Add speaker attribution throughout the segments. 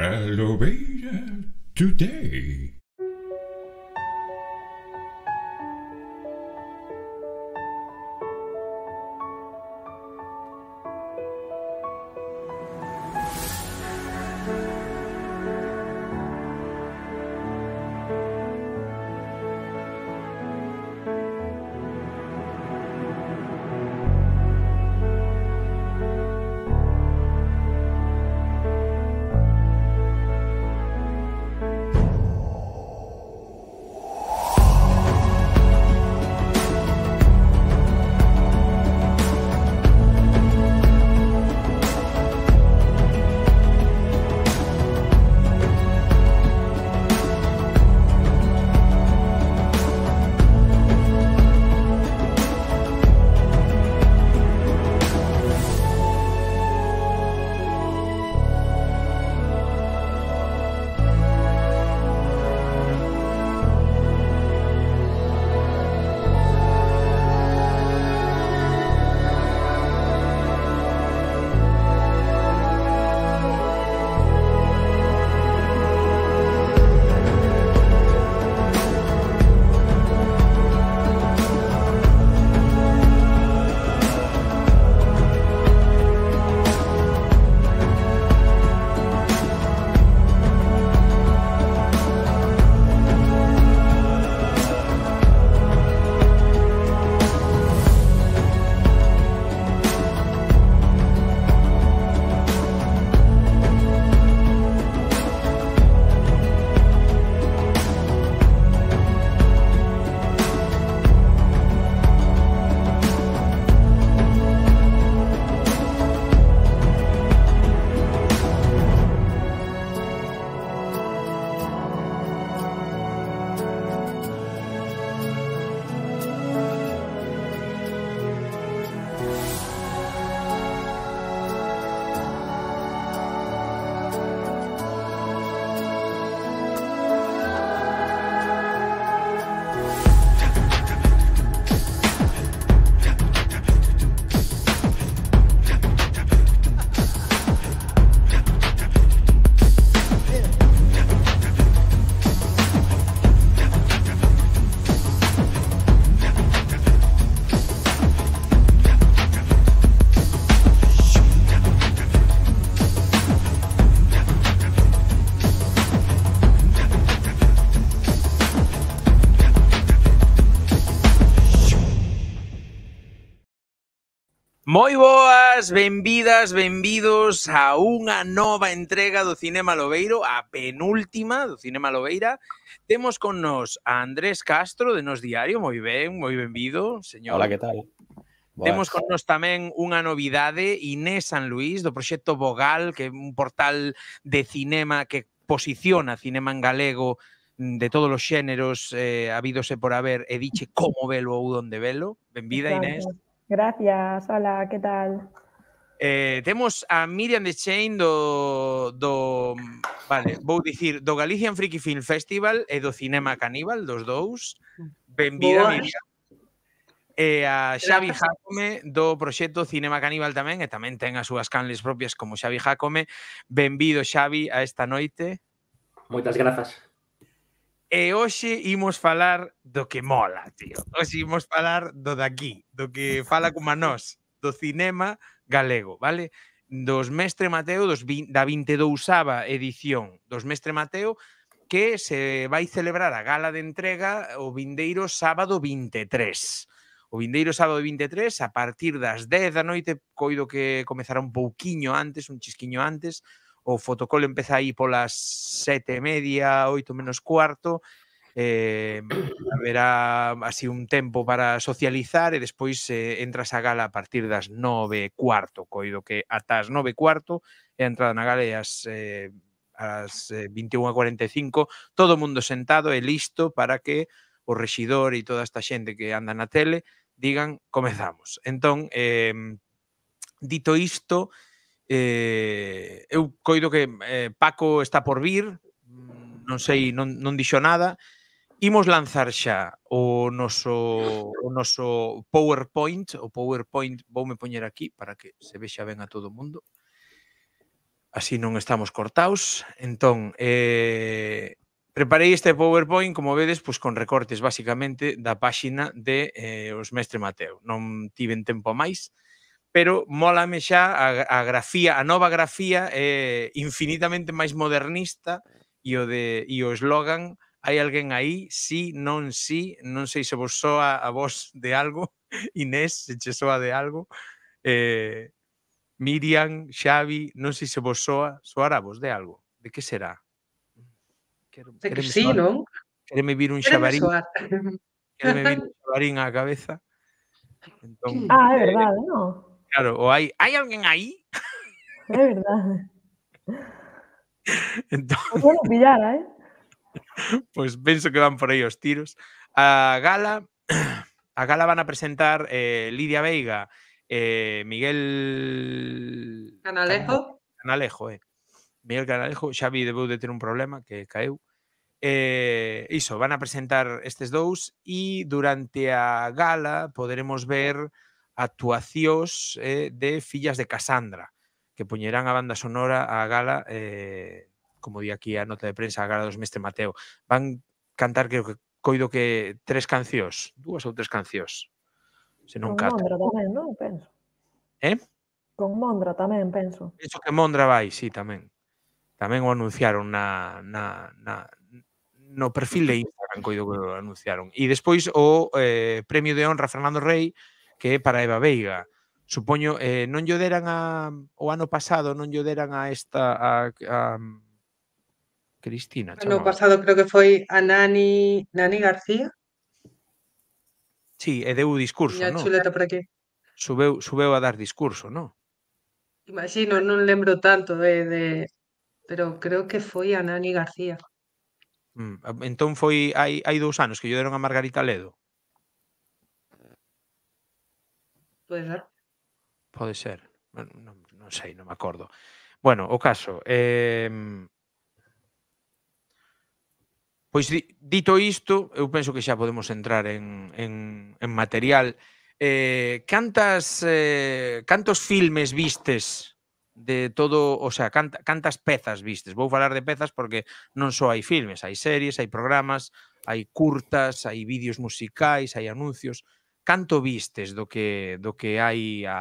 Speaker 1: I'll obey today.
Speaker 2: Moi boas, benvidas, benvidos a unha nova entrega do Cinema Lobeiro, a penúltima do Cinema Lobeira. Temos con nos a Andrés Castro de Nos Diario, moi ben, moi benvido, señor. Hola, que
Speaker 3: tal? Boas. Temos
Speaker 2: con nos tamén unha novidade, Inés San Luís, do proxecto Vogal, que é un portal de cinema que posiciona cinema en galego de todos os xéneros eh, habidose por haber e diche como velo ou donde velo. Benvida, Inés.
Speaker 4: Gracias. Gracias, hola, que tal?
Speaker 2: Eh, temos a Miriam de Chain do, do vale, vou dicir do Galician Freaky Film Festival e do Cinema Caníbal, dos dous. Benvida, Boa. Miriam. E a Xavi Jacome do proxecto Cinema Caníbal tamén e tamén ten as súas canles propias como Xavi Jacome. Benvido, Xavi, a esta noite.
Speaker 5: Moitas grazas.
Speaker 2: E hoxe imos falar do que mola, tío. Hoxe imos falar do daqui, do que fala como a nós, do cinema galego, vale? Dos Mestre Mateo, dos da 22ª edición dos Mestre Mateo, que se vai celebrar a gala de entrega o vindeiro sábado 23. O vindeiro sábado 23, a partir das 10 da noite, coido que comezará un pouquiño antes, un chisquiño antes, o fotocol empeza aí polas sete e media, oito menos cuarto, eh, haberá así un tempo para socializar e despois eh, entras a gala a partir das nove e cuarto, coido que ata as nove e cuarto é a entrada na gala e as... Eh, ás 21.45, eh, todo mundo sentado e listo para que o rexidor e toda esta xente que anda na tele digan comezamos. Entón, eh, dito isto, Eh, eu coido que eh, Paco está por vir, mm, non sei, non, non dixo nada. Imos lanzar xa o noso, o noso PowerPoint, o PowerPoint vou me poñer aquí para que se vexa ben a todo o mundo. Así non estamos cortaos. Entón, eh, preparei este PowerPoint, como vedes, pois con recortes basicamente da páxina de eh, os Mestre Mateo. Non tiven tempo a máis. máis pero mólame xa a, a grafía, a nova grafía é eh, infinitamente máis modernista e o de e o eslogan hai alguén aí, si, sí, non, si, sí. non sei se vos soa a vos de algo, Inés, se che soa de algo, eh, Miriam, Xavi, non sei se vos soa, soará vos de algo, de que será?
Speaker 1: Quero, de que sí, soar, non?
Speaker 2: Quereme vir un xabarín, quereme vir un xabarín á cabeza. Entón,
Speaker 4: ah, é eh, verdade, eh, non?
Speaker 2: Claro, o hay,
Speaker 4: ¿hay alguien ahí? Es
Speaker 1: verdad.
Speaker 4: Entonces, bueno, pillar, ¿eh?
Speaker 2: Pois pues penso que van por aí os tiros. A gala a gala van a presentar eh, Lidia Veiga, eh, Miguel
Speaker 6: Canalejo,
Speaker 2: Canalejo, eh. Miguel Canalejo, Xavi debeu de ter un problema que caeu. Eh, iso, van a presentar estes dous e durante a gala poderemos ver actuacións eh, de Fillas de Casandra, que poñerán a banda sonora á gala, eh, como di aquí a nota de prensa, a gala dos Mestre Mateo. Van cantar, creo que, coido que tres cancións, dúas ou tres cancións, se non Con Mondra
Speaker 4: tamén, non? Penso. Eh? Con Mondra tamén, penso.
Speaker 2: Penso que Mondra vai, sí, tamén. Tamén o anunciaron na, na, na, no perfil de Instagram, coido que o anunciaron. E despois o eh, premio de honra Fernando Rey, que é para Eva Veiga. Supoño, eh, non lle deran a, o ano pasado, non lle deran a esta, a, a Cristina. Chamaba. Ano
Speaker 6: pasado creo que foi a Nani, Nani García.
Speaker 2: Sí, e deu discurso, Miña non? chuleta por aquí. Subeu, subeu a dar discurso, non?
Speaker 6: Imagino, non lembro tanto de, de... Pero creo que foi a Nani García.
Speaker 2: Mm, entón foi hai, hai dous anos que lle deron a Margarita Ledo. Pode ser. Pode ser. Non, non sei, non me acordo. Bueno, o caso, eh, Pois dito isto, eu penso que xa podemos entrar en, en, en material. Eh, cantas, eh, cantos filmes vistes de todo, o sea, cant, cantas pezas vistes? Vou falar de pezas porque non só hai filmes, hai series, hai programas, hai curtas, hai vídeos musicais, hai anuncios canto vistes do que do que hai a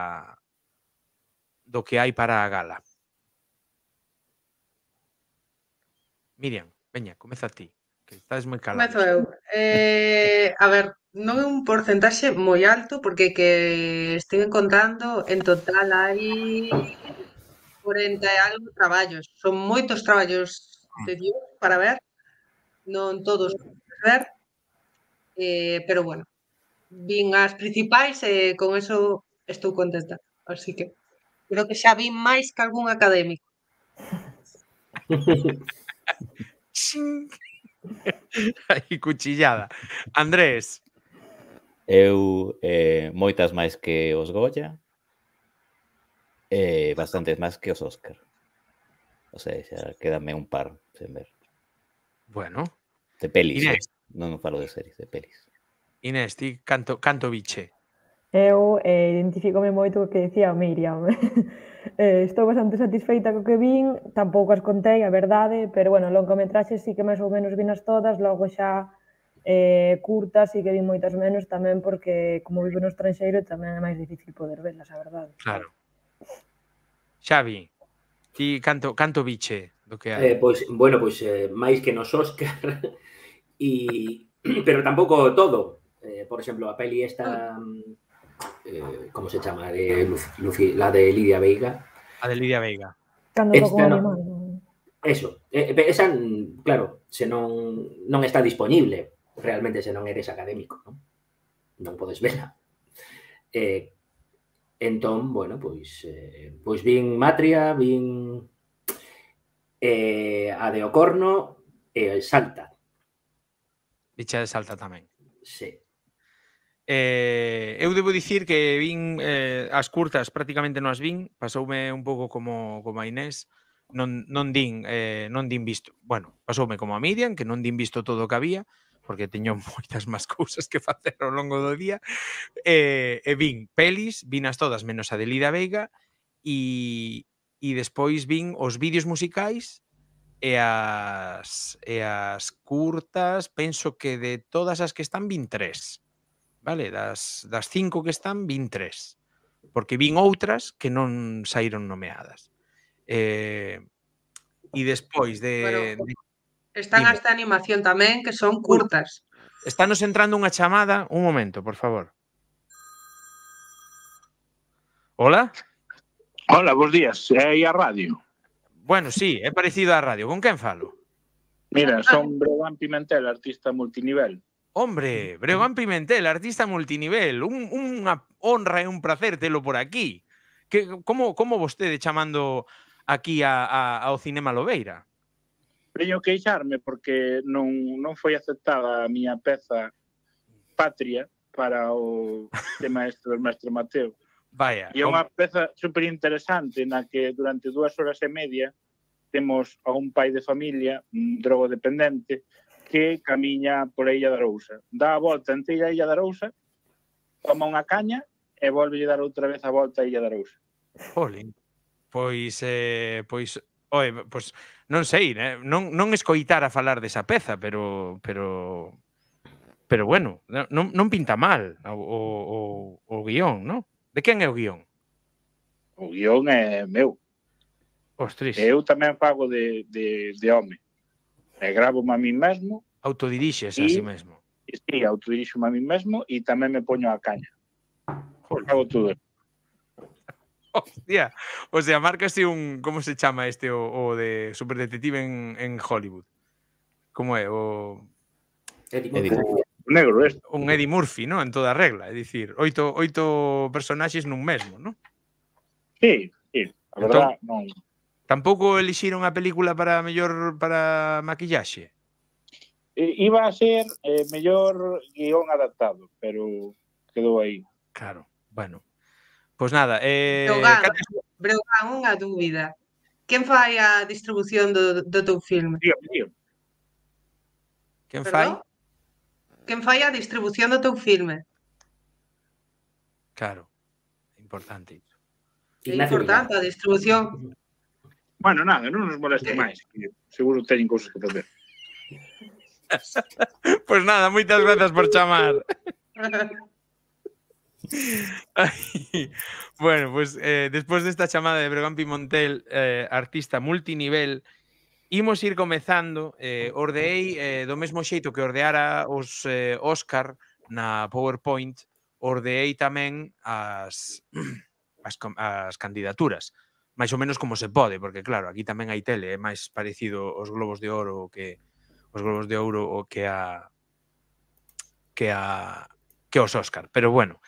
Speaker 2: do que hai para a gala? Miriam, veña, comeza ti, que estás moi calada. Comezo
Speaker 6: eu. Eh, a ver, non é un porcentaxe moi alto porque que estive contando en total hai 40 e algo traballos. Son moitos traballos mm. de Dios para ver, non todos ver, eh, pero bueno, vin as principais e con eso estou contenta. Así que creo que xa vin máis que algún académico.
Speaker 2: Aí cuchillada. Andrés.
Speaker 3: Eu eh, moitas máis que os Goya e eh, bastantes máis que os Óscar. O sea, xa quedame un par sen ver. Bueno. De pelis. Eh. Non falo de series, de pelis.
Speaker 2: Inés, ti canto, canto biche?
Speaker 4: Eu eh, identifico-me moito o que decía Miriam. eh, estou bastante satisfeita co que vin, tampouco as contei, a verdade, pero bueno, metraxe sí que máis ou menos vinas todas, logo xa eh, curtas sí que vin moitas menos tamén porque como vivo no estranxeiro tamén é máis difícil poder verlas, a verdade.
Speaker 1: Claro.
Speaker 2: Xavi,
Speaker 5: ti canto canto
Speaker 2: biche do que hai? Eh, pois bueno, pois
Speaker 5: eh, máis que nos Oscar e pero tampouco todo, Eh, por ejemplo, la peli esta, ah. mm, eh, ¿cómo se llama? la de Lidia Veiga.
Speaker 2: La de Lidia Veiga.
Speaker 5: eso, eh, esa, mm, claro, se está disponible realmente si no eres académico, No Non verla. Entonces, bueno, pues eh, pues Matria, bien Adeocorno a de Ocorno Salta. Dicha de Salta también. Sí.
Speaker 2: Eh, eu debo dicir que vin eh, as curtas prácticamente non as vin, pasoume un pouco como, como a Inés, non, non din eh, non din visto. Bueno, pasoume como a Miriam, que non din visto todo o que había, porque teño moitas máis cousas que facer ao longo do día. E, eh, e vin pelis, vin as todas menos a de Lida Veiga e, e despois vin os vídeos musicais e as, e as curtas, penso que de todas as que están vin tres. Vale, das, das cinco que están, vin tres. Porque vin outras que non saíron nomeadas. Eh, e despois de... Bueno, de
Speaker 6: están dime, hasta animación tamén, que son curtas.
Speaker 2: Estános entrando unha chamada. Un momento, por favor. Hola? Hola, bons días. É aí a radio. Bueno, sí, é parecido á radio. Con quen falo?
Speaker 7: Mira, ah. son Breogán Pimentel, artista multinivel.
Speaker 2: Hombre, Breogán Pimentel, artista multinivel, un, unha honra e un placer telo por aquí. Que, como, como vostede chamando aquí a, a, ao Cinema Lobeira?
Speaker 7: Teño queixarme porque non, non foi aceptada a miña peza Patria para o tema este do Mestre Mateo.
Speaker 2: Vaya, e é unha
Speaker 7: peza super interesante na que durante dúas horas e media temos a un pai de familia, un drogodependente, que camiña por a Illa da Arousa. Dá a volta entre a Illa da Arousa, toma unha caña e volve dar outra vez a volta a Illa da Arousa.
Speaker 2: Jolín. Pois, eh, pois, oe, pois non sei, né? non, non escoitar a falar desa peza, pero pero pero bueno, non, non pinta mal o, o, o, o guión, non? De quen é o guión?
Speaker 1: O
Speaker 7: guión é meu.
Speaker 2: Ostris. Eu
Speaker 7: tamén fago de, de, de home me gravo a mí mesmo.
Speaker 2: Autodirixes a sí
Speaker 7: mesmo. E, sí, autodirixo a mí mesmo e tamén me poño a caña. Joder. Hago todo. Hostia,
Speaker 2: o sea, márcase un... Como se chama este o, o de superdetective en, en Hollywood? Como é? O... Eddie Murphy. Un negro este. Un Eddie Murphy, ¿no? En toda regla. É dicir, oito, oito personaxes nun mesmo, ¿no? Sí, sí. A entón- verdad, entón, non... Tampouco elixiron a película para mellor para maquillaxe.
Speaker 7: Eh, iba a ser eh, mellor guión adaptado, pero quedou aí. Claro, bueno.
Speaker 2: Pois nada, eh Brogan,
Speaker 6: Brogan unha dúbida. Quen fai a distribución do, do teu filme? Dígame, dígame. Quen fai? Quen fai a distribución do teu filme?
Speaker 7: Claro, importante iso.
Speaker 6: É importante
Speaker 7: a distribución. Bueno, nada, non nos moleste máis. Seguro teñen cousas
Speaker 2: que facer. pois pues nada, moitas grazas por chamar. bueno, pues eh, despois desta chamada de Bregampi Pimontel, eh, artista multinivel, imos ir comezando. Eh, ordeei eh, do mesmo xeito que ordeara os eh, Oscar na PowerPoint, ordeei tamén as, as, as candidaturas máis ou menos como se pode, porque claro, aquí tamén hai tele, é máis parecido os globos de ouro que os globos de ouro o que a que a que os Óscar, pero bueno,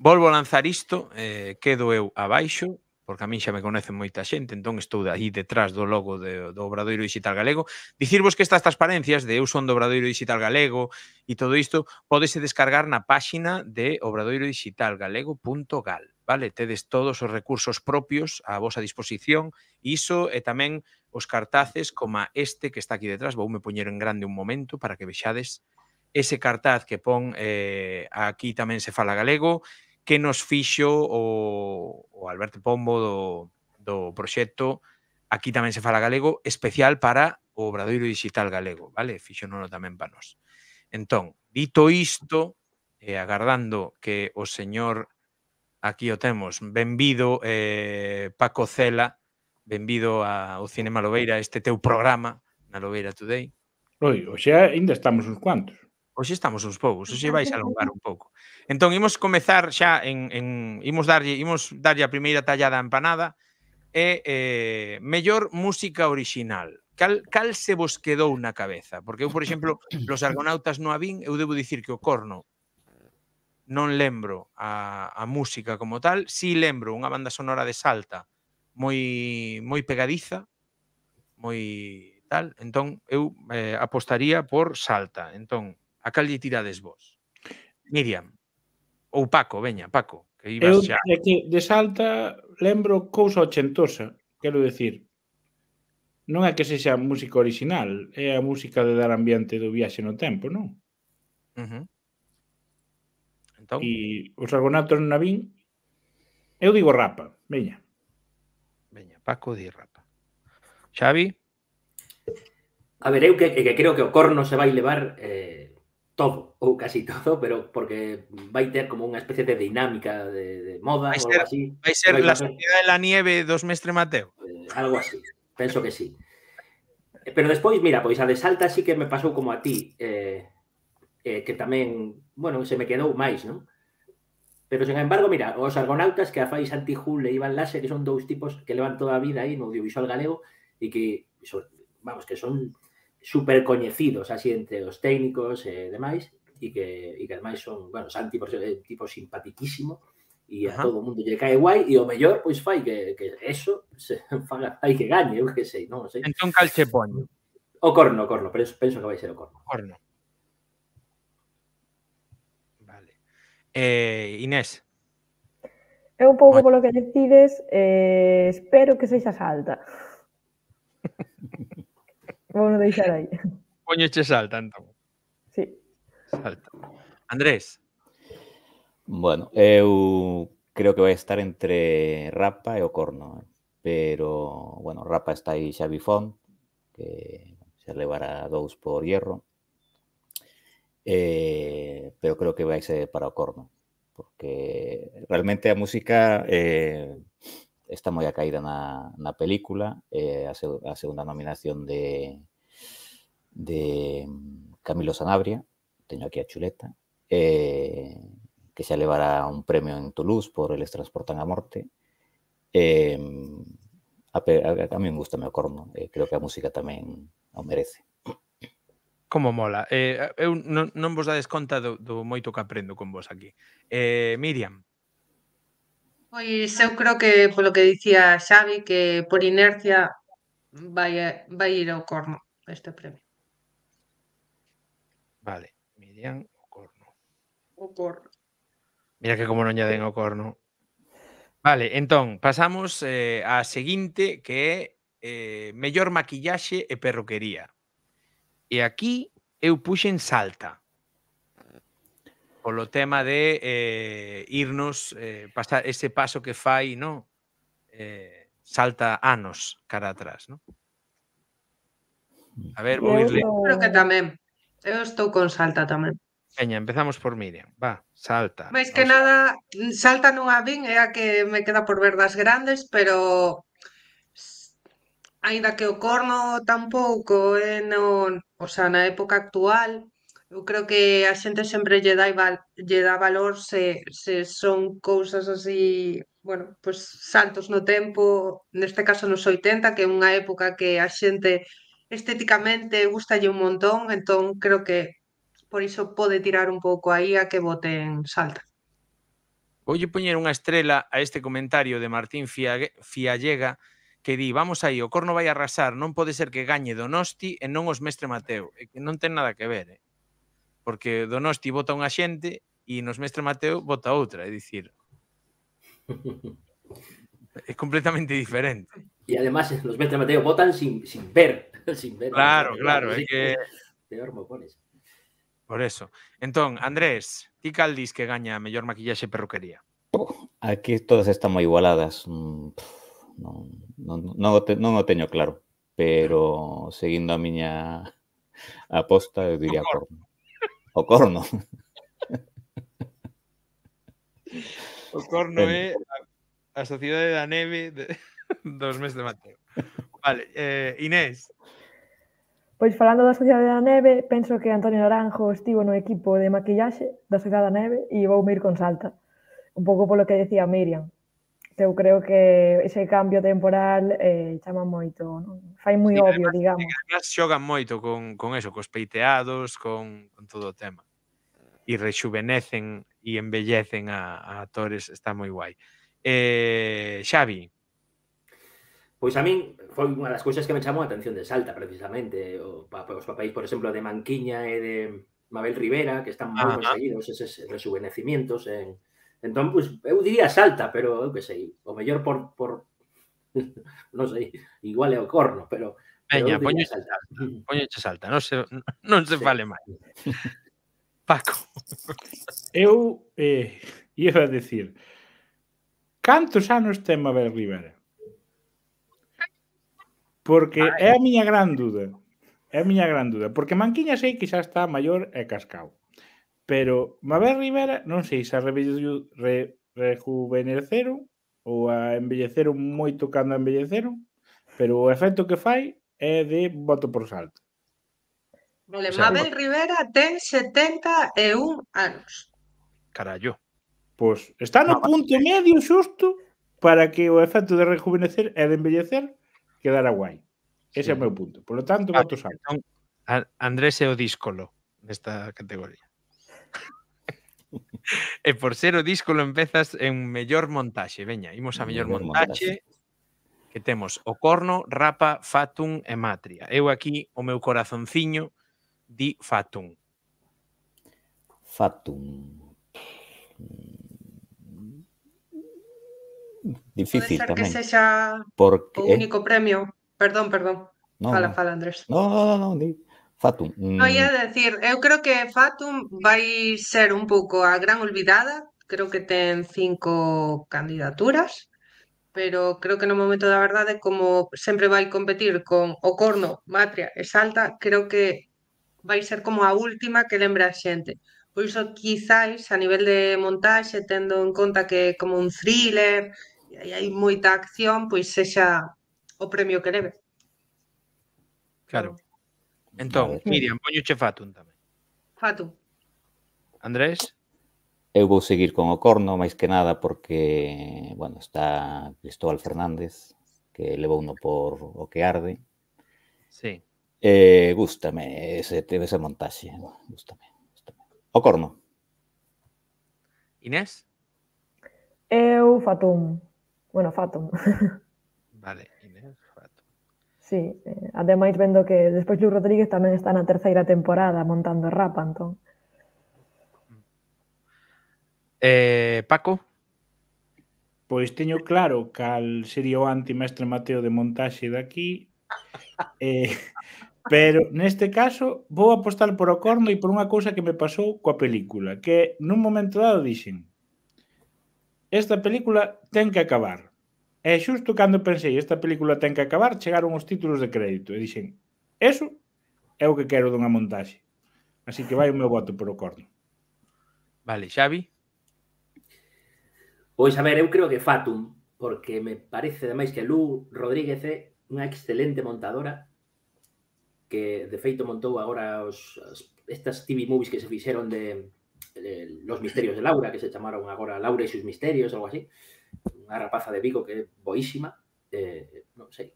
Speaker 2: volvo a lanzar isto, eh, quedo eu abaixo, porque a min xa me conoce moita xente, entón estou de aí detrás do logo de, do Obradoiro Digital Galego. Dicirvos que estas transparencias de eu son do Obradoiro Digital Galego e todo isto, pódese descargar na páxina de obradoirodigitalgalego.gal vale? Tedes todos os recursos propios á vosa disposición, iso e tamén os cartaces como este que está aquí detrás, vou me poñer en grande un momento para que vexades ese cartaz que pon eh, aquí tamén se fala galego, que nos fixo o, o Alberto Pombo do, do proxecto Aquí tamén se fala galego, especial para o Obradoiro Digital Galego, vale? Fixo nono tamén para nós. Entón, dito isto, e eh, agardando que o señor Aquí o temos. Benvido, eh, Paco Cela, benvido ao Cinema Lobeira, este teu programa na Lobeira
Speaker 7: Today. Oi, hoxe ainda estamos uns cuantos. Hoxe estamos uns poucos, hoxe vais alongar un pouco.
Speaker 2: Entón, imos comezar xa en, en imos darlle, imos darlle a primeira tallada empanada e eh, mellor música original cal, cal se vos quedou na cabeza? Porque eu, por exemplo, los argonautas no a vin, eu debo dicir que o corno non lembro a, a música como tal, si sí lembro unha banda sonora de Salta moi moi pegadiza, moi tal, entón eu eh, apostaría por Salta. Entón, a cal lle tirades vos? Miriam ou Paco, veña, Paco, que ibas eu, xa.
Speaker 7: É que de Salta lembro cousa ochentosa, quero decir, non é que sexa música original, é a música de dar ambiente do viaxe no tempo, non? Uh -huh. Entón? E os argonatos na vin. Eu digo Rapa, veña. Veña, Paco di Rapa. Xavi? A ver,
Speaker 5: eu que, que creo que o corno se vai levar eh, todo, ou casi todo, pero porque vai ter como unha especie de dinámica de, de moda vai ser, ou así. Vai ser vai la sociedade de la nieve dos mestre Mateo. Eh, algo así, penso que sí. Eh, pero despois, mira, pois a de Salta sí que me pasou como a ti. Eh, eh, que tamén, bueno, se me quedou máis, non? Pero, sen embargo, mira, os argonautas que a Fais Antijul e Iván Láser, que son dous tipos que levan toda a vida aí no audiovisual galego e que, son, vamos, que son super coñecidos así entre os técnicos e demais e que, e que ademais son, bueno, Santi por ser un tipo simpatiquísimo e a Ajá. todo o mundo lle cae guai e o mellor pois fai que, que eso se faga, fai que gañe, eu que sei, non sei. Entón calche poño. O corno, o corno, pero penso que vai ser o corno. Corno. Eh, Inés.
Speaker 4: É un pouco polo que decides, eh, espero que seixas alta. non deixar aí.
Speaker 2: Poñeche salta, entón.
Speaker 4: Sí.
Speaker 3: Salta. Andrés. Bueno, eu creo que vai estar entre Rapa e o Corno, eh. pero, bueno, Rapa está aí Xavi Font, que se levará dous por hierro, Eh, pero creo que va a irse para Ocorno, porque realmente la música eh, está muy acaída en la película, eh, hace una nominación de, Camilo Sanabria, tengo aquí a Chuleta, que se elevará un premio en Toulouse por El transportan a morte, a, mí me gusta me Ocorno, creo que la música también lo merece. como mola.
Speaker 2: Eh, eu non, non vos dades conta do, do moito que aprendo con vos aquí. Eh, Miriam.
Speaker 6: Pois eu creo que polo que dicía Xavi que por inercia vai, vai ir ao corno este premio.
Speaker 2: Vale, Miriam, o corno. O corno. Mira que como non lle den o corno. Vale, entón, pasamos eh, a seguinte que é eh, mellor maquillaxe e perroquería. E aquí eu puxen Salta polo tema de eh, irnos, eh, pasar ese paso que fai, no? Eh, salta anos cara atrás, no? A ver, vou irle. creo que
Speaker 6: tamén. Eu estou con Salta tamén.
Speaker 2: Veña, empezamos por Miriam. Va,
Speaker 1: Salta.
Speaker 6: Mais que Vamos. nada, Salta non a vin, é a que me queda por ver das grandes, pero Ainda que o corno tampouco é eh, non, o sea, na época actual, eu creo que a xente sempre lle dá, val, lle dá valor se, se son cousas así, bueno, pues saltos no tempo, neste caso nos 80, que é unha época que a xente estéticamente gustalle un montón, entón creo que por iso pode tirar un pouco aí a que voten salta.
Speaker 2: Voulle poñer unha estrela a este comentario de Martín Fiallega, que di, vamos aí, o Corno vai arrasar, non pode ser que gañe Donosti e non os Mestre Mateo. E que non ten nada que ver, eh? Porque Donosti vota unha xente e nos Mestre Mateo vota outra, é dicir... é completamente diferente. E además eh, os Mestre Mateo votan sin,
Speaker 5: sin ver. sin ver claro, claro, é que... Peor mo pones.
Speaker 2: Por eso. Entón, Andrés, ti caldis que gaña a mellor maquillaxe e perruquería?
Speaker 3: Aquí todas están moi igualadas. Mm, Pff non, non, non, o, te, non o teño claro, pero seguindo a miña aposta, eu diría o corno. O corno.
Speaker 2: O corno é a, a sociedade da neve de, dos meses de Mateo. Vale, eh, Inés.
Speaker 4: Pois falando da Sociedade da Neve, penso que Antonio Naranjo estivo no equipo de maquillaxe da Sociedade da Neve e vou ir con Salta. Un pouco polo que decía Miriam, eu creo que ese cambio temporal eh, chama moito, non? fai moi sí, obvio, además, digamos.
Speaker 2: Además, xogan moito con, con eso, cos peiteados, con, con todo o tema. E rexuvenecen e embellecen a, a actores, está moi guai. Eh, Xavi,
Speaker 5: Pois a min foi unha das cousas que me chamou a atención de Salta, precisamente. O, os papéis, por exemplo, de Manquiña e de Mabel Rivera, que están moi conseguidos eses rejuvenecimientos en, eh, Entón, pues, pois, eu diría Salta, pero eu que sei, o mellor por, por non sei, igual é o corno, pero Veña, poño salta.
Speaker 2: salta,
Speaker 7: non se, non se sí. vale máis. Paco. Eu eh, iba a decir, cantos anos ten Mabel Rivera? Porque Ay. é a miña gran duda. É a miña gran duda. Porque Manquiña sei que xa está maior e cascao. Pero Mabel Rivera, non sei se a re, rejuveneceron ou a embelleceron moito cando a embelleceron, pero o efecto que fai é de voto por salto.
Speaker 6: Vale, o sea, Mabel Rivera ten 71 anos.
Speaker 7: Carallo. Pois está no punto medio xusto para que o efecto de rejuvenecer e de embellecer quedara guai. Ese sí. é o meu punto. Por lo tanto, ah, voto salto.
Speaker 2: Andrés é o díscolo nesta categoría e por ser o disco lo empezas en mellor montaxe. Veña, imos a mellor, montaxe, montaxe que temos o corno, rapa, fatum e matria. Eu aquí o meu corazonciño di fatum.
Speaker 3: Fatum. Difícil Pode ser tamén. que sexa porque... o único
Speaker 6: premio. Perdón, perdón. No, fala, no. fala, Andrés. No,
Speaker 3: no, no, no. Di. No. Fatum. Un... Mm. No, ia
Speaker 6: decir, eu creo que Fatum vai ser un pouco a gran olvidada, creo que ten cinco candidaturas, pero creo que no momento da verdade, como sempre vai competir con o Corno, Matria e Salta, creo que vai ser como a última que lembra a xente. Por iso, quizáis, a nivel de montaxe, tendo en conta que como un thriller, e hai moita acción, pois sexa o premio que leve.
Speaker 2: Claro. Entón, Miriam, che Fatun tamén. Fatun. Andrés?
Speaker 3: Eu vou seguir con o corno, máis que nada, porque, bueno, está Cristóbal Fernández, que levou no por o que arde. Sí. Eh, gústame ese, ese montaxe, gústame, gústame. O corno.
Speaker 2: Inés?
Speaker 4: Eu Fatum. Bueno, Fatum.
Speaker 2: Vale.
Speaker 4: Sí, eh, ademais vendo que despois Luis Rodríguez tamén está na terceira temporada montando rapa, entón.
Speaker 7: Eh, Paco? Pois teño claro cal sería o antimestre Mateo de montaxe daqui. Eh, pero neste caso vou apostar por o corno e por unha cousa que me pasou coa película, que nun momento dado dixen esta película ten que acabar. E xusto cando pensei, esta película ten que acabar, chegaron os títulos de crédito e dixen, eso é o que quero dunha montaxe. Así que vai o meu voto por o corno.
Speaker 5: Vale, Xavi? Pois, a ver, eu creo que Fatum, porque me parece, ademais, que Lu Rodríguez é unha excelente montadora que, de feito, montou agora os, as, estas TV movies que se fixeron de, de Los Misterios de Laura, que se chamaron agora Laura e sus Misterios, algo así. Uh unha rapaza de Vigo que é boísima, eh, non sei,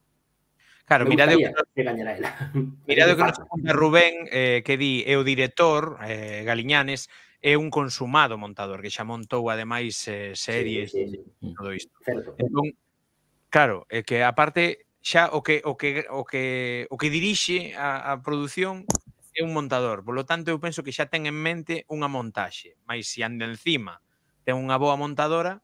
Speaker 5: Claro, mirade o que, mirade o que nos conta Rubén,
Speaker 2: eh, que di é o director, eh, Galiñanes, é un consumado montador, que xa montou ademais eh, series sí, sí, sí. todo isto. Certo. Entón, claro, é que aparte xa o que o que o que o que dirixe a, a produción é un montador, por lo tanto eu penso que xa ten en mente unha montaxe, mais se ande encima ten unha boa montadora,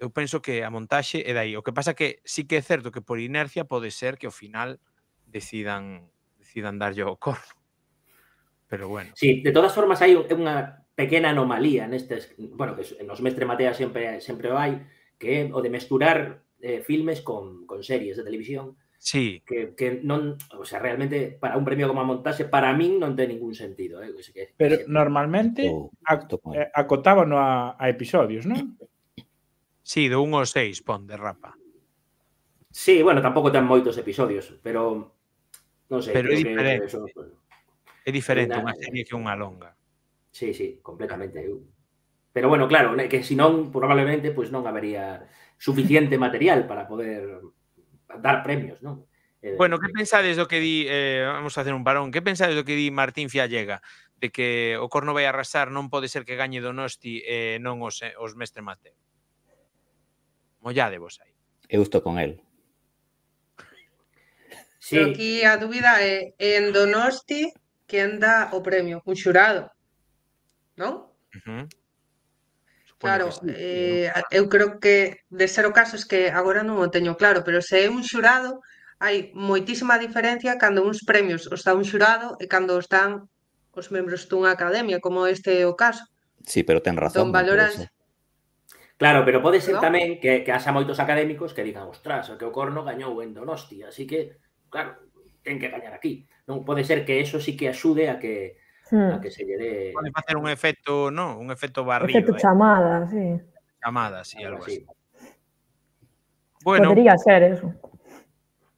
Speaker 2: eu penso que a montaxe é dai. O que pasa que sí que é certo que por inercia pode ser que ao final decidan decidan darlle o corno. Pero bueno.
Speaker 5: Sí, de todas formas hai unha pequena anomalía nestes, bueno, que nos Mestre Matea sempre sempre vai que é o de mesturar eh, filmes con, con series de televisión. Sí. Que, que non, o sea, realmente para un premio como a montaxe para min non ten ningún sentido, eh, que, que,
Speaker 7: Pero que, normalmente oh, eh, acotábano a, a episodios, non?
Speaker 5: Sí, do 1 ao 6, pon de rapa. Sí, bueno, tampouco ten moitos episodios, pero non sei. Pero é diferente. Que son... É diferente unha serie que unha longa. Sí, sí, completamente. Pero bueno, claro, que se non, probablemente pois pues, non habería suficiente material para poder dar premios, non?
Speaker 2: bueno, que pensades do que di, eh, vamos a hacer un parón, que pensades do que di Martín Fiallega, de que o Corno vai arrasar, non pode ser que gañe Donosti e eh, non os, eh, os Mestre Mateo? vos aí.
Speaker 3: Eu estou con el.
Speaker 1: Sí. Pero aquí
Speaker 6: a dúbida é en Donosti quen dá o premio, un xurado, non? Uh -huh. claro, sí, eh, no. eu creo que de ser o caso es que agora non o teño claro, pero se é un xurado hai moitísima diferencia cando uns premios os dá un xurado e cando os dan os membros dunha academia, como este é o caso. Sí, pero ten razón. Entón, valoras...
Speaker 5: Claro, pero pode ser tamén que, que haxa moitos académicos que digan, ostras, o que o Corno gañou en Donosti, así que, claro, ten que gañar aquí. Non pode ser que eso sí que axude a que hmm. a que se lleve... Pode facer un efecto, no, un efecto
Speaker 2: barrido.
Speaker 4: Efecto eh. chamada, sí.
Speaker 2: Chamada, sí, algo así.
Speaker 4: Bueno, Podería ser eso.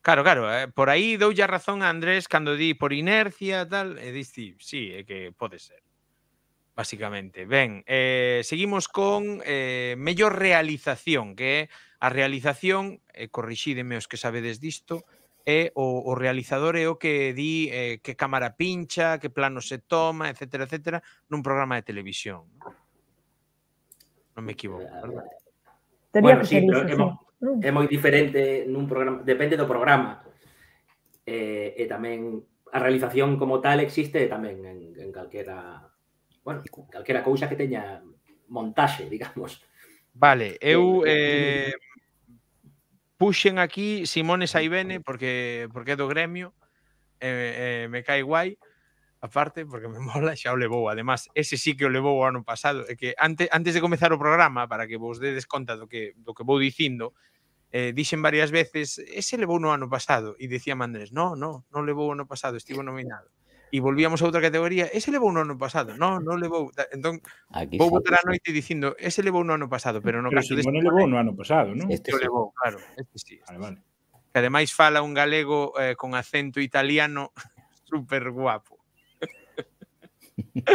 Speaker 2: Claro, claro, eh, por aí doulle a razón a Andrés cando di por inercia tal, e dici, sí, é que pode ser. Básicamente. Ben, eh, seguimos con eh, mellor realización, que é a realización, eh, corrixídeme os que sabedes disto, é o, o realizador é o que di eh, que cámara pincha, que plano se toma, etcétera, etcétera, nun programa de televisión.
Speaker 5: Non me equivoco, verdad?
Speaker 1: Tería bueno, que sí, iso, é, mo, é mm. moi diferente
Speaker 5: nun programa, depende do programa. Eh, e tamén a realización como tal existe tamén en, en calquera bueno, calquera cousa que teña montaxe, digamos.
Speaker 2: Vale, eu eh, eh, eh, puxen aquí Simone Saibene porque porque é do gremio eh, eh, me cae guai aparte porque me mola xa o levou además ese sí que o levou o ano pasado é que antes, antes de comezar o programa para que vos dedes conta do que, do que vou dicindo eh, dixen varias veces ese levou no ano pasado e dicía Andrés no, no, non levou o ano pasado, estivo nominado e volvíamos a outra categoría, ese levou no ano pasado, non, non levou, entón Aquí vou botar a noite dicindo,
Speaker 7: ese levou no ano pasado, pero no pero caso si deste... levou no ano pasado, non? Este, este o levou,
Speaker 2: claro, este sí. Este vale, vale. Que ademais fala un galego eh, con acento italiano super guapo.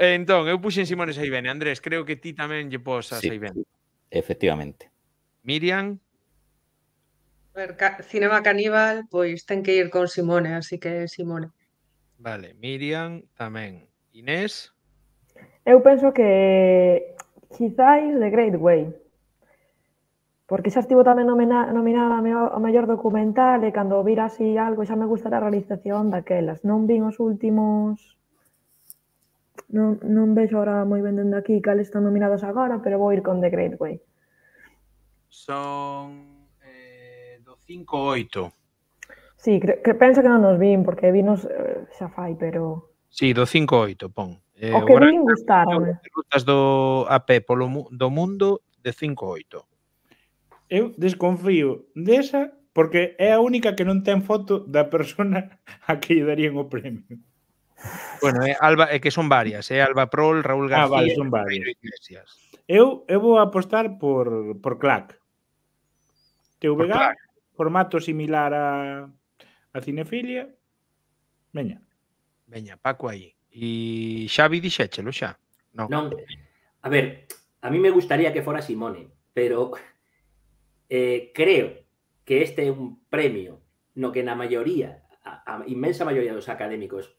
Speaker 2: entón, eu puxen Simón e Saibene. Andrés, creo
Speaker 6: que ti tamén lle
Speaker 2: pos a sí,
Speaker 3: Efectivamente.
Speaker 2: Miriam?
Speaker 6: A ver, ca Cinema Caníbal, pois ten que ir con Simone, así que Simone.
Speaker 2: Vale, Miriam tamén. Inés?
Speaker 4: Eu penso que quizáis The Great Way. Porque xa estivo tamén nominada ao mellor documental e cando vir así algo xa me gusta a realización daquelas. Non vin os últimos... Non, non vexo ahora moi ben dende aquí cales están nominados agora, pero vou ir con The Great Way.
Speaker 2: Son eh, do 5 8.
Speaker 4: Sí, cre, penso que non nos vin, porque vinos eh, xa fai, pero...
Speaker 2: Sí, do 5-8, pon. Eh, o que vin
Speaker 4: gustaron. Eh.
Speaker 2: Rutas do
Speaker 7: AP polo mu, do mundo de 5-8. Eu desconfío desa porque é a única que non ten foto da persona a que lle darían o premio. Bueno, é Alba, é que son varias, é Alba Prol, Raúl García, ah, vale, son varias. Iglesias. Eu eu vou apostar por por CLAC. TVG, formato similar a a cinefilia, veña. Veña, Paco aí.
Speaker 2: E Xavi dixéchelo xa? Non. non.
Speaker 7: A
Speaker 5: ver, a mí me gustaría que fora Simone, pero eh, creo que este é un premio no que na maioría, a, a inmensa maioría dos académicos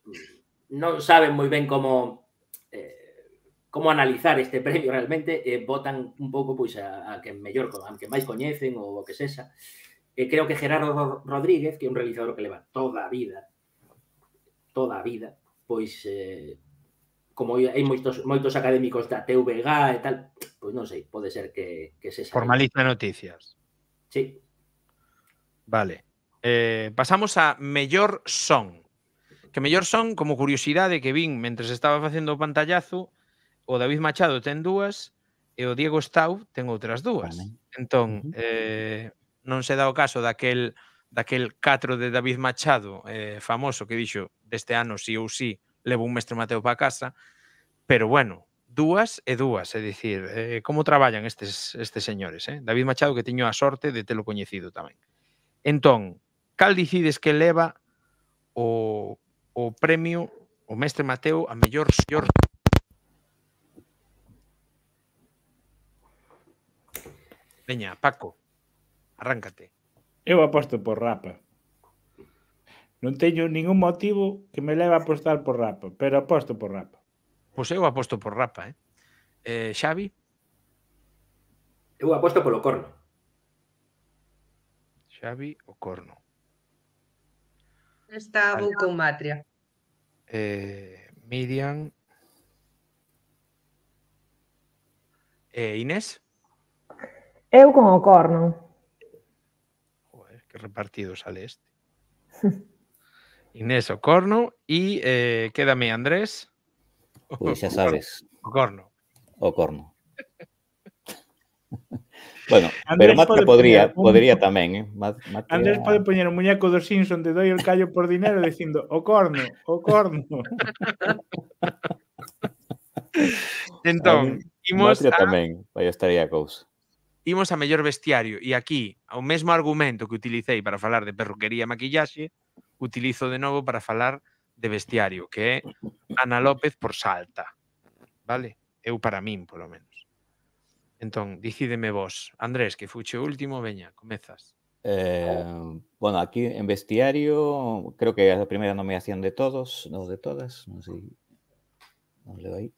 Speaker 5: non saben moi ben como
Speaker 1: eh,
Speaker 5: como analizar este premio realmente, eh, votan un pouco pois a, a que mellor, a que máis coñecen ou o que sexa eh, creo que Gerardo Rodríguez, que é un realizador que leva toda a vida, toda a vida, pois eh, como hai moitos, moitos académicos da TVG e tal, pois non sei, pode ser que, que se sabe. Formaliza
Speaker 2: noticias.
Speaker 5: Sí. Vale.
Speaker 2: Eh, pasamos a mellor son. Que mellor son, como curiosidade que vin mentre estaba facendo o pantallazo, o David Machado ten dúas e o Diego Stau ten outras dúas. Vale. Entón, uh -huh. eh, non se dá o caso daquel daquel 4 de David Machado eh, famoso que dixo deste ano si ou si levo un mestre Mateo para casa pero bueno, dúas e dúas é dicir, eh, como traballan estes, estes señores, eh? David Machado que teño a sorte de telo coñecido tamén entón, cal dicides que leva o, o premio o mestre Mateo a mellor señor Veña, Paco. Arráncate.
Speaker 7: Eu aposto por Rapa. Non teño ningún motivo que me leva a apostar por Rapa, pero aposto por Rapa.
Speaker 2: Pois eu aposto por Rapa, eh? eh Xavi? Eu aposto polo Corno. Xavi, o Corno.
Speaker 6: Está vou con Matria.
Speaker 2: Eh, Miriam. Eh, Inés?
Speaker 4: Eu con o Corno
Speaker 2: repartidos al este. Inés Ocorno y eh, quédame Andrés. Pues ya sabes. Ocorno.
Speaker 3: Ocorno. Bueno, Andrés pero Matra podría, un... podría tamén, eh? Mat, Matra... Andrés pode
Speaker 7: poñer un muñeco do Simpson de doy el callo por dinero dicindo o corno, o corno.
Speaker 3: entón, imos a... tamén, vai estaría aí
Speaker 2: imos a mellor vestiario e aquí o mesmo argumento que utilicei para falar de perruquería e maquillaxe utilizo de novo para falar de vestiario que é Ana López por Salta vale? eu para min polo menos entón, dicideme vos Andrés, que fuche último, veña, comezas
Speaker 3: Eh, bueno, aquí en vestiario creo que é a primeira nomeación de todos, non de todas, non sei, non leo aí,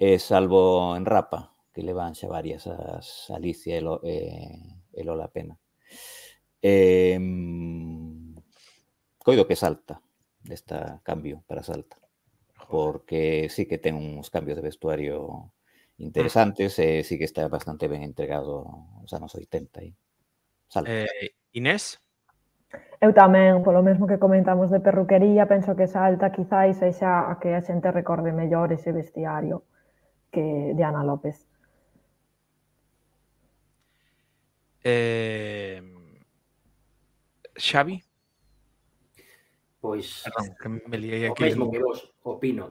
Speaker 3: eh, salvo en rapa, que levan xa varias as Alicia e, Lo, eh, e Lola Pena. Eh, coido que salta desta cambio para Salta porque sí que ten uns cambios de vestuario mm. interesantes e eh, sí que está bastante ben entregado os anos 80 Eh, Inés?
Speaker 4: Eu tamén, polo mesmo que comentamos de perruquería, penso que Salta quizáis sexa a que a xente recorde mellor ese vestiario que de Ana López.
Speaker 2: Eh, Xavi? Pois... Perdón, que me liei
Speaker 5: aquí. O mesmo que vos opino.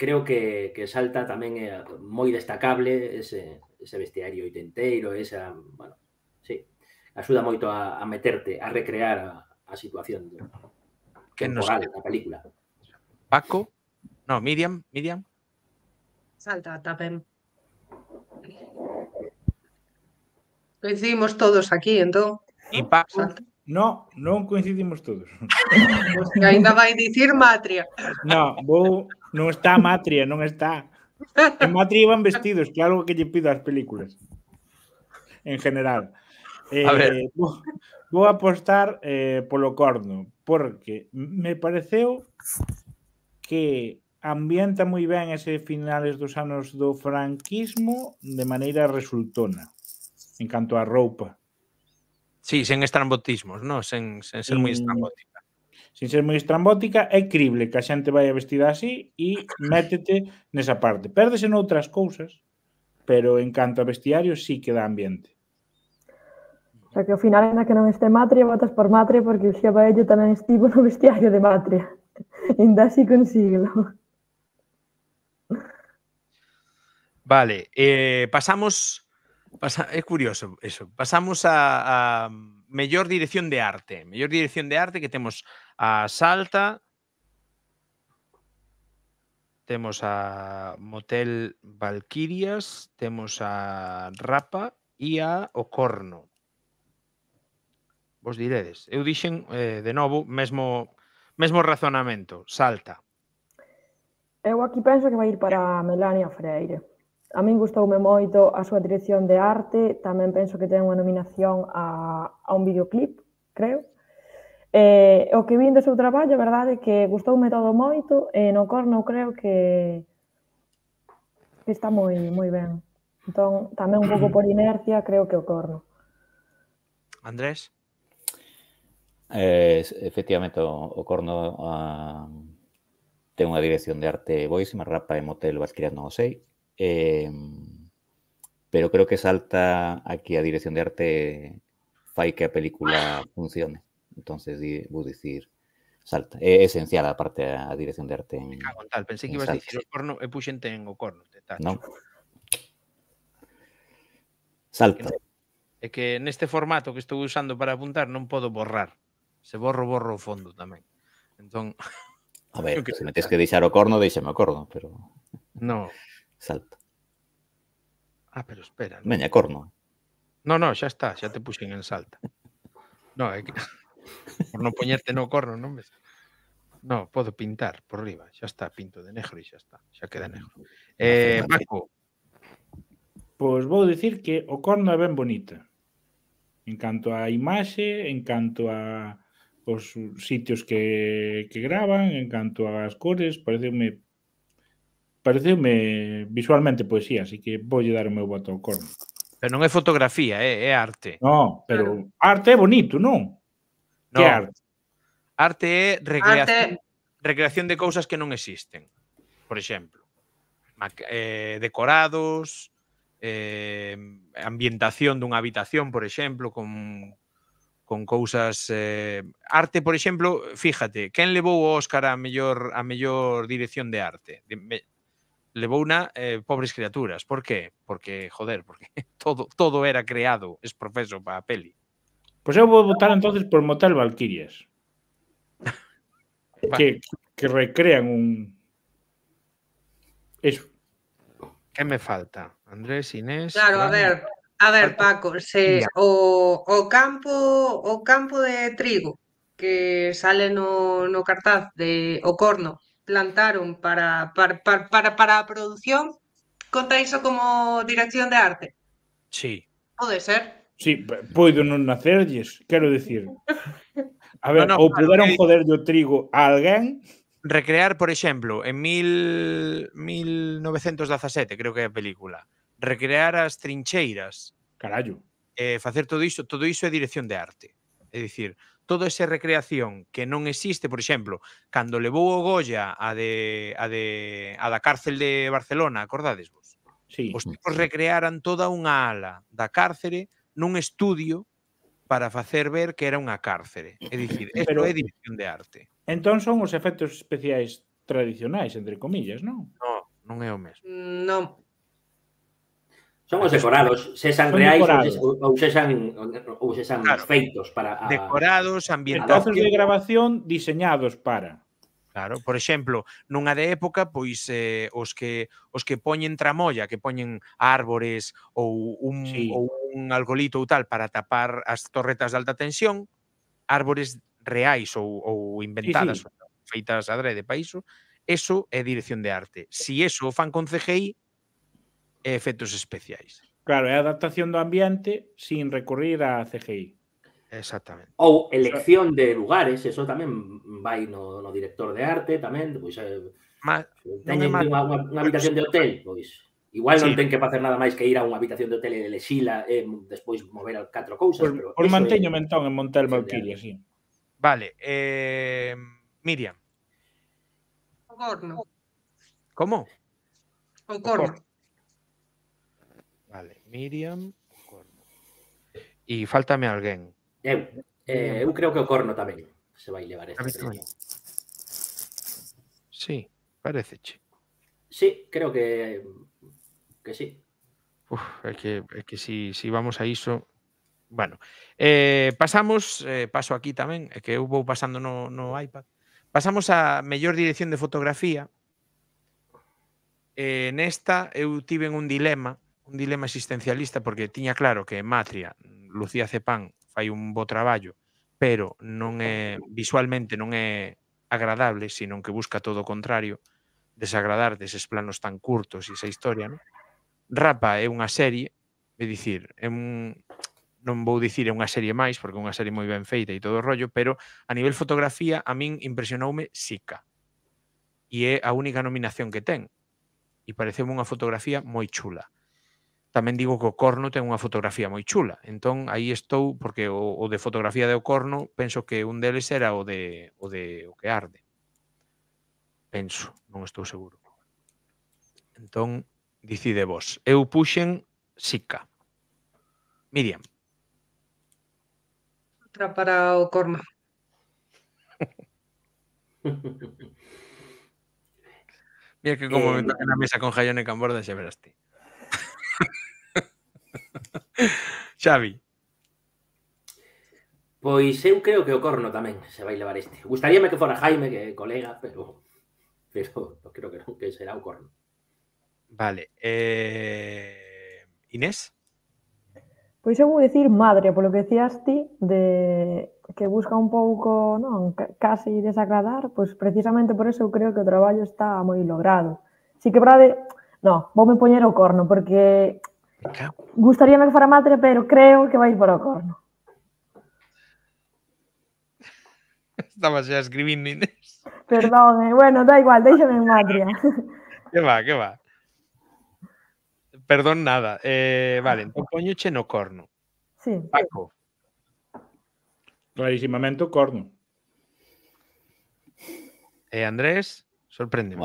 Speaker 5: Creo que, que Salta tamén é moi destacable ese, ese vestiario oitenteiro, esa, bueno, sí, axuda moito a, a meterte, a recrear a, a situación de, que nos da película.
Speaker 2: Paco? No, Miriam, Miriam.
Speaker 6: Salta tapen. Coincidimos todos aquí, entón.
Speaker 7: E Pablo, No, non coincidimos todos. que ainda
Speaker 6: vai dicir Matria.
Speaker 7: No, vou, non está Matria, non está. En Matria iban vestidos, que é algo que lle pido ás películas. En general. Eh, a ver. Vou, vou apostar eh, polo corno, porque me pareceu que ambienta moi ben ese finales dos anos do franquismo de maneira resultona. en canto a ropa. Sí,
Speaker 2: sin estrambotismos, ¿no? Sin ser muy mm.
Speaker 7: estrambótica. Sin ser muy estrambótica, es crible que a xente vaya vestida así y e métete esa parte. Perdes en otras cosas, pero en canto a vestiario sí que dá ambiente.
Speaker 4: O sea, que al final, la que non esté Matria, votas por Matria, porque o xa Baello tamén estivo no vestiario de Matria. Inda así consigo.
Speaker 2: Vale, eh, pasamos Pasa, é curioso eso. Pasamos a, a mellor dirección de arte. Mellor dirección de arte que temos a Salta, temos a Motel Valquirias, temos a Rapa e a O Corno. Vos diredes. Eu dixen, eh, de novo, mesmo mesmo razonamento. Salta.
Speaker 4: Eu aquí penso que vai ir para Melania Freire. A min gustoume moito a súa dirección de arte, tamén penso que ten unha nominación a, a un videoclip, creo. Eh, o que vin do seu traballo, a verdade, que gustoume todo moito, e no corno creo que, está moi moi ben. Entón, tamén un pouco por inercia, creo que o corno.
Speaker 2: Andrés?
Speaker 3: Eh, efectivamente, o, o corno a, ah, ten unha dirección de arte boísima, rapa e motel criando o sei. Em, pero creo que salta aquí a dirección de arte para que la película funcione. Entonces, voy a decir, salta. E, es esencial aparte a, a dirección de arte. pensé que ibas a decir, corno, en o corno. Salta.
Speaker 2: es que este formato que estoy usando para apuntar no puedo borrar. Se borro, borro fondo también. Entón... A ver, si me que
Speaker 3: deixar o corno, deixame me corno, pero... No. Salta.
Speaker 2: Ah, pero espera.
Speaker 3: ¿no? Veña, corno.
Speaker 2: No, no, xa está, xa te puxen en salta. No, é que... por non poñerte no corno, non ves? No, podo pintar por
Speaker 7: riba, xa está, pinto de negro e xa está, xa queda negro. Eh, Paco. Pois vou dicir que o corno é ben bonita. En canto á imaxe, en canto a os sitios que, que graban, en canto ás cores, pareceme pareceume visualmente poesía, así que voulle dar o meu voto ao corno.
Speaker 2: Pero non é fotografía, é, eh, é arte.
Speaker 7: No, pero claro. arte é bonito, non? No. Que arte?
Speaker 2: Arte é recreación, arte... recreación de cousas que non existen. Por exemplo, eh, decorados, eh, ambientación dunha habitación, por exemplo, con, con cousas... Eh, arte, por exemplo, fíjate, quen levou o Óscar a mellor, a mellor dirección de arte? De, me, levou na eh, pobres criaturas. Por qué? Porque, joder, porque todo, todo era creado, es profeso para a peli.
Speaker 7: Pois pues eu vou votar entonces por Motel Valquirias. que, que recrean un... Eso. Que me falta? Andrés,
Speaker 2: Inés... Claro, Lana. a ver,
Speaker 6: a ver, Paco, se, o, o, campo, o campo de trigo que sale no, no cartaz de O Corno, plantaron para, para, para, para, para a produción, conta iso como dirección de arte? Sí. Pode ser?
Speaker 7: Sí, poido non nacerlles, quero dicir. A ver, no, no, ou puderon claro, joderlle o trigo a alguén recrear,
Speaker 2: por exemplo, en mil, 1917, creo que é a película, recrear as trincheiras. Carallo. Eh, facer todo iso, todo iso é dirección de arte. É dicir, toda esa recreación que non existe, por exemplo, cando levou o Goya a de a de a da cárcel de Barcelona, acordades vos? Sí. Os tipos recrearan toda unha ala da cárcere nun estudio para facer ver que era unha cárcere. É
Speaker 7: dicir, é Pero, edición dirección de arte. Entón son os efectos especiais tradicionais, entre comillas, non? Non, non é o mesmo. Non, Son os decorados, sexan son reais decorados. ou sexan, ou sexan claro. feitos para...
Speaker 5: A, decorados,
Speaker 2: ambientados... Datos de
Speaker 7: grabación diseñados para...
Speaker 5: Claro, por exemplo,
Speaker 2: nunha de época, pois eh, os que os que poñen tramolla, que poñen árbores ou un sí. ou un algolito ou tal para tapar as torretas de alta tensión, árbores reais ou, ou inventadas, sí, sí. feitas adrede para iso, eso é dirección de arte. Si eso o fan con CGI, e efectos especiais.
Speaker 7: Claro, é a adaptación do ambiente sin recurrir a CGI. Exactamente.
Speaker 5: Ou elección de lugares, eso tamén vai no, no director de arte, tamén, pois
Speaker 7: eh, mas, teñen unha, unha, habitación de hotel, pois igual non sí. ten que facer nada máis que ir a unha habitación
Speaker 5: de hotel e lexila e eh, despois mover al catro cousas, por, pero Por manteño
Speaker 7: é... mentón en Montel Valquilla, sí. Vale, eh, Miriam.
Speaker 6: O corno. Como? O corno.
Speaker 5: Miriam
Speaker 2: y faltame alguien
Speaker 6: Eu,
Speaker 5: eh, eh, creo que o Corno también se va a este premio.
Speaker 2: Sí, chico.
Speaker 5: Sí, creo que que sí.
Speaker 2: es que, si, vamos a iso... Bueno, eh, pasamos, paso aquí también es que hubo pasando no, iPad. Pasamos a mayor dirección de fotografía. en esta eu tiven un dilema un dilema existencialista porque tiña claro que Matria, Lucía Cepán fai un bo traballo, pero non é visualmente non é agradable, sino que busca todo o contrario, desagradar deses planos tan curtos e esa historia, non? Rapa é unha serie, é dicir, é un non vou dicir é unha serie máis, porque é unha serie moi ben feita e todo o rollo, pero a nivel fotografía a min impresionoume Sica. E é a única nominación que ten. E pareceu unha fotografía moi chula tamén digo que o corno ten unha fotografía moi chula. Entón, aí estou, porque o, o de fotografía de o corno, penso que un deles era o de o, de, o que arde. Penso, non estou seguro. Entón, dicide vos. Eu puxen Sica. Miriam.
Speaker 6: Outra para o corno.
Speaker 2: Mira que como eh, me toca na mesa con Jaione Camborda xa verás ti.
Speaker 5: Xavi. Pues eu creo que o Corno se se a levar este. gustaría que fuera Jaime, que é colega, pero pero creo que que será o Corno. Vale. Eh... Inés?
Speaker 4: Pois voy vou decir madre, por lo que decías ti, de que busca un poco non, casi desagradar, pues precisamente por eso creo que el trabajo está muy logrado. Si que, Brade, no, voume poñer o corno, porque gustaría que fuera madre, pero creo que va a ir por corno.
Speaker 2: Estabas ya escribiendo, Inés.
Speaker 4: Perdón, eh. bueno, da igual, déjame en madre.
Speaker 2: ¿Qué va, qué va. Perdón nada.
Speaker 7: Eh, vale, entonces ah. poñoche no corno.
Speaker 1: Sí.
Speaker 4: Paco.
Speaker 7: Clarísimamente corno. eh, Andrés, sorprende.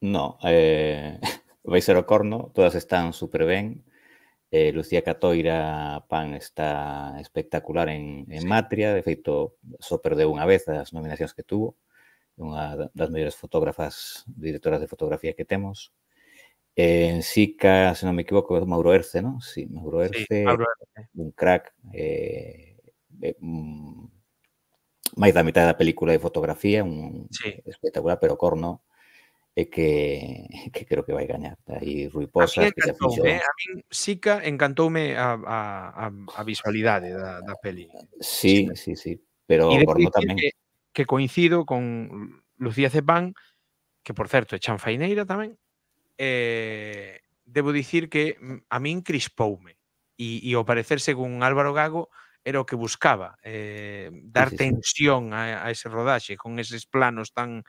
Speaker 3: no, eh... Vaisero Corno, todas están súper bien. Eh, Lucía Catoira Pan está espectacular en, en Matria, de hecho, súper de una vez las nominaciones que tuvo, Una de las mejores fotógrafas, directoras de fotografía que tenemos. en Sica, si no me equivoco, es Mauro Erce, ¿no? Sí, Mauro Erce, un crack, eh, eh, mm, Más de la mitad mitad la película de fotografía, un espectacular, pero corno, e que, que creo que vai gañar. Aí Rui que a fixo... eh? a
Speaker 2: min que encantoume a, a, a visualidade da, da peli.
Speaker 3: Sí, sí, sí, sí. pero Corno tamén. Que,
Speaker 2: que coincido con Lucía Cepán, que por certo é chanfaineira tamén, eh, debo dicir que mm, a min crispoume. E, e ao parecer, según Álvaro Gago, era o que buscaba, eh, dar sí, sí, sí. tensión a, a ese rodaxe, con eses planos tan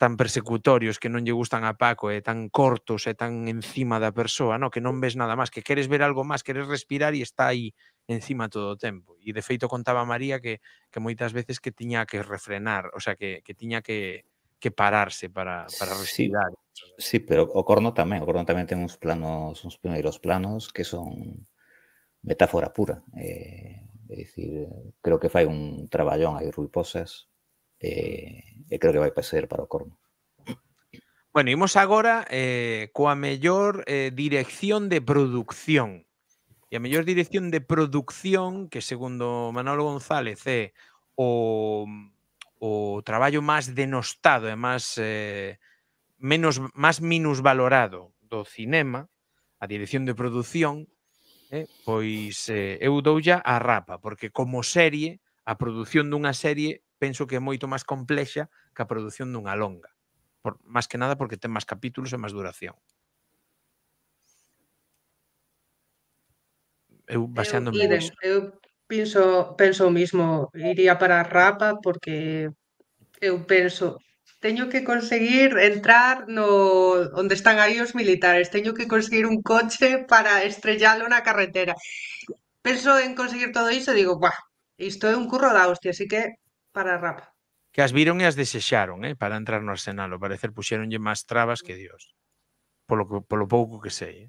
Speaker 2: tan persecutorios que non lle gustan a Paco e tan cortos e tan encima da persoa, no? que non ves nada máis, que queres ver algo máis, queres respirar e está aí encima todo o tempo. E de feito contaba María que, que moitas veces que tiña que refrenar, o sea, que, que tiña que, que pararse para, para respirar.
Speaker 3: Sí, sí, pero o corno tamén, o corno tamén ten uns planos, uns primeiros planos que son metáfora pura. Eh, é dicir, creo que fai un traballón aí Rui Posas, eh, e creo que vai ser para o Corno.
Speaker 2: Bueno, imos agora eh, coa mellor eh, dirección de producción. E a mellor dirección de producción, que segundo Manolo González é o, o traballo máis denostado e máis eh, menos máis minusvalorado do cinema, a dirección de produción, eh, pois eh, eu doulla a rapa, porque como serie, a produción dunha serie penso que é moito máis complexa que a produción dunha longa. Por, máis que nada porque ten máis capítulos e máis duración. Eu baseándome eu, Iden,
Speaker 6: eu penso, penso o mismo, iría para a rapa porque eu penso teño que conseguir entrar no onde están aí os militares, teño que conseguir un coche para estrellalo na carretera. Penso en conseguir todo iso e digo, buah, isto é un curro da hostia, así que para Rapa.
Speaker 2: Que as viron e as desexaron, eh, para entrar no Arsenal, O parecer puxéronlle máis trabas que Dios. Polo, que, polo pouco que sei. Eh.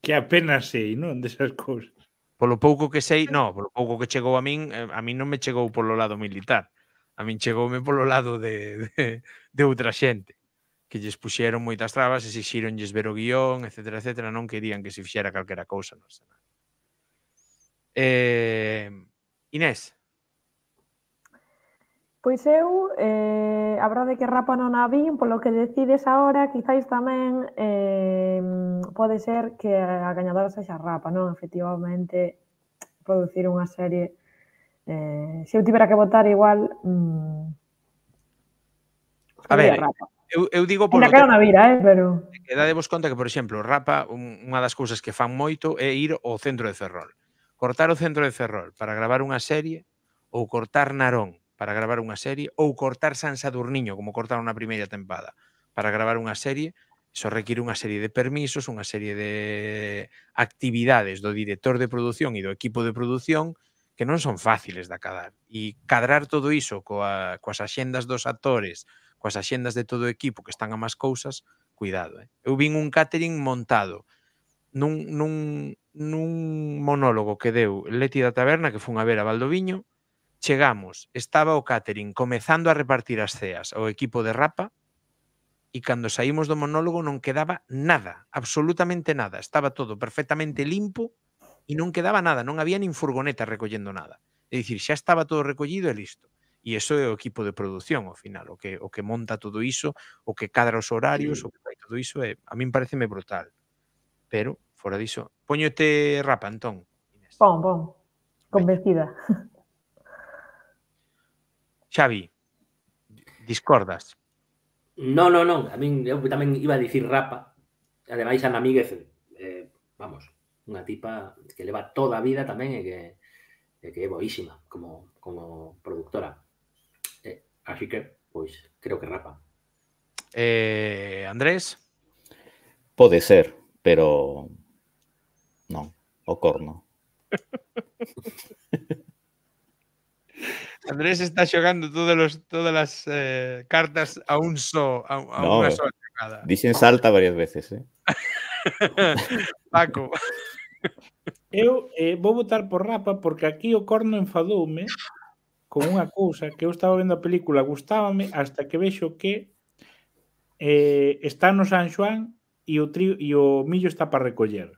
Speaker 2: Que apenas sei, non, desas cousas. Polo pouco que sei, no, polo pouco que chegou a min, eh, a min non me chegou polo lado militar. A min chegoume polo lado de, de, de outra xente que lles puxeron moitas trabas, lles ver o guión, etc, etc, non querían que se fixera calquera cousa no Arsenal. Eh, Inés,
Speaker 4: Pois eu, eh, a verdade que Rapa non a vin, polo que decides agora, quizáis tamén eh, pode ser que a gañadora sexa Rapa, non? Efectivamente, producir unha serie eh, se eu tivera que votar igual mm, A
Speaker 2: ver, Rapa. eu, eu digo polo que... na vira, eh, pero... Que dadevos conta que, por exemplo, Rapa, unha das cousas que fan moito é ir ao centro de Ferrol. Cortar o centro de Ferrol para gravar unha serie ou cortar Narón para gravar unha serie ou cortar San Sadurniño, como cortaron na primeira tempada, para gravar unha serie, Iso require unha serie de permisos, unha serie de actividades do director de produción e do equipo de produción que non son fáciles de acadar. E cadrar todo iso coa, coas axendas dos actores, coas axendas de todo o equipo que están a máis cousas, cuidado. Eh? Eu vin un catering montado nun, nun, nun monólogo que deu Leti da Taberna, que fun a ver a Valdoviño, Chegamos, estaba o catering comezando a repartir as ceas ao equipo de Rapa e cando saímos do monólogo non quedaba nada, absolutamente nada. Estaba todo perfectamente limpo e non quedaba nada, non había nin furgoneta recollendo nada. É dicir, xa estaba todo recollido e listo. E iso é o equipo de produción, ao final, o que o que monta todo iso, o que cadra os horarios, sí. o que fai todo iso, é, a min pareceme brutal. Pero, fora diso, poñote rapa, entón.
Speaker 4: Pon, pon. Convencida.
Speaker 2: Xavi, discordas?
Speaker 5: No, no, non. A min eu tamén iba a dicir Rapa. Ademais, Ana Míguez, eh, vamos, unha tipa que leva toda a vida tamén e que, e que é boísima como, como productora. Eh, así que, pois, creo que Rapa.
Speaker 3: Eh, Andrés? Pode ser, pero non, o corno.
Speaker 2: Andrés está xogando todos los, todas as eh, cartas
Speaker 7: a un só, a, a no, unha só chegada. Dixen
Speaker 3: salta varias veces, eh?
Speaker 7: Paco. Eu eh, vou votar por Rapa porque aquí o corno enfadoume con unha cousa que eu estaba vendo a película, gustábame hasta que vexo que eh, está no San Xoán e o, trio, e o millo está para recoller.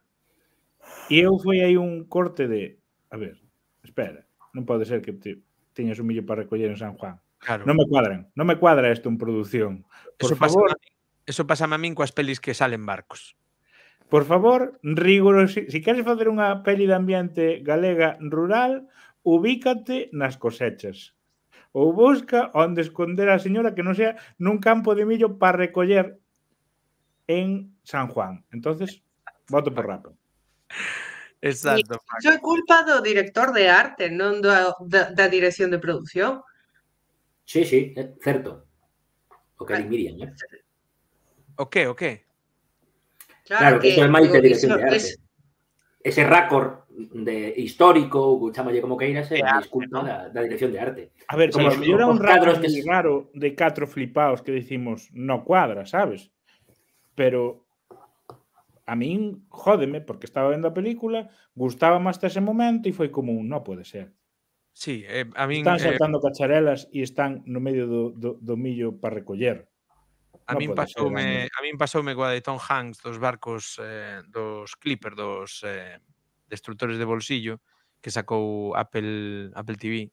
Speaker 7: E eu foi aí un corte de... A ver, espera, non pode ser que... Te tiñas un millo para recoller en San Juan. Claro. Non me cuadran, non me cuadra isto en produción. Por eso favor, pasa
Speaker 2: eso pasa a min coas pelis que salen barcos.
Speaker 7: Por favor, riguros, si, si queres facer unha peli de ambiente galega rural, ubícate nas cosechas ou busca onde esconder a señora que non sea nun campo de millo para recoller en San Juan. Entonces, voto por rápido. Exacto. Iso é
Speaker 6: culpa do director de arte, non do, da, da dirección de produción.
Speaker 5: Sí, sí, é certo. O que admirian, eh? O que, o
Speaker 6: que?
Speaker 1: Claro, claro que que, é máis de dirección de arte. Es...
Speaker 5: Ese récord de histórico, chamalle como queiras, é eh, a disculpa da, da dirección de arte. A ver, como se era un raro que...
Speaker 7: raro de catro flipaos que dicimos no cuadra, sabes? Pero a min jódeme porque estaba vendo a película, gustaba máis ese momento e foi como un no pode ser.
Speaker 2: Sí, eh, a min están eh, saltando
Speaker 7: eh, cacharelas e están no medio do, do, do millo para recoller. A no min pasoume, a
Speaker 2: min pasoume coa de Tom Hanks dos barcos eh, dos Clipper, dos eh, destructores de bolsillo que sacou Apple Apple TV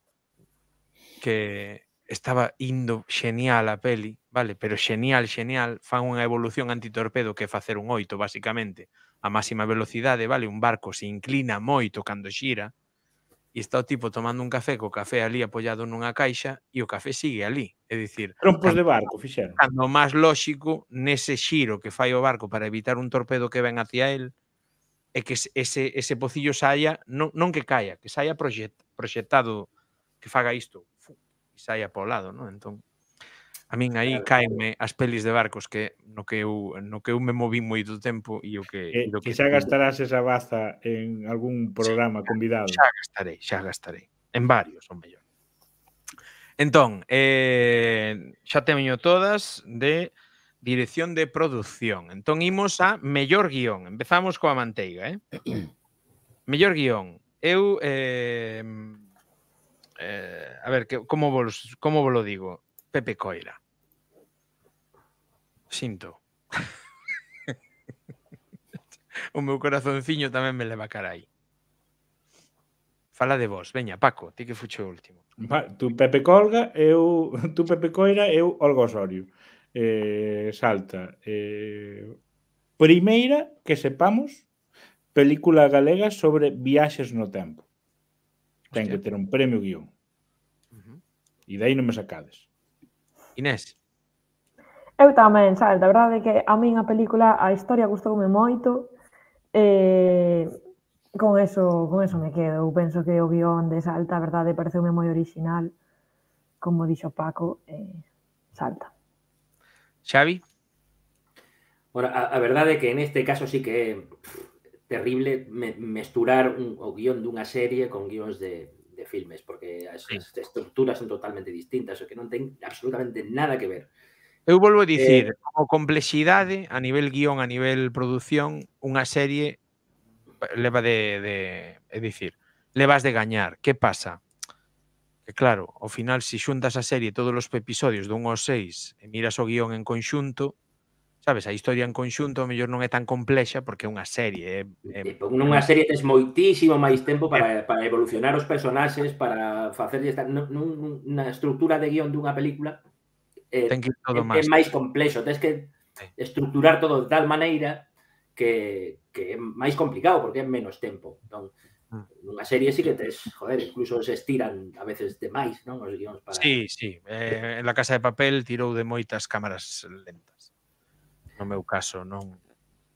Speaker 2: que estaba indo xenial a peli, vale, pero xenial, xenial, fan unha evolución antitorpedo que facer un oito, basicamente, a máxima velocidade, vale, un barco se inclina moito cando xira, e está o tipo tomando un café co café ali apoiado nunha caixa e o café sigue ali, é dicir... Trompos de
Speaker 7: barco, fixeron.
Speaker 2: Cando máis lóxico, nese xiro que fai o barco para evitar un torpedo que ven hacia el, é que ese, ese pocillo saia, non, non que caia, que saia proxectado que faga isto, saia para o lado, non? Entón, a min aí caenme as pelis de barcos que no que eu no que eu me moví moito tempo e o que eh, e, o que, xa gastarás
Speaker 7: esa baza en algún programa xa, convidado. Xa gastarei, xa gastarei.
Speaker 2: En varios, ou mellor. Entón, eh, xa teño todas de dirección de produción. Entón imos a mellor guión. Empezamos coa manteiga, eh? mellor guión. Eu eh, eh, a ver, que, como vos, como vos lo digo, Pepe Coira. Sinto. o meu corazonciño tamén me leva cara aí. Fala de vos, veña,
Speaker 7: Paco, ti que fuche o último. Va, tu Pepe Colga, eu, tu Pepe Coira, eu Olga Osorio. Eh, salta. Eh, primeira que sepamos película galega sobre viaxes no tempo. Ten que ter un premio guión. Uh -huh. E dai non me sacades. Inés.
Speaker 4: Eu tamén, sabes, da verdade que a min a película, a historia gustoume moito. Eh, con eso, con eso me quedo. Eu penso que o guión de Salta, a verdade, pareceume moi original. Como dixo Paco, eh, Salta.
Speaker 5: Xavi? Bueno, a, a verdade é que en este caso sí que é terrible me, mesturar un, o guión dunha serie con guións de, de filmes, porque as, sí. as estructuras son totalmente distintas, o que non ten absolutamente nada que ver.
Speaker 2: Eu volvo a dicir, eh, como complexidade, a nivel guión, a nivel produción, unha serie leva de, de é dicir, levas de gañar. Que pasa? Que claro, ao final, se si xuntas a serie todos os episodios dun ou seis e miras o guión en conxunto, sabes, a historia en conxunto mellor non é tan complexa porque é unha
Speaker 5: serie. É, é... Nunha serie tes moitísimo máis tempo para, para evolucionar os personaxes, para facer esta, non, non, unha estructura de guión dunha película eh, ten que todo máis. é máis complexo, tens que estructurar todo de tal maneira que, que é máis complicado porque é menos tempo. Entón, mm. nunha serie sí que tes, joder, incluso se estiran a veces demais, non? Os guións para...
Speaker 2: Sí, sí. Eh, en la Casa de Papel tirou de moitas cámaras lentas no meu caso, non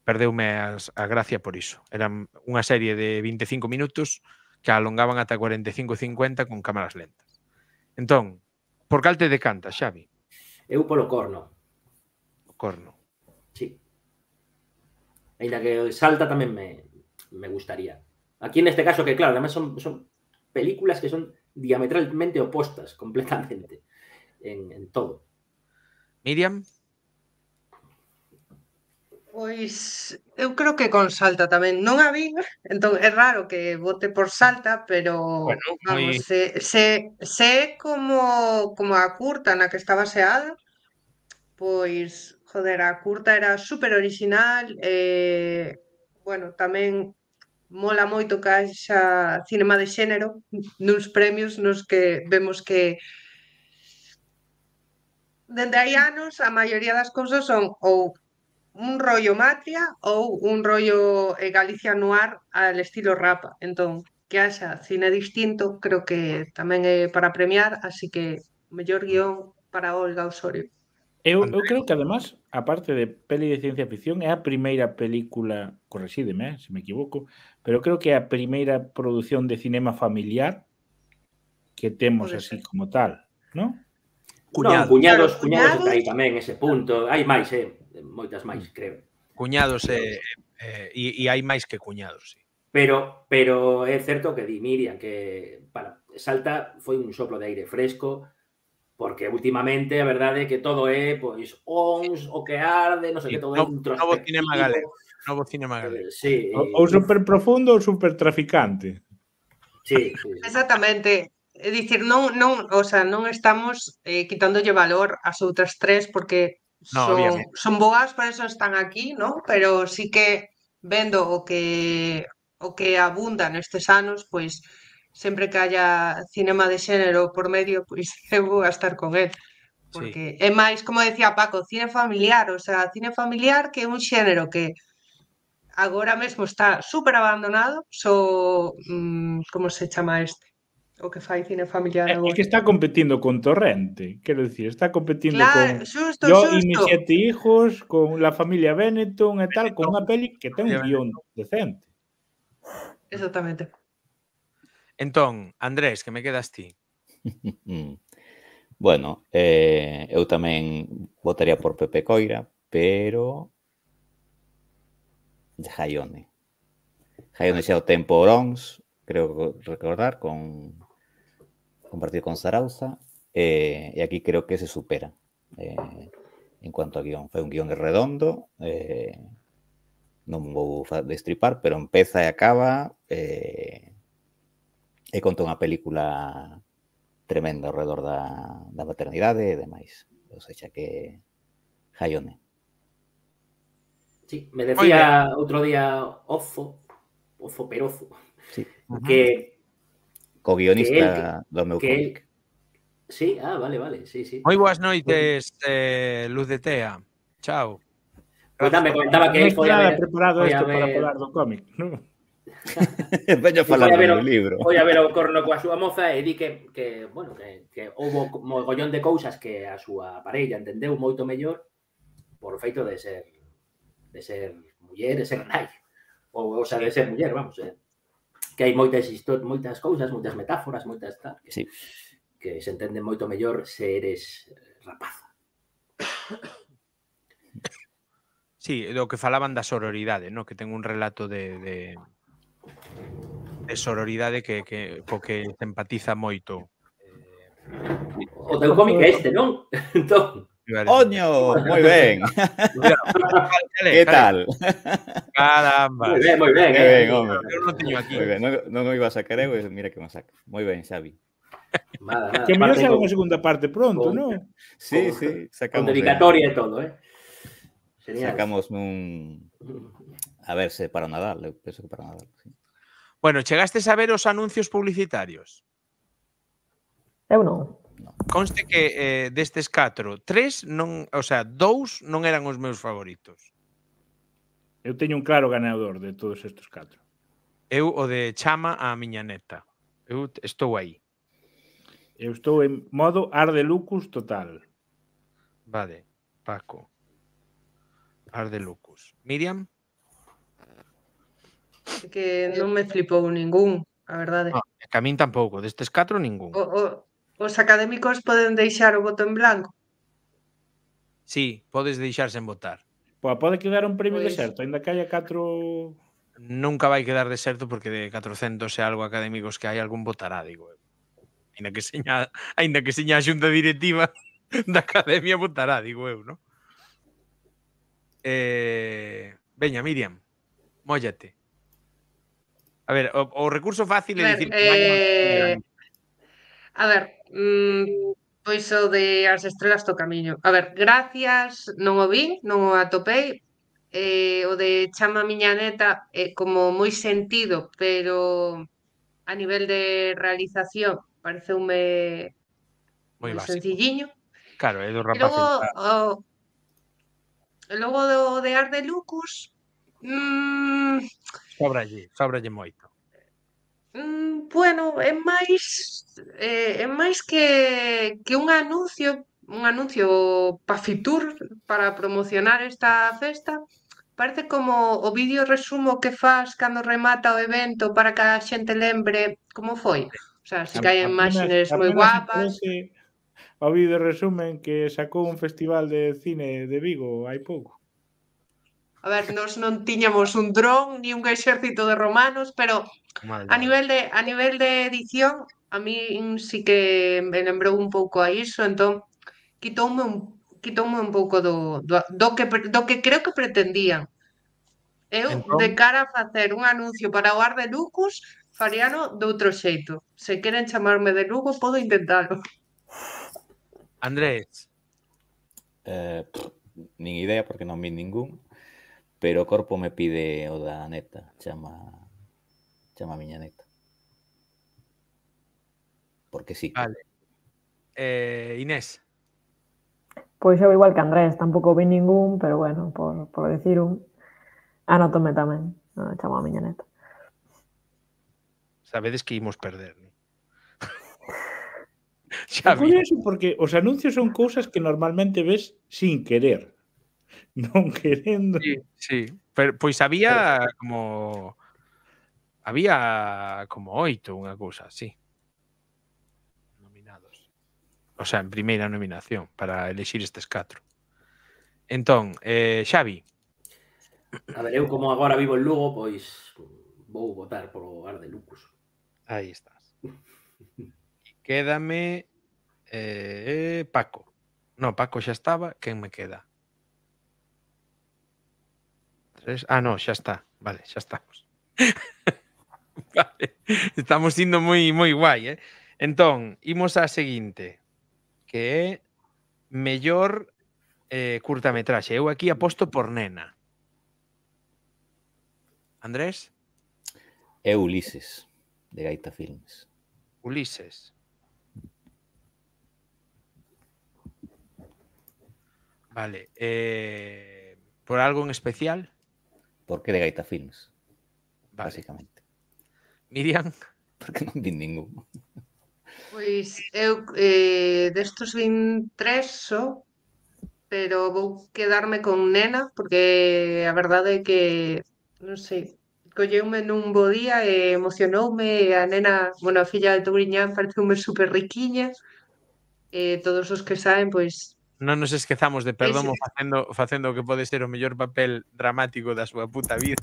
Speaker 2: perdeume as, a gracia por iso. Eran unha serie de 25 minutos que alongaban ata 45-50 con cámaras lentas. Entón, por cal te decanta, Xavi?
Speaker 5: Eu polo corno. O corno. Sí. Ainda que salta tamén me, me gustaría. Aquí en este caso que, claro, además son, son películas que son diametralmente opostas completamente en, en todo. Miriam?
Speaker 6: Pois eu creo que con Salta tamén. Non a vin, entón é raro que vote por Salta, pero bueno, vamos, muy... se, se, se como, como a curta na que está seada, pois, joder, a curta era super original, eh, bueno, tamén mola moito que haxa cinema de xénero nuns premios nos que vemos que dende hai anos a maioría das cousas son ou un rollo matria ou un rollo eh, Galicia noir al estilo rapa. Entón, que haxa cine distinto, creo que tamén é para premiar, así que o mellor guión para Olga Osorio.
Speaker 7: Eu, eu creo que además, aparte de peli de ciencia ficción, é a primeira película, corresídeme, eh, se me equivoco, pero creo que é a primeira produción de cinema familiar que temos así como tal, non? Cuñado. No, cuñados, cuñados, cuñados cuñados,
Speaker 5: cuñados, tamén ese punto. Hai máis, eh moitas máis, mm. creo.
Speaker 7: Cuñados e, eh,
Speaker 2: e, e hai máis que cuñados, sí.
Speaker 5: Pero, pero é certo que di Miriam que para Salta foi un soplo de aire fresco, porque últimamente a verdade é que todo é pois ons, o que arde, non sei sí, que todo no, é trozo. Novo cinema galego. Novo cinema galego.
Speaker 7: Eh, sí, o, ou super profundo ou super traficante. Sí, sí.
Speaker 6: Exactamente. É dicir, non, non, o sea, non estamos eh, quitándolle valor ás outras tres porque No, son, obviamente. son boas, por eso están aquí, ¿no? Pero sí que vendo o que o que abunda nestes anos, pois sempre que haya cinema de xénero por medio, pois eu vou a estar con el. Porque sí. é máis, como decía Paco, cine familiar, o sea, cine familiar que é un xénero que agora mesmo
Speaker 7: está super abandonado, so,
Speaker 6: mmm, como se chama este?
Speaker 7: o que fai cine familiar é, É que está competindo con Torrente, quero dicir, está competindo claro, con xusto, Yo xusto. e mis sete hijos, con la familia Benetton e tal, con unha peli que ten un guión decente. Exactamente.
Speaker 2: Entón, Andrés, que me quedas ti?
Speaker 3: bueno, eh, eu tamén votaría por Pepe Coira, pero de Jaione. Jaione xa o tempo Orons, creo recordar, con compartir con Sarauza, eh, y aquí creo que se supera eh, en cuanto a guión. Foi un guión redondo, eh, non vou destripar, pero empieza e acaba, eh, e conta unha película tremenda ao redor da, da maternidade e demais. O sea, que Jaione.
Speaker 5: Sí, me decía outro día Ozo, Ozo Perozo, sí. que, co-guionista do meu cómic. Sí, ah, vale, vale, sí, sí. Moi boas
Speaker 2: noites, eh, Luz de Tea. Chao. Pues me comentaba que él podía preparado isto ver... para falar
Speaker 7: do cómic, non? Veño falar do libro. Foi a ver
Speaker 5: o corno coa súa moza e di que, que bueno, que, que mo mogollón de cousas que a súa parella entendeu moito mellor por feito de ser de ser muller de ser nai. Ou, ou sea, de ser muller, vamos, eh que hai moitas moitas cousas, moitas metáforas, moitas tal, que, sí. que se entende moito mellor se eres rapaz.
Speaker 2: Sí, do que falaban da sororidade, no? que ten un relato de, de, de sororidade que, que, co que se empatiza moito. O teu cómic é este, non?
Speaker 5: Entón...
Speaker 3: Oño, moi ben. que tal? Caramba. Muy bien, muy bien. Muy eh. bien, hombre. Yo no tengo aquí. Muy bien. No, no me iba a sacar, eu, mira que me saca. Muy bien, Xavi.
Speaker 7: Nada, nada. Que me saca una segunda parte pronto, con, Sí, con, sí, sacamos. Con dedicatoria y todo, eh. Genial.
Speaker 3: Sacamos un. a verse para nadar, eu eh, penso que para nadar. sí. Bueno,
Speaker 2: chegastes a ver os anuncios publicitarios? Eu non. No. Conste que eh, destes catro, tres non, o sea, dous non eran os meus favoritos.
Speaker 7: Eu teño un claro ganador de todos estes catro.
Speaker 2: Eu o de chama a miña neta. Eu estou aí.
Speaker 7: Eu estou en modo ar de lucus total. Vale, Paco. Ar de lucus. Miriam?
Speaker 6: Que non me flipou ningún, a verdade. No,
Speaker 2: ah, que a min tampouco, destes
Speaker 7: catro ningún. O,
Speaker 6: o, os académicos poden deixar o voto en blanco?
Speaker 7: Sí, podes deixar sen votar. Pois pode quedar un premio pois... deserto, ainda que haya 4
Speaker 2: Nunca vai quedar deserto porque de 400 e algo académicos que hai algún votará, digo. Ainda que seña, ainda que seña a xunta directiva da academia votará, digo eu, non? Eh, veña, Miriam, mollate. A ver, o, o recurso fácil é dicir... Eh...
Speaker 6: A ver, mm, Pois o de As Estrelas do Camiño. A ver, gracias, non o vi, non o atopei. Eh, o de Chama a miña neta é eh, como moi sentido, pero a nivel de realización pareceume moi sencilliño.
Speaker 2: Claro, é do rapaz. logo,
Speaker 6: o, logo do de Arde Lucus mmm,
Speaker 2: Sobralle, sobralle moito.
Speaker 6: Mm, bueno, é máis eh, é máis que, que un anuncio un anuncio pa Fitur para promocionar esta festa parece como o vídeo resumo que fas cando remata o evento para que a xente lembre como foi. O sea, se caen máxines moi guapas.
Speaker 7: O vídeo resumen que sacou un festival de cine de Vigo hai pouco.
Speaker 6: A ver, nós non tiñamos un dron ni un exército de romanos, pero Mal, a nivel de a nivel de edición a mí sí que me lembrou un pouco a iso, entón quitoume un quitoume un pouco do, do, do que do que creo que pretendían. Eu entón... de cara a facer un anuncio para o Ar de Lucus, faríano de outro xeito. Se queren chamarme de Lugo, podo intentalo.
Speaker 3: Andrés. Eh, pff, nin idea porque non vi ningún. pero Corpo me pide Oda neta, llama Miñaneta. miña neta. Porque sí. Eh, Inés.
Speaker 4: Pues yo igual que Andrés, tampoco vi ningún, pero bueno, por, por decir un, anotome también. chama a miña neta.
Speaker 2: Sabedes que a perder, ¿no?
Speaker 7: porque os anuncios son cosas que normalmente ves sin querer. non querendo.
Speaker 2: Sí, sí. Pero, pois había como había como oito unha cousa, sí. Nominados. O sea, en primeira nominación para elegir estes catro. Entón, eh, Xavi.
Speaker 5: A ver, eu como agora vivo en Lugo, pois vou votar o Ar de Lucus.
Speaker 2: Aí estás. Quédame eh, Paco. No, Paco xa estaba, quen me queda? Ah, no, ya está. Vale, ya estamos. Estamos siendo muy, muy guay, eh? a la siguiente siguiente, que es mejor eh, aquí aposto por Nena.
Speaker 3: Andrés? É Ulises, de Gaita Films. Ulises.
Speaker 2: Vale. Eh, por algo en especial?
Speaker 3: porque de Gaita Films. Vale. Básicamente. Miriam? Porque non vin ningún.
Speaker 6: Pois eu eh, destos vin tres só, pero vou quedarme con Nena, porque a verdade é que, non sei, colleume nun bo día e emocionoume, a nena, bueno, a filla de Touriñán pareceume super riquiña, Eh, todos os que saben, pois,
Speaker 2: non nos esquezamos de Perdomo sí. facendo, facendo o que pode ser o mellor papel dramático da súa puta vida.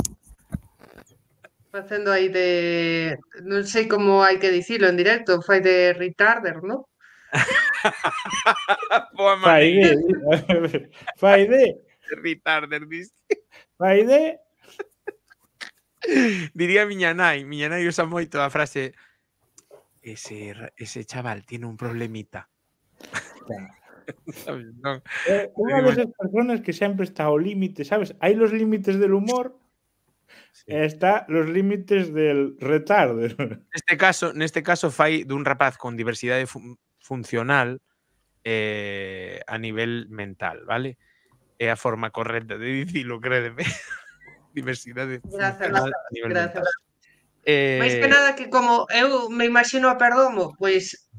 Speaker 6: Facendo aí de... Non sei como hai que dicilo en directo, fai de retarder, non?
Speaker 7: Boa fai de... Fai de... Retarder, diste.
Speaker 6: Fai de...
Speaker 2: Diría miña nai, miña nai usa moito a frase ese,
Speaker 7: ese chaval tiene un problemita. Claro eh, unha desas personas que sempre está ao límite, sabes? Hai los límites del humor Sí. Está los límites del retardo.
Speaker 2: Neste caso, neste caso fai dun rapaz con diversidade fun funcional eh, a nivel mental, vale? É a forma correcta de dicilo, crédeme. diversidade gracias, funcional gracias, a nivel gracias. mental. Eh... Mais que nada
Speaker 6: que como eu me imagino a Perdomo, pois pues,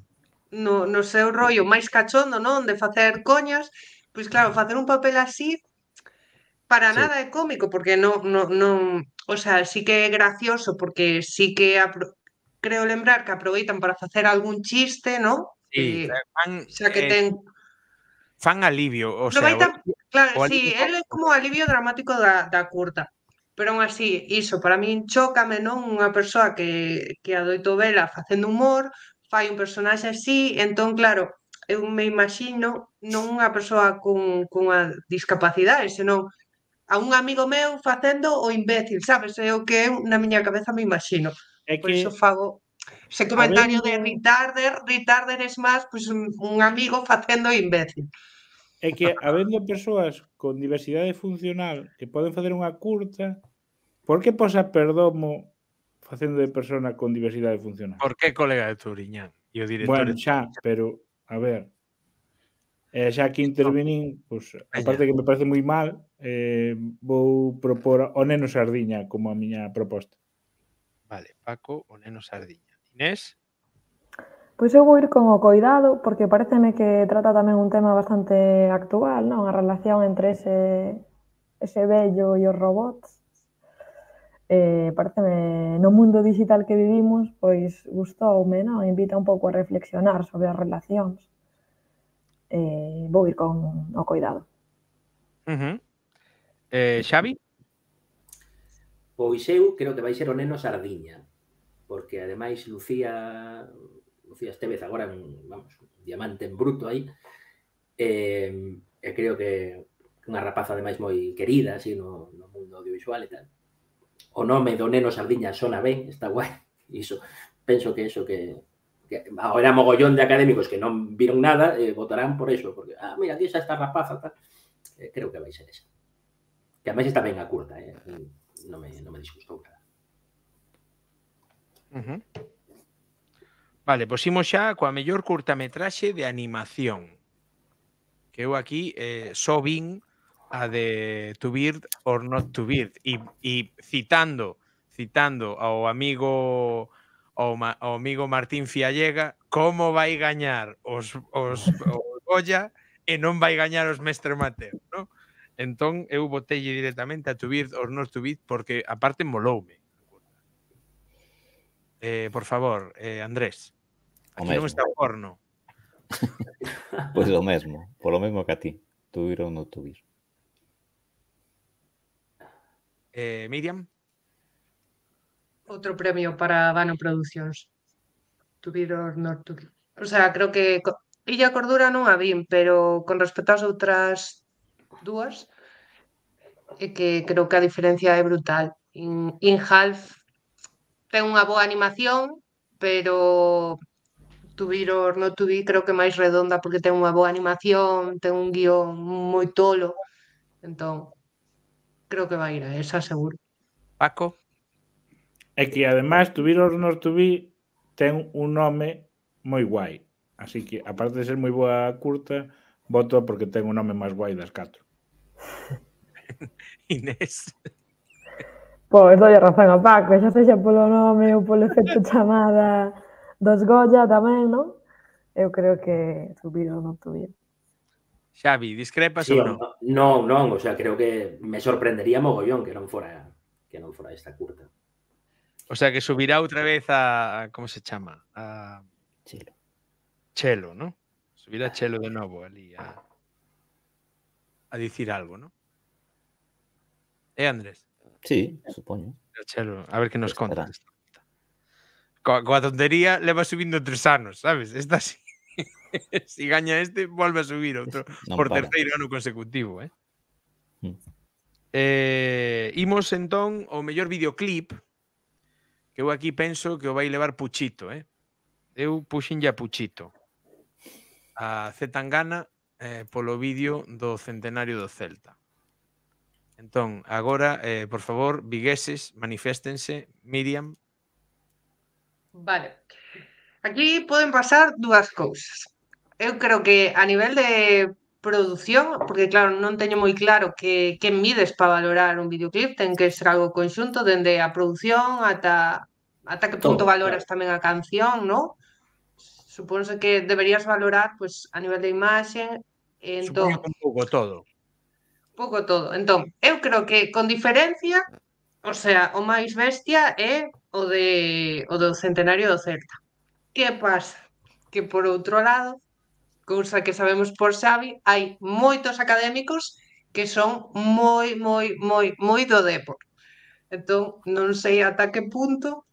Speaker 6: no, no seu rollo máis cachondo, non? De facer coñas, pois claro, facer un papel así para sí. nada é cómico, porque non, non, non, o sea, sí que é gracioso, porque sí que apro... creo lembrar que aproveitan para facer algún chiste, non? Sí, eh, fan, xa que eh, ten...
Speaker 2: Fan alivio, o sea... Aproveitan...
Speaker 6: O... Claro, o sí, alivio... él é como alivio dramático da, da curta. Pero aún así, iso, para min chocame non? Unha persoa que, que adoito vela facendo humor, fai un personaxe así, entón, claro, eu me imagino non unha persoa con, cunha discapacidade, senón a un amigo meu facendo o imbécil, sabes? É o que eu na miña cabeza me imagino. É que... Por iso fago ese comentario mí... de eh, Ritarder, Ritarder es máis pois, pues, un, un amigo facendo o imbécil.
Speaker 7: É que habendo persoas con diversidade funcional que poden facer unha curta, por que posa perdomo facendo de persona con diversidade funcional.
Speaker 2: Por que colega de Turiñán? E
Speaker 7: o director bueno, xa, pero, a ver, eh, xa que intervenín, pues, aparte que me parece moi mal, eh, vou propor o Neno Sardiña como a miña proposta.
Speaker 2: Vale, Paco, o Neno Sardiña. Inés?
Speaker 4: Pois eu vou ir con o coidado, porque pareceme que trata tamén un tema bastante actual, non? A relación entre ese, ese vello e os robots eh, pareceme, no mundo digital que vivimos, pois gustoume, non? Invita un pouco a reflexionar sobre as relacións. Eh, vou ir con o cuidado.
Speaker 5: Uh -huh. eh, Xavi? Pois eu creo que vai ser o neno Sardiña, porque ademais Lucía Lucía Estevez agora un, vamos, un diamante en bruto aí. Eh, e creo que unha rapaza ademais moi querida así no, no mundo audiovisual e tal o no me doné no sardiñas zona B está ...y eso, pienso que eso que, ahora mogollón de académicos que no vieron nada eh, votarán por eso, porque, ah, mira, aquí esta está rapaza, tal. Eh, creo que a ser esa. Que además está bien acurta, curta, eh? ...no me, disgustó
Speaker 2: me nada. Vale, pues ya xa coa mellor de animación. Que eu aquí eh, sobin a de To Beard or Not To Beard e, e citando citando ao amigo ao, ma, ao amigo Martín Fiallega como vai gañar os, os, os Goya e non vai gañar os Mestre Mateo no? entón eu botelle directamente a To Beard or Not To Beard porque aparte moloume eh, por favor, eh, Andrés aquí non está porno
Speaker 3: pois pues o mesmo, polo mesmo que a ti tuviron ou
Speaker 6: non tuviron
Speaker 2: Eh, Miriam.
Speaker 6: Outro premio para Vano Producións. Tuvieron no O sea, creo que Illa Cordura non a vin, pero con respecto ás outras dúas, é que creo que a diferencia é brutal. In, in Half ten unha boa animación, pero tuvir or no tuvi creo que máis redonda porque ten unha boa animación, ten un guión moi
Speaker 7: tolo. Entón, creo que va a ir a esa, seguro. Paco. Es que además, tuvieron no or to be, ten un nombre muy guay. Así que, aparte de ser muy buena curta, voto porque tengo un nome máis guai las
Speaker 1: catro. Inés.
Speaker 4: pues doy razón a Paco, xa sexa polo nome por el efecto chamada dos Goya también, ¿no? Yo creo que subir no Tuvi
Speaker 5: Xavi, ¿discrepas o no? No, no, o sea, creo que me sorprendería mogollón que no fuera que no fuera esta curta.
Speaker 2: O sea, que subirá otra vez a, ¿Cómo se llama? A Chelo. Chelo, ¿no? Subirá ah. Chelo de nuevo a decir algo, ¿no? Eh, Andrés.
Speaker 3: Sí, supongo.
Speaker 2: Chelo, a ver qué nos contas. Con la tontería va subiendo tres anos, sabes? Esta sí. si gaña este, volve a subir outro non por terceiro ano consecutivo, eh? Mm. Eh, imos entón o mellor videoclip que eu aquí penso que o vai levar Puchito, eh? Eu puxin a Puchito a Zetangana eh, polo vídeo do centenario do Celta. Entón, agora, eh, por favor, vigueses, maniféstense. Miriam.
Speaker 6: Vale. Aquí poden pasar dúas cousas eu creo que a nivel de produción, porque claro, non teño moi claro que, que mides para valorar un videoclip, ten que ser algo conxunto dende a produción ata ata que punto Todo, valoras claro. tamén a canción, non? Supónse que deberías valorar pues, a nivel de imaxe, entón...
Speaker 2: un pouco todo.
Speaker 6: Un pouco todo. Entón, eu creo que con diferencia, o sea, o máis bestia é o de o do centenario do Celta. Que pasa? Que por outro lado, cousa que sabemos por Xavi, hai moitos académicos que son moi, moi, moi, moi do Depor. Entón, non sei ata que punto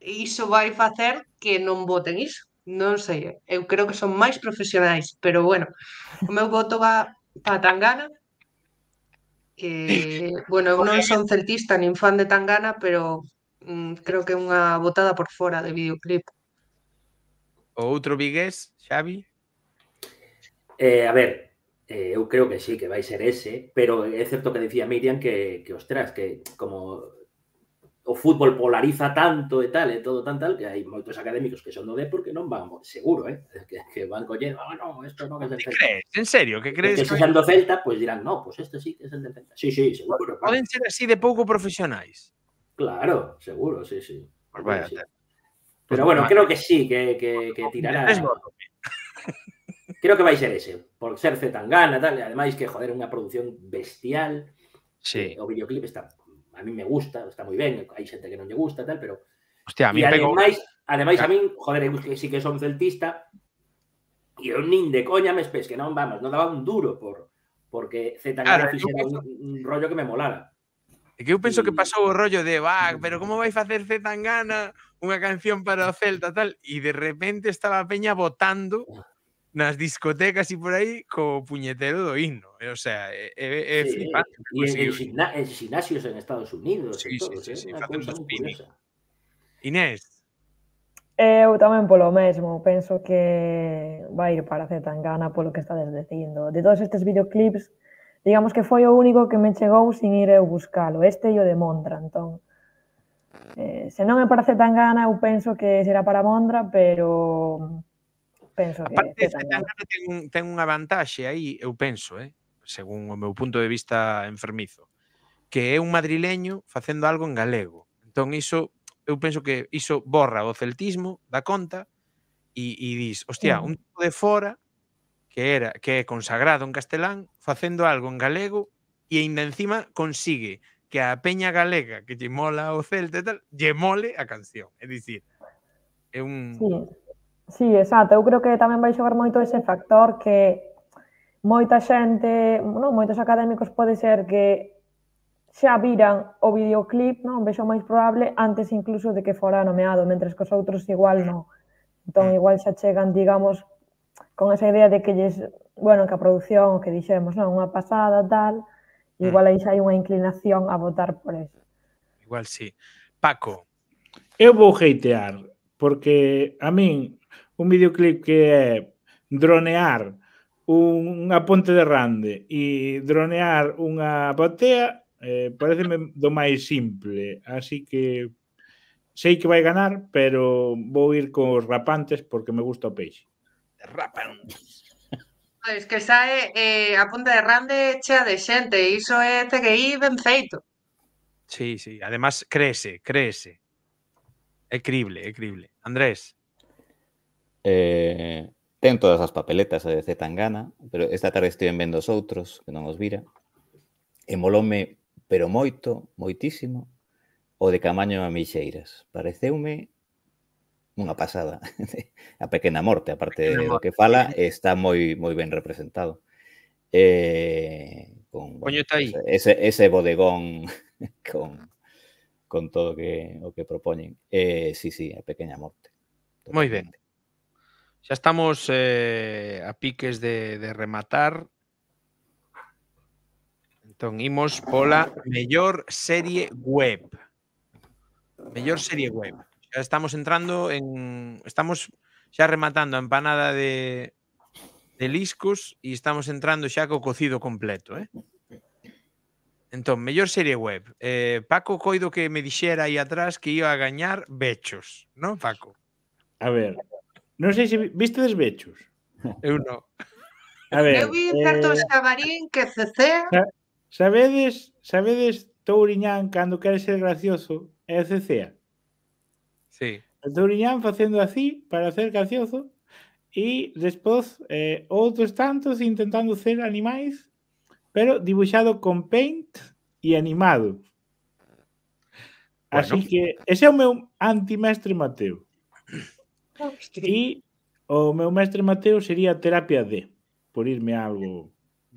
Speaker 6: iso vai facer que non voten iso. Non sei, eu creo que son máis profesionais, pero bueno, o meu voto va a Tangana, Eh, bueno, eu non son celtista nin fan de Tangana, pero mm, creo que é unha votada por fora de videoclip.
Speaker 5: O outro vigués, Xavi? Eh, a ver, yo eh, creo que sí, que vais a ser ese, pero es cierto que decía Miriam que, que ostras, que como o fútbol polariza tanto y e tal, y e todo tan tal, que hay muchos académicos que son no de porque no van, seguro, eh, que, van lleno. Ah, no, esto no es el Celta. En serio, ¿Qué crees? que, Celta, pues dirán, no, pues este sí que es el de Celta. Sí,
Speaker 1: sí, seguro.
Speaker 5: ¿Pueden ser así de poco profesionales?
Speaker 1: Claro,
Speaker 5: seguro, sí, sí. Pues
Speaker 1: pero pues bueno, creo que
Speaker 5: sí, que, que, pues tirará. creo que vai ser ese, por ser Zetangana, tal, e ademais que, joder, unha produción bestial. Sí. Eh, o videoclip está, a mí me gusta, está moi ben, hai xente que non lle gusta, tal, pero...
Speaker 2: Hostia, a mí ademais,
Speaker 5: pego... ademais, ademais a min, joder, eu que sí que son celtista, e eu nin de coña me espes, que non, vamos, non daba un duro por porque
Speaker 1: Zetangana claro, fixera un,
Speaker 5: un rollo que me molara. É que eu penso que pasou o rollo de, va,
Speaker 2: pero como vai facer Z Tangana unha canción para o Celta tal, e de repente estaba a peña
Speaker 5: votando ah
Speaker 2: nas discotecas e por aí co puñetero do himno. O sea,
Speaker 5: é, é, é sí, flipante. E en, en, en gimnasios en Estados Unidos. Sí, todo, sí, ¿eh? sí, sí, sí. Inés.
Speaker 4: Eu eh, tamén polo mesmo, penso que vai ir para gana polo que estades dicindo. De todos estes videoclips, digamos que foi o único que me chegou sin ir eu buscalo. Este e o de Mondra, entón. Eh, se non é para gana, eu penso que será para Mondra, pero
Speaker 1: penso que... Aparte, que
Speaker 2: ten, ten unha vantaxe aí, eu penso, eh? según o meu punto de vista enfermizo, que é un madrileño facendo algo en galego. Entón, iso, eu penso que iso borra o celtismo da conta e, e dis, hostia, mm. un tipo de fora que era que é consagrado en castelán facendo algo en galego e aínda encima consigue que a peña galega que lle mola o Celta e tal, lle mole a canción. É dicir, é un... Sí.
Speaker 4: Sí, exacto. Eu creo que tamén vai xogar moito ese factor que moita xente, non, moitos académicos pode ser que xa viran o videoclip, non? Vexo máis probable antes incluso de que fora nomeado, mentres que os outros igual non. Entón, mm. igual xa chegan, digamos, con esa idea de que lles, bueno, que a produción, que dixemos, non, unha pasada, tal, mm. igual aí xa hai unha inclinación a votar por eso.
Speaker 7: Igual sí. Paco. Eu vou hatear porque a min un videoclip que é dronear unha ponte de rande e dronear unha batea eh, pareceme do máis simple así que sei que vai ganar pero vou ir cos rapantes porque me gusta o peixe rapantes
Speaker 6: Es pois que é eh, a ponte de rande chea de xente iso é TGI ben feito
Speaker 2: Sí, sí, además crece, crece É crible, é crible Andrés
Speaker 3: Eh, ten todas as papeletas de Zetangana, pero esta tarde estive vendo os outros, que non os vira. E molome, pero moito, moitísimo, o de Camaño a Mixeiras. Pareceume unha pasada. a pequena morte, aparte de do que fala, está moi moi ben representado. Eh, con, bueno, aí. Ese, ese bodegón con, con todo que, o que propoñen. Eh, sí, sí, a pequena morte.
Speaker 2: Moi ben. Ya estamos eh, a piques de, rematar. Entonces, hola, Mejor serie web. Mejor serie web. Ya estamos entrando en... Estamos ya rematando a empanada de, de y estamos entrando ya co cocido completo, eh. Entonces, mayor serie web. Eh, Paco Coido que me dijera ahí atrás que iba a gañar Bechos, ¿no, Paco?
Speaker 7: A ver, Non sei se viste desvechos. Eu non. A ver, Eu vi eh... certo
Speaker 6: xabarín que se cea...
Speaker 7: Sabedes, sabedes Touriñán cando quere ser gracioso é cecea. Sí. O Touriñán facendo así para ser gracioso e despois eh, outros tantos intentando ser animais pero dibuixado con paint e animado.
Speaker 1: Bueno. Así
Speaker 7: que ese é o meu antimestre Mateo. E o meu mestre Mateo sería terapia D, por irme a algo...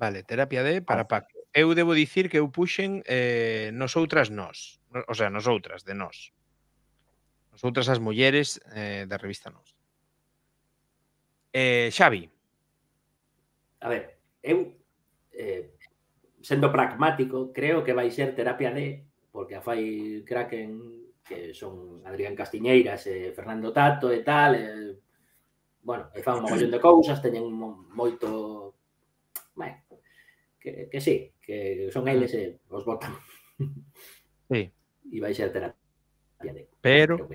Speaker 7: Vale, terapia D para ah. Paco.
Speaker 2: Eu debo dicir que eu puxen eh, nosoutras nós, o sea, nosoutras, de nós. Nosoutras as mulleres eh, da revista Nós. Eh, Xavi.
Speaker 5: A ver, eu eh, sendo pragmático, creo que vai ser terapia D, porque a fai Kraken que son Adrián Castiñeiras eh, Fernando Tato y e tal, eh, bueno, e un montón de cousas, teñen moito, bueno, que, sí, que son eles e os votan. Sí. vais a ser terapia de... Pero...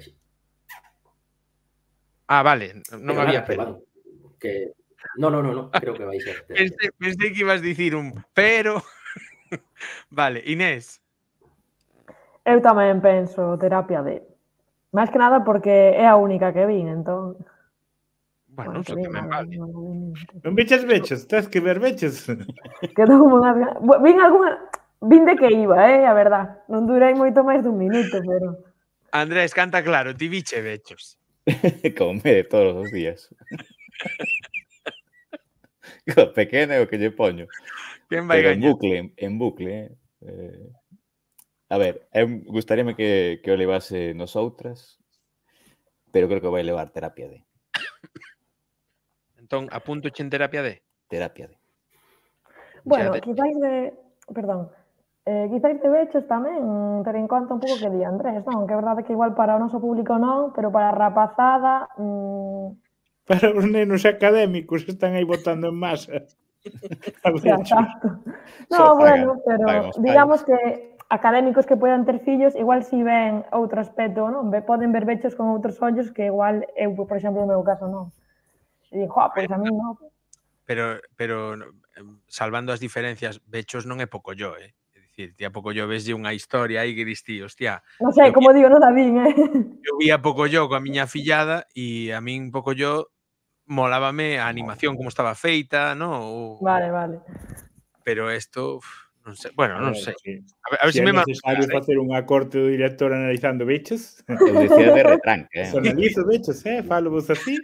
Speaker 5: Ah, vale, no me había esperado. que... No, no, no, no, creo que vai ser.
Speaker 2: Pensei, que ibas a decir un pero. vale, Inés.
Speaker 4: Eu también pienso, terapia de... Más que nada porque é a única que vine, entonces...
Speaker 7: Bueno, eso que me tamén vale. Non biches veches, tens que ver veches.
Speaker 4: Que como una... Vin alguna... Vin de que iba, eh, a verdad. No Non mucho moito máis un minuto, pero...
Speaker 2: Andrés, canta claro, ti biche vechos.
Speaker 3: Come todos los días. Pequeño pequeno o que lle poño. En bucle, en bucle, eh. eh a ver, em, gustaríame que, que elevase nosotras, pero creo que a elevar terapia D.
Speaker 2: ¿Entonces, apunto en terapia D?
Speaker 3: Terapia D.
Speaker 4: Bueno, quizás... quizáis de... Perdón. Eh, quizáis de también, tamén ter en cuenta un poco que di Andrés, aunque es verdad que igual para nuestro público no, pero para rapazada... Mm,
Speaker 1: para unos
Speaker 7: nenos académicos están ahí votando en masa. exacto.
Speaker 4: No, bueno, pero digamos que académicos que poidan ter fillos, igual si ven outro aspecto, non? Poden ver vechos con outros ollos que igual eu, por exemplo, no meu caso non. E digo, ah, pois pues a mí non.
Speaker 2: Pero, pero salvando as diferencias, vechos non é pouco yo, eh? dicir, ti a pouco yo de unha historia aí que diste, hostia.
Speaker 4: Non sei, como vi, digo, non da vin, eh?
Speaker 2: Eu vi a pouco yo coa miña fillada e a min pouco yo molábame a animación como estaba feita, non? O... Vale, vale. Pero isto
Speaker 7: Non sei,
Speaker 1: bueno,
Speaker 2: non
Speaker 7: sei. A ver, a ver se si, si me é necesario man... facer unha corte do director analizando bichos. Eu decía de retranque. Eh? Analizo bichos, eh? Falo vos así.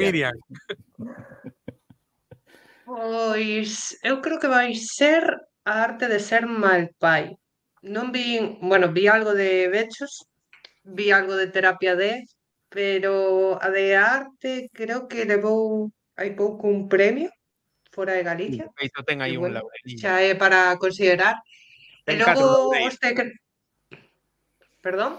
Speaker 1: Miriam.
Speaker 6: Pois eu creo que vai ser a arte de ser mal pai. Non vi, bueno, vi algo de Bechos, vi algo de terapia de, pero a de arte creo que levou hai pouco un premio fora de Galicia.
Speaker 1: Feito ten aí
Speaker 2: un bueno, laureliño.
Speaker 6: Xa é para considerar. Ten e logo este que Perdón?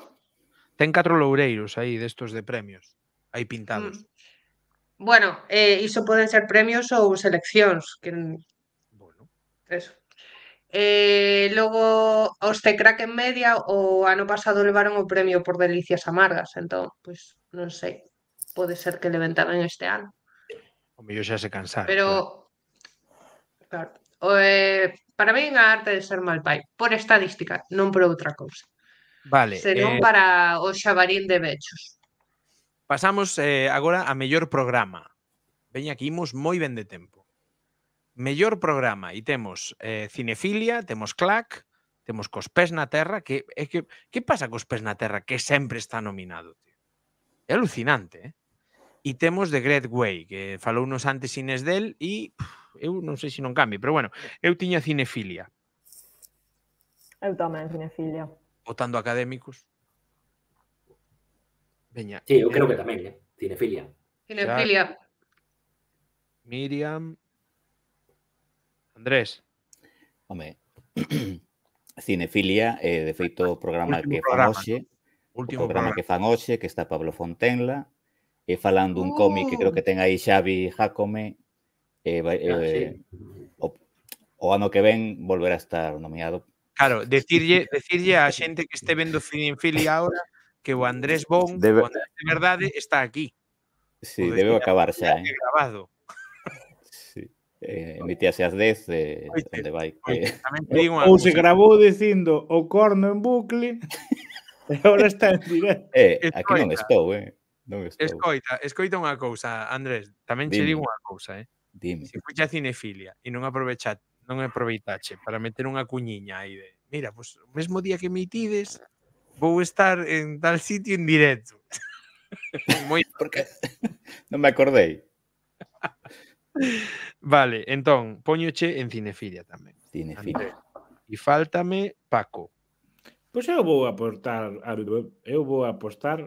Speaker 2: Ten catro loureiros aí destos de premios, aí pintados. Mm.
Speaker 6: Bueno, eh, iso poden ser premios ou seleccións, que bueno. Eso. Eh, logo os de Crack en Media o ano pasado levaron o premio por Delicias Amargas, entón, pois pues, non sei, pode ser que levantaran este ano.
Speaker 2: O mellor xa se cansar.
Speaker 6: Pero Claro. O, eh, para min a arte de ser mal pai, por estadística, non por outra cousa.
Speaker 2: Vale. Senón eh...
Speaker 6: para o xabarín de vechos.
Speaker 2: Pasamos eh, agora a mellor programa. Veña que imos moi ben de tempo. Mellor programa e temos eh, Cinefilia, temos Clac, temos Cos pés na terra, que é que que pasa cos pés na terra que sempre está nominado, tío. É alucinante, eh? E temos The Great Way, que falou nos antes Inés del e pff, eu non sei se non cambie, pero bueno, eu tiña cinefilia.
Speaker 4: Eu tamén cinefilia.
Speaker 2: Votando académicos. Veña. Sí, eu creo eh, que tamén, eh? cinefilia. Cinefilia. Miriam. Andrés.
Speaker 3: Home, Cinefilia, eh, de feito, o programa Último que programa. fan hoxe, Último o programa, programa que fan hoxe, que está Pablo Fontenla, e falando un uh. cómic que creo que uh. ten aí Xavi Jacome, eh, ah, eh, o, o ano que ven volverá a estar nomeado.
Speaker 2: Claro, decirlle, decirlle a xente que este vendo Fili ahora que o Andrés Bon, Debe... o de verdade, está aquí.
Speaker 3: Sí, o debe acabar xa, eh. Grabado. Sí. Eh, emitíase ás 10 de oite, onde vai. Oite,
Speaker 2: que... Ou se
Speaker 7: grabou dicindo o corno en bucle e agora está en directo. Eh, aquí non estou, eh. Non estou.
Speaker 2: Escoita, escoita unha cousa, Andrés, tamén che digo unha cousa, eh. Dime. Se fuche a cinefilia e non aprovechate non aproveitache para meter unha cuñiña aí de, mira, pois pues, o mesmo día que me tides, vou estar en tal sitio en directo. Moi porque non me acordei. vale, entón, poñoche en cinefilia
Speaker 7: tamén. Cinefilia. E fáltame Paco. Pois eu vou aportar, eu vou apostar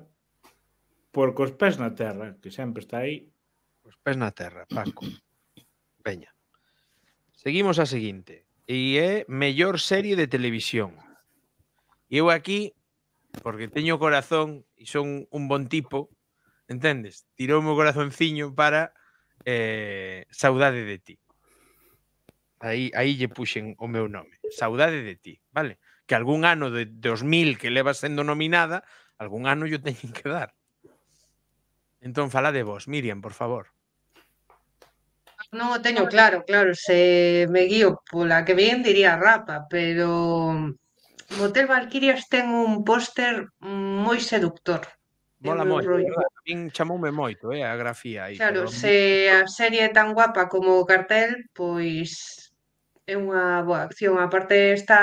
Speaker 7: por cos pés na terra, que sempre está aí. Os pés na terra, Paco. Veña. Seguimos a
Speaker 2: seguinte. E é mellor serie de televisión. eu aquí, porque teño corazón e son un bon tipo, entendes? Tirou o corazonciño para eh, Saudade de ti. Aí, aí lle puxen o meu nome. Saudade de ti, vale? Que algún ano de 2000 que leva sendo nominada, algún ano yo teñen que dar. Entón, fala de vos, Miriam, por favor.
Speaker 6: Non o teño claro, claro, se me guío pola que bien diría Rapa, pero Motel mm, Valkyrias ten un póster moi seductor. Mola moi, A
Speaker 2: min chamoume moito, eh, a
Speaker 1: grafía aí. Claro, pero... se
Speaker 6: a serie é tan guapa como o cartel, pois é unha boa acción. A parte está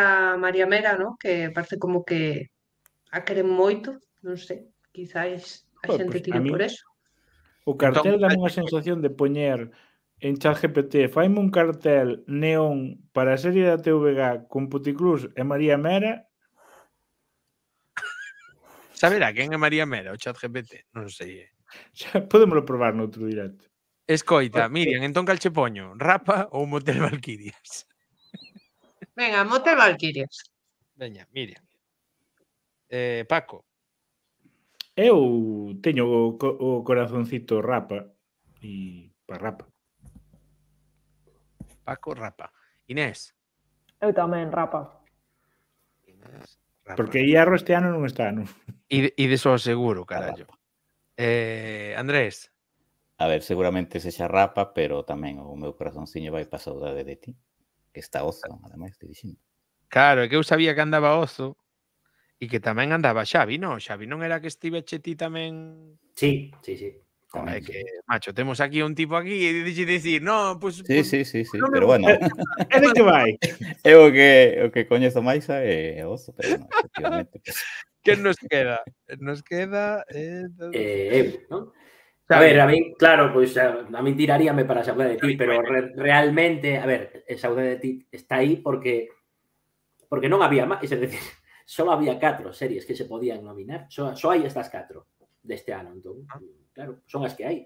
Speaker 6: María Mera, no? que parece como que a queren moito, non sei, quizáis a xente pues, pois pues, tira a mí, por eso.
Speaker 7: O cartel entón, dá unha sensación de poñer en ChatGPT faime un cartel neón para a serie da TVG con Puticlus e María Mera.
Speaker 2: Saberá quen é María Mera o ChatGPT? Non sei. Eh.
Speaker 7: Xa probar no outro directo. Escoita, Miriam,
Speaker 2: entón calche poño, Rapa ou Motel Valquirias?
Speaker 6: Venga, Motel Valquirias.
Speaker 7: Veña, Miriam.
Speaker 2: Eh, Paco.
Speaker 7: Eu teño o, o corazoncito Rapa e para Rapa.
Speaker 2: Paco Rapa. Inés.
Speaker 4: Eu tamén, Rapa.
Speaker 2: Inés,
Speaker 7: Rapa. Porque Iarro este ano
Speaker 2: non está, non? E, e de só seguro, carallo. Eh, Andrés.
Speaker 3: A ver, seguramente se xa Rapa, pero tamén o meu corazonciño vai para saudade de ti. Que está ozo, ademais, te dixendo. Claro, é que eu sabía que andaba ozo e que tamén
Speaker 2: andaba Xavi, non? Xavi non era que estive che ti tamén...
Speaker 3: Sí, sí, sí. Joder, que,
Speaker 2: macho, temos aquí un tipo aquí e dixe dicir, no, pues, sí,
Speaker 3: pues, sí, sí, sí, no pero bueno. é o que vai. É o que o que coñezo máis é eh, oso, pero no, efectivamente.
Speaker 5: que nos queda? Nos queda
Speaker 1: eh, eh,
Speaker 5: ¿no?
Speaker 3: A ver, a mí,
Speaker 5: claro, pois pues, a, a mí tiraríame para saudade de ti, pero re, realmente, a ver, saudade de ti está aí porque porque non había máis, es decir, só había catro series que se podían nominar, só, só hai estas catro deste ano, entón. Ah claro, son as que hai.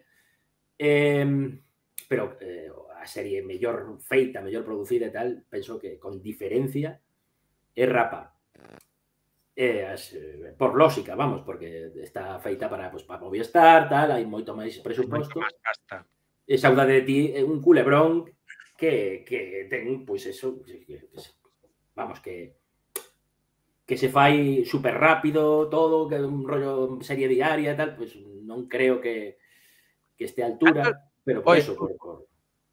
Speaker 5: Eh, pero eh, a serie mellor feita, mellor producida e tal, penso que con diferencia é Rapa. Eh, as, eh, por lógica, vamos, porque está feita para, pues, para Movistar, tal, hai moito máis presuposto. Moito máis gasta. E saudade de ti é un culebrón que, que ten, pois, pues, eso, que, que, vamos, que que se fai super rápido todo, que un rollo serie diaria e tal, pois pues, non creo que, que este altura, ah, pero por Oye, eso, por, por,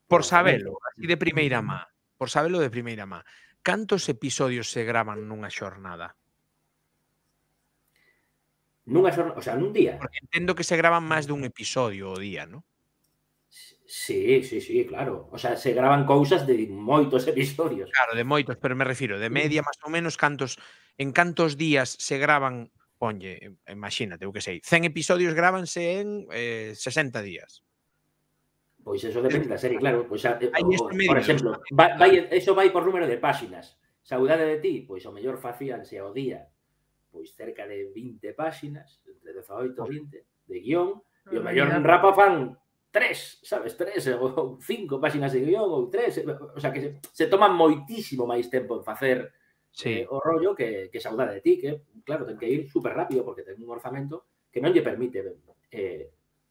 Speaker 2: por sabelo, así de primeira má, por sabelo de primeira má, cantos episodios se gravan nunha xornada?
Speaker 5: Nunha xornada, o sea, nun día. Porque entendo que se gravan máis dun episodio o día, ¿no? Sí, sí, sí, claro. O sea, se graban cousas de moitos
Speaker 2: episodios. Claro, de moitos, pero me refiro, de media máis ou menos cantos en cantos días se graban, ponlle, imagínate, o que sei, 100 episodios grábanse en eh, 60 días.
Speaker 5: Pois eso depende da serie, claro. Pois, a, o, medio, por exemplo, vai, vai, eso vai por número de páxinas. Saudade de ti, pois o mellor facíanse ao día pois cerca de 20 páxinas, entre 18 e 20 de guión, e o ah, mellor en rapa fan tres, sabes, tres o cinco páginas de guión o tres, o sea que se, toma toman más tiempo tempo en hacer eh, rollo que, que de ti, que claro, tengo que ir súper rápido porque tengo un orzamento que no te permite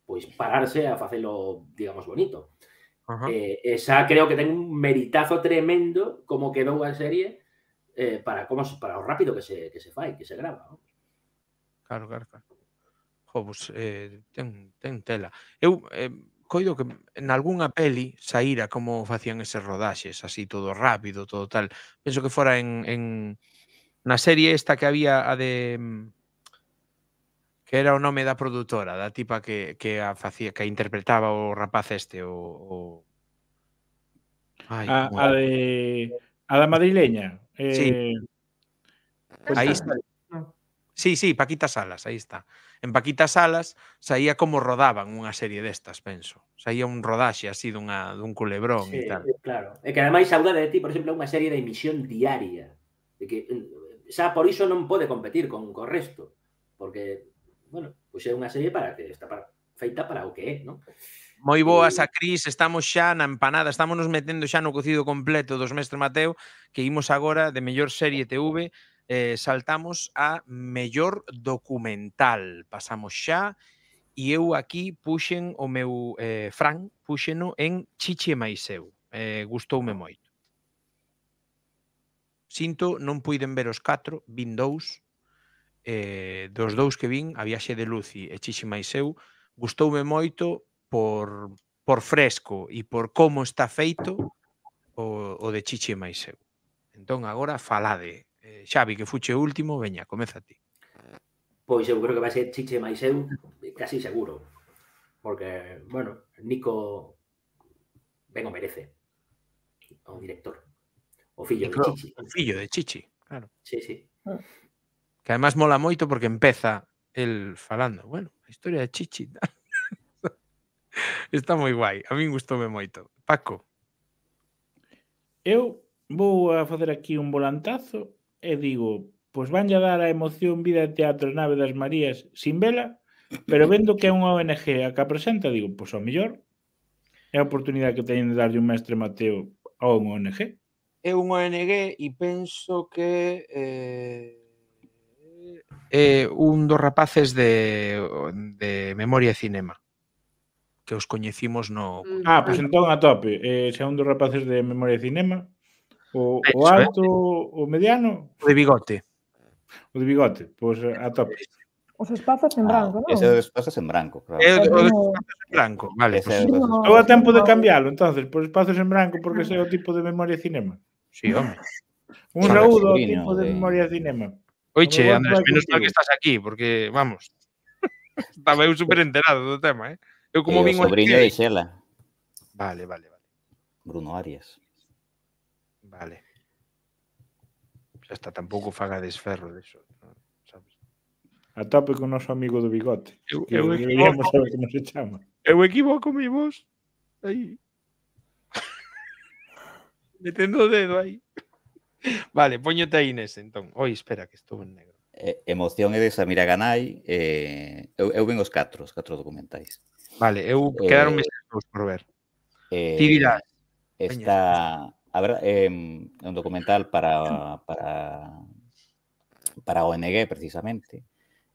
Speaker 5: pues pararse a hacerlo, digamos, bonito. Eh, esa creo que tengo un meritazo tremendo como quedó en serie para como para lo rápido que se que se que se graba.
Speaker 2: Claro, claro, claro. jo, pues, eh, ten, ten tela. Eu eh, coido que algunha peli saíra como facían eses rodaxes, así todo rápido, todo tal. Penso que fora en, en na serie esta que había a de mm, que era o nome da produtora, da tipa que, que a facía, que interpretaba o rapaz este, o... o...
Speaker 7: Ai, a, a, de, a da madrileña. Eh... Sí. Pues ahí está.
Speaker 2: Sí, sí, Paquita Salas, aí está en Paquita Salas saía como rodaban unha serie destas, penso. Saía un rodaxe así dunha, dun culebrón sí, e tal. Eh,
Speaker 5: claro. E que ademais saudade de ti, por exemplo, unha serie de emisión diaria. De que eh, xa por iso non pode competir con o resto, porque bueno, pois é unha serie para que está para, feita para o que é, non?
Speaker 2: Moi boas eh, a Cris, estamos xa na empanada, estamos nos metendo xa no cocido completo dos Mestre Mateo, que imos agora de mellor serie TV, eh, saltamos a mellor documental. Pasamos xa e eu aquí puxen o meu eh, Fran, puxeno en Chiche máis eu. Eh, gustoume ah. moito. Sinto, non puiden ver os catro, vin dous, eh, dos dous que vin, a viaxe de Luci e Chiche máis eu, gustoume moito por, por fresco e por como está feito o, o de Chiche máis eu. Entón, agora falade, eh, Xavi, que fuche último, veña, comeza ti.
Speaker 5: Pois eu creo que vai ser Chiche máis eu, casi seguro. Porque, bueno, Nico ben o merece O director. O fillo Nico, de Chichi. O fillo de Chichi, claro. Sí, sí.
Speaker 1: Ah.
Speaker 2: Que además mola moito porque empeza el falando, bueno, a historia de Chichi. Está moi guai, a min gustoume moito. Paco.
Speaker 7: Eu vou a facer aquí un volantazo e digo, pois vanlle a dar a emoción vida de teatro nave das Marías sin vela, pero vendo que é unha ONG a que a presenta, digo, pois ao mellor é a oportunidade que teñen de darlle un mestre Mateo a unha ONG.
Speaker 2: É unha ONG e penso que eh, é un dos rapaces de, de Memoria e Cinema que os
Speaker 7: coñecimos no... Mm. Ah, pois pues entón a tope. Eh, se é un dos rapaces de Memoria e Cinema, O, Penso, o alto, eh? o mediano? O de bigote. O de bigote, pois a top.
Speaker 4: Os espazos en branco, ah, non? Ese dos
Speaker 7: espazos en branco, claro. Eh, o dos espazos en branco,
Speaker 1: vale. Pues,
Speaker 4: no, Estou a
Speaker 7: tempo de cambiálo, entonces, por espazos en branco, porque é o tipo de memoria cinema. Sí, home. Un reúdo tipo de, de memoria cinema.
Speaker 1: Oiche, Andrés, menos mal que
Speaker 2: estás aquí, porque, vamos, estaba eu super enterado do tema, eh? Eu como eh, o sobrinho de
Speaker 3: Xela. Vale, vale, vale. Bruno Arias. Vale. Hasta está, tampouco faga desferro de iso. Sabes?
Speaker 7: A tope con o noso amigo do bigote. Eu, que eu deberíamos saber como se chama.
Speaker 2: Eu equivoco mi voz. Aí. Metendo o dedo aí. Vale, poñote aí nese, entón. Oi, espera, que estou en negro.
Speaker 3: Eh, emoción é de Samira Ganai. Eh, eu, eu ven os catro, os catro documentais. Vale, eu quedaronme eh, por ver. Eh, Ti dirás. Está... Peña A Habrá eh, un documental para, para, para ONG, precisamente,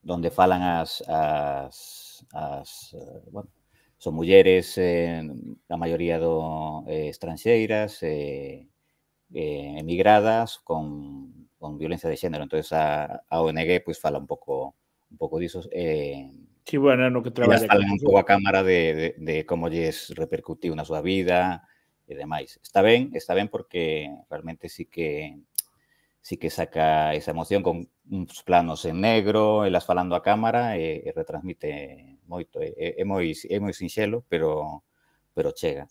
Speaker 3: donde falan as, as, as bueno, son mulleres, eh, a maioría do, eh, estranxeiras, eh, eh, emigradas con, con violencia de género. Entonces a, a ONG pues fala un pouco un pouco diso. Eh, sí, bueno, no que traballa. falan un pouco a cámara de, de, de como lles repercutiu na súa vida, e demais. Está ben, está ben porque realmente sí que sí que saca esa emoción con uns planos en negro, elas falando a cámara e, eh, e retransmite moito. É, é, moi, é moi sinxelo, pero, pero chega.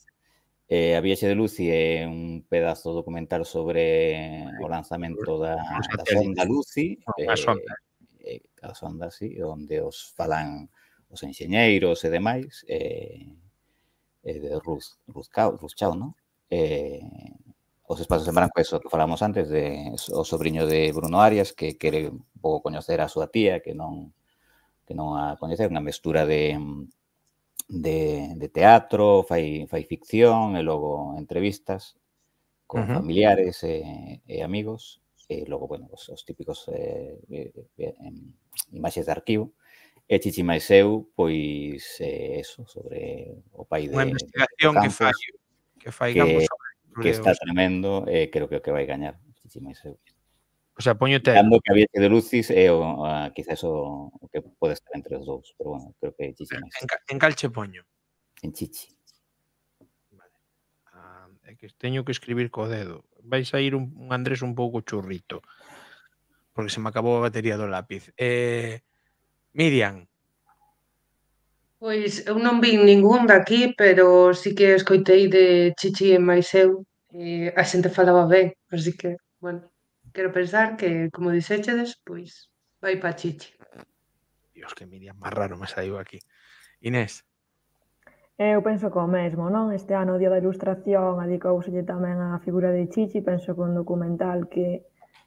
Speaker 3: Eh, a Viaxe de Luci é eh, un pedazo documental sobre o lanzamento da, da sonda Luci. Eh, a Eh, a sonda, sí, onde os falan os enxeñeiros e demais. Eh, eh, de Rus, Ruscao, Ruschao, ¿no? Eh, os Espacios en Branco, eso que falamos antes, de o sobrinho de Bruno Arias, que quere un pouco coñecer a súa tía, que non que non a coñecer, unha mestura de, de, de teatro, fai, fai ficción e logo entrevistas con uh -huh. familiares e, e amigos e logo, bueno, os, os típicos eh, eh, eh, imaxes de arquivo E eh, Chichi Maiseu, pois, é eh, eso, sobre o país de... Unha investigación de Campos, que fai, que fai que, Campos que está tremendo e eh, creo que o que vai gañar Chichi Maiseu. O sea, poñote... Cando que había de Lucis é eh, o, a, quizás o, o que pode estar entre os dous, pero bueno, creo que Chichi Maiseu. En, en calche poño. En Chichi.
Speaker 2: Vale. Ah, é que
Speaker 3: teño que escribir co dedo. Vai
Speaker 2: ir un, un Andrés un pouco churrito, porque se me acabou a batería do lápiz. Eh, Miriam.
Speaker 6: Pois eu non vi ningún daqui, pero sí que escoitei de Chichi e Maiseu eu. Eh, e a xente falaba ben, así que, bueno, quero pensar que, como dixéchedes, pois vai pa Chichi.
Speaker 2: Dios, que Miriam máis raro me saiu aquí. Inés.
Speaker 4: Eu penso que o mesmo, non? Este ano o Día da Ilustración adicouselle tamén a figura de Chichi, penso que un documental que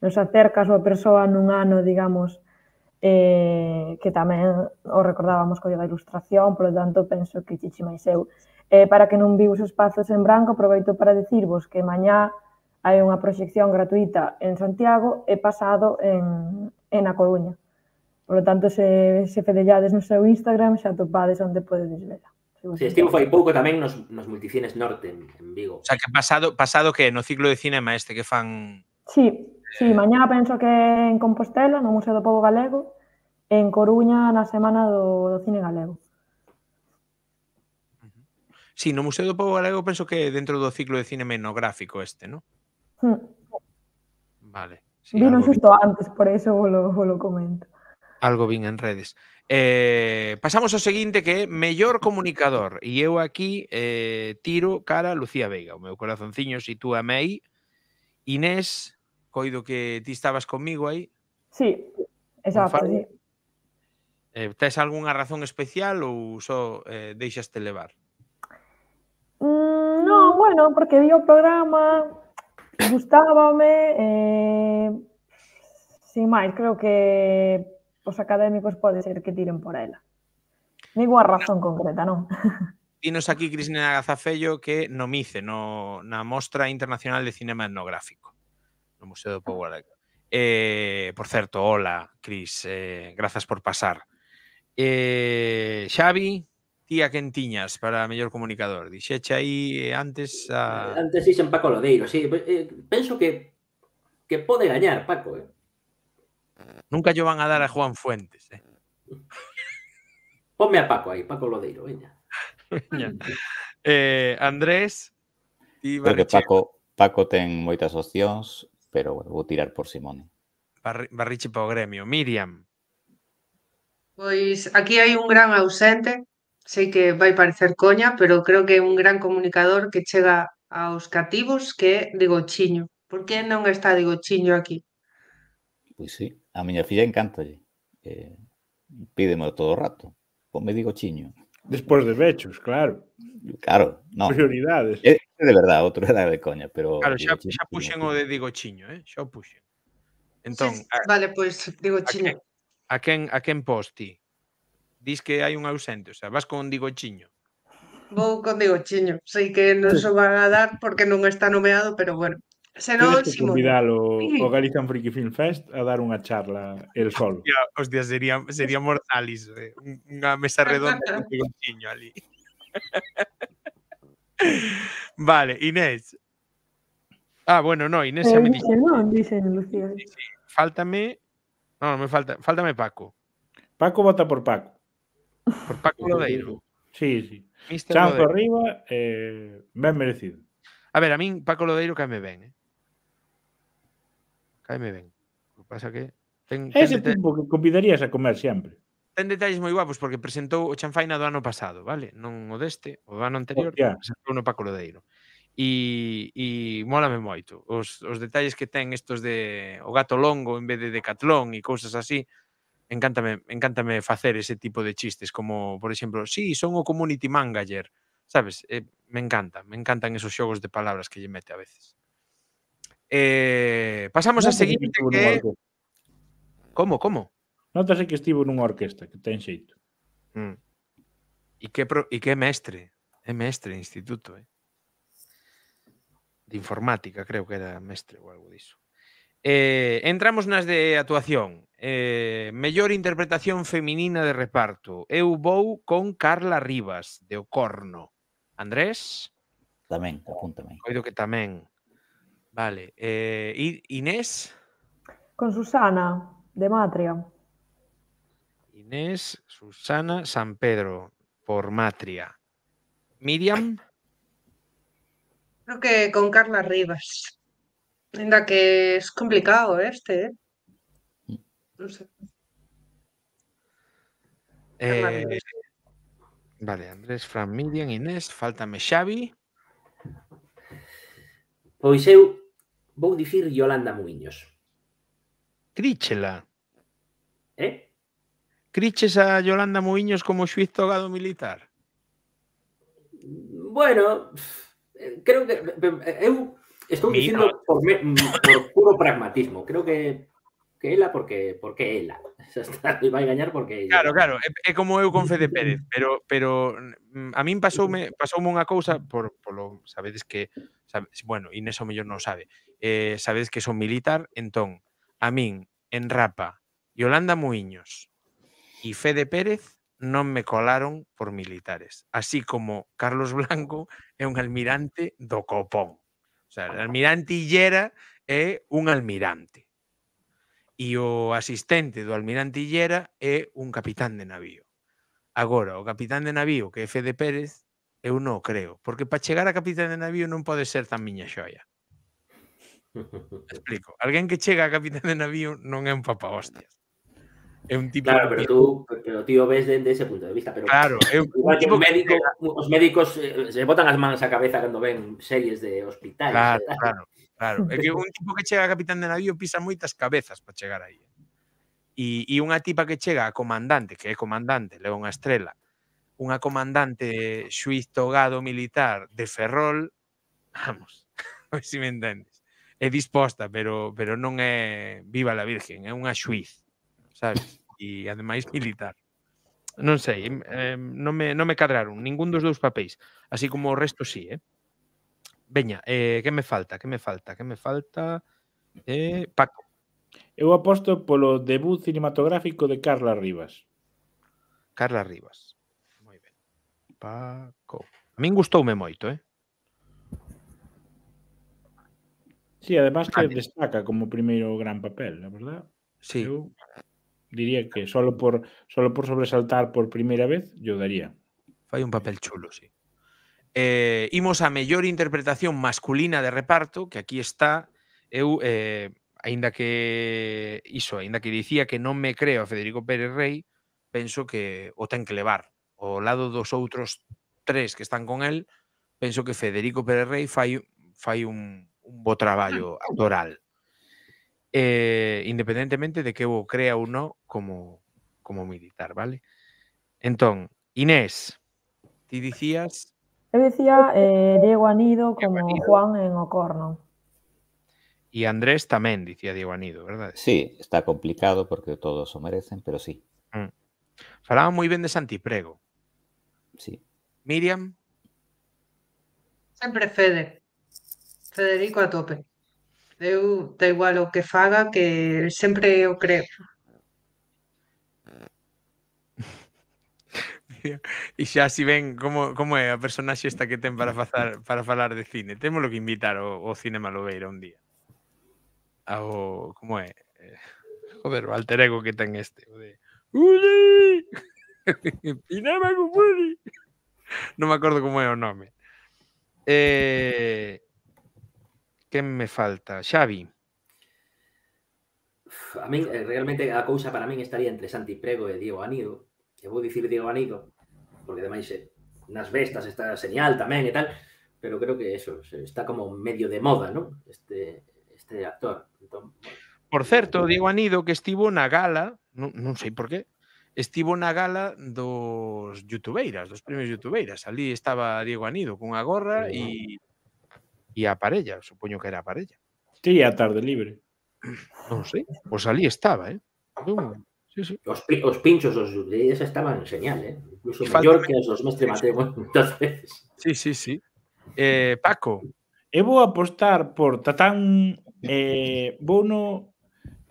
Speaker 4: nos acerca a súa persoa nun ano, digamos, eh, que tamén o recordábamos coa da ilustración, polo tanto penso que chichi máis eu. Eh, para que non viu os espazos en branco, aproveito para dicirvos que mañá hai unha proxección gratuita en Santiago e pasado en, en A Coruña. Por lo tanto, se, se fedellades no seu Instagram, xa topades onde podedes vela.
Speaker 1: Si, sí, estivo fai pouco tamén
Speaker 2: nos, nos multicines norte, en, en Vigo. O sea, que pasado, pasado que no ciclo de cinema este que fan...
Speaker 4: Sí, Si, sí, mañá penso que en Compostela, no Museo do Pobo Galego, en Coruña na Semana do, do Cine Galego.
Speaker 2: Sí, no Museo do Pobo Galego penso que dentro do ciclo de cine menográfico este, ¿no? Hmm. Vale.
Speaker 4: Sí, Vino xusto antes, por eso lo, lo comento.
Speaker 2: Algo vin en redes. Eh, pasamos ao seguinte que é mellor comunicador e eu aquí eh, tiro cara a Lucía Veiga o meu corazonciño sitúame aí Inés coido que ti estabas comigo aí. Sí,
Speaker 4: exacto, sí.
Speaker 2: Eh, tes algunha razón especial ou só eh, deixaste levar?
Speaker 4: Mm, non, bueno, porque vi o programa, gustábame, eh, sin máis, creo que os académicos pode ser que tiren por ela. Ninguna razón concreta, non?
Speaker 2: Dinos aquí, Cristina Gazafello, que nomice no, na Mostra Internacional de Cinema Etnográfico. Museo de Power. Eh, por cierto, hola, Cris, eh, gracias por pasar. Eh, Xavi, tía Quentiñas para Mejor comunicador. Dixeche y antes a... Antes
Speaker 5: en Paco Lodeiro, sí. pienso que puede pode Paco,
Speaker 2: Nunca yo van a dar a Juan Fuentes,
Speaker 5: Ponme a Paco ahí, Paco Lodeiro, venga. Andrés,
Speaker 3: Paco, Paco ten muchas opcións, pero bueno, vou tirar por Simone.
Speaker 2: Bar barriche para o gremio. Miriam.
Speaker 6: Pois aquí hai un gran ausente, sei que vai parecer coña, pero creo que é un gran comunicador que chega aos cativos que é Digo Chiño. Por que non está Digo Chiño aquí?
Speaker 3: Pois sí, a miña filla encanta. Eh, pídeme todo o rato. me Digo Chiño. Despois de vechos, claro. Claro, non. Prioridades. Eh, de verdade, outro era de coña, pero...
Speaker 7: Claro, xa, xa puxen o de
Speaker 2: Digo Chiño, eh? xa o puxen. Entón, sí, a, vale, pois, pues, Digo Chiño. A quen, a quen posti? Dis que hai un ausente, o sea, vas con Digo Chiño.
Speaker 6: Vou con Digo Chiño, sei que non so van a dar porque non está nomeado, pero bueno. Senón, Tienes que Simón. convidar
Speaker 7: o, o Galician Freaky Film Fest a dar unha charla el solo. Hostia, días sería,
Speaker 2: sería mortal iso, eh? unha mesa redonda con Digo Chiño ali. Vale, Inés. Ah, bueno, no, Inés
Speaker 4: ya eh, me dice.
Speaker 7: Fáltame. No, me falta. Fáltame Paco. Paco vota por Paco. Por Paco Lodeiro. Sí, sí. Chau Chanzo arriba, eh, han merecido. A
Speaker 2: ver, a mí Paco Lodeiro cae me ven. Eh.
Speaker 7: Cae me ven. Lo que pasa que. Ten, Ese tipo que convidarías a comer siempre.
Speaker 2: ten detalles moi guapos porque presentou o Chanfaina do ano pasado, vale? Non o deste, o do ano anterior, oh, yeah. presentou no Paco Lodeiro. E, e mólame moito os, os detalles que ten estos de o gato longo en vez de decatlón e cousas así encántame, encántame facer ese tipo de chistes como, por exemplo, sí, son o community manager sabes, eh, me encanta me encantan esos xogos de palabras que lle mete a veces
Speaker 7: eh, pasamos no, a seguinte que... como, como? Notase que estivo nunha orquesta, que ten xeito.
Speaker 1: Mm.
Speaker 2: E que, pro, e que mestre, é mestre de instituto, eh? de informática, creo que era mestre ou algo diso. Eh, entramos nas de actuación. Eh, mellor interpretación feminina de reparto. Eu vou con Carla Rivas, de O Corno. Andrés? Tamén, apúntame. Coido que tamén. Vale. Eh, Inés?
Speaker 4: Con Susana, de Matria.
Speaker 2: Inés, Susana, San Pedro, por Matria.
Speaker 6: Miriam. Creo que con Carla Rivas. Venga, que es complicado ¿eh? este, ¿eh? Mm. No sé.
Speaker 2: Eh, vale, Andrés, Fran, Miriam, Inés,
Speaker 5: faltame Xavi. Poiseu, eu vou Yolanda Muñoz. Críchela. Eh?
Speaker 2: criches a Yolanda Muñoz como Suiz togado militar?
Speaker 5: Bueno, creo que eh, Estoy diciendo por, puro pragmatismo. Creo que que ela porque porque ela. Está, a engañar porque Claro, claro,
Speaker 2: Es como eu con Fede Pérez, pero pero mm, a mí pasó pasoume una cosa... por lo sabedes que bueno, Inés o no lo sabe. Eh, Sabes que son militar, entonces a mí, en Rapa, Yolanda Muiños, y Fede Pérez non me colaron por militares, así como Carlos Blanco é un almirante do copón. O sea, el almirante Illera é un almirante. E o asistente do almirante Illera é un capitán de navío. Agora, o capitán de navío, que é Fede Pérez, eu non creo, porque para chegar a capitán de navío non pode ser tan miña xoia.
Speaker 7: Explico.
Speaker 2: Alguén que chega a capitán de navío non é un papa hostias. É un tipo Claro, pero tú,
Speaker 5: pero tío ves desde ese punto de vista, pero Claro, é un, igual tipo que médico, que... os médicos eh, se botan as mans á cabeza cando ven series de hospitais. Claro, ¿verdad? claro, claro. É que un tipo
Speaker 2: que chega a capitán de navío pisa moitas cabezas para chegar aí.
Speaker 5: E, eh. e unha tipa que chega
Speaker 2: a comandante, que é comandante, leva unha estrela, unha comandante xuiz togado militar de Ferrol, vamos, Pois se si me entendes. É disposta, pero pero non é viva la Virgen, é unha xuiz sabes? E ademais militar. Non sei, eh, non, me, non me cadraron ningún dos dous papéis, así como o resto sí, eh? Veña, eh, que me falta, que me falta, que me falta...
Speaker 7: Eh, Paco. Eu aposto polo debut cinematográfico de Carla Rivas. Carla Rivas. Moi ben. Paco. A min gustoume moito, eh? Sí, además que destaca como primeiro gran papel, na verdad? Sí. Eu diría que solo por, solo por sobresaltar por primeira vez, yo daría. Fai un papel chulo, sí.
Speaker 2: Eh, imos a mellor interpretación masculina de reparto, que aquí está, eu, eh, aínda que iso, aínda que dicía que non me creo a Federico Pérez Rey, penso que o ten que levar. O lado dos outros tres que están con el, penso que Federico Pérez Rey fai, fai un, un bo traballo autoral. Eh, independientemente de que crea uno como, como militar, vale? Entonces, Inés, ti decías?
Speaker 4: Yo decía eh, Diego Anido como Juan en Ocorno.
Speaker 3: Y Andrés también decía Diego Anido, ¿verdad? Sí, está complicado porque todos lo merecen, pero sí.
Speaker 2: Mm. Falaba bien de Santiprego. Sí. Miriam?
Speaker 6: Siempre Fede. Federico a tope. Eu da igual o que faga que sempre o creo.
Speaker 2: E xa si ven como, como é a personaxe esta que ten para fazar, para falar de cine. lo que invitar o, o Cinema Lobeira un día. Ao, ah, como é? Eh, joder, o alter ego que ten este. O de...
Speaker 5: Uli!
Speaker 1: Cinema con
Speaker 2: Non me acordo como é o nome. Eh, Quen me falta? Xavi.
Speaker 5: A min, eh, realmente, a cousa para min estaría entre Santi Prego e Diego Anido. Eu vou dicir Diego Anido, porque demais eh, nas bestas está señal tamén e tal, pero creo que eso, está como medio de moda, ¿no? Este, este actor. Entón,
Speaker 2: Por certo, Diego Anido que estivo na gala, non, non sei por qué, estivo na gala dos youtubeiras, dos premios youtubeiras. Ali estaba Diego Anido con a gorra e e a parella, supoño que era a parella. Ti a tarde libre. Non sei, pois ali estaba, eh?
Speaker 5: Non, Sí, sí. Os, os pinchos os Judías estaban en señal, eh? incluso e mellor que
Speaker 7: os mestre Mateo moitas veces. Sí, sí, sí. Eh, Paco. Eu vou apostar por Tatán eh, vou no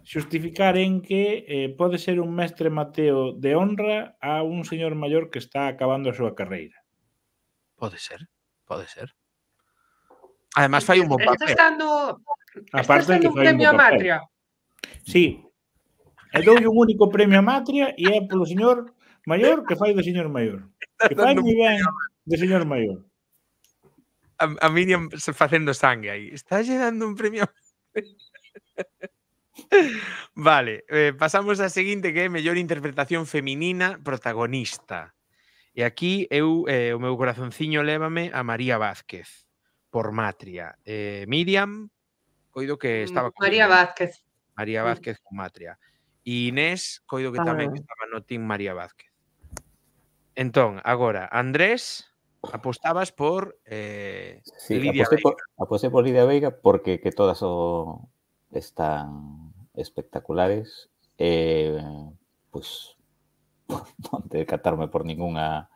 Speaker 7: xustificar en que eh, pode ser un mestre Mateo de honra a un señor maior que está acabando a súa carreira. Pode ser, pode ser. Además fai un bon papel. Estás
Speaker 6: dando,
Speaker 7: Aparte estás dando un premio un a Matria. Sí. E dou un único premio a Matria e é polo señor maior que fai do señor maior. Que fai moi ben do señor maior.
Speaker 2: A, a Miriam se facendo sangue aí.
Speaker 7: Estás dando un premio
Speaker 2: Vale, eh, pasamos á seguinte que é mellor interpretación feminina protagonista. E aquí eu eh, o meu corazonciño lévame a María Vázquez por Matria. Eh, Miriam, coido que mm, estaba... Con María Vázquez. María Vázquez con Matria. E Inés, coido que tamén estaba no team María Vázquez. Entón, agora, Andrés, apostabas por eh, sí, Lidia aposté Veiga. Por,
Speaker 3: aposté por Lidia Veiga porque que todas o están espectaculares. Eh, pues, non de catarme por ninguna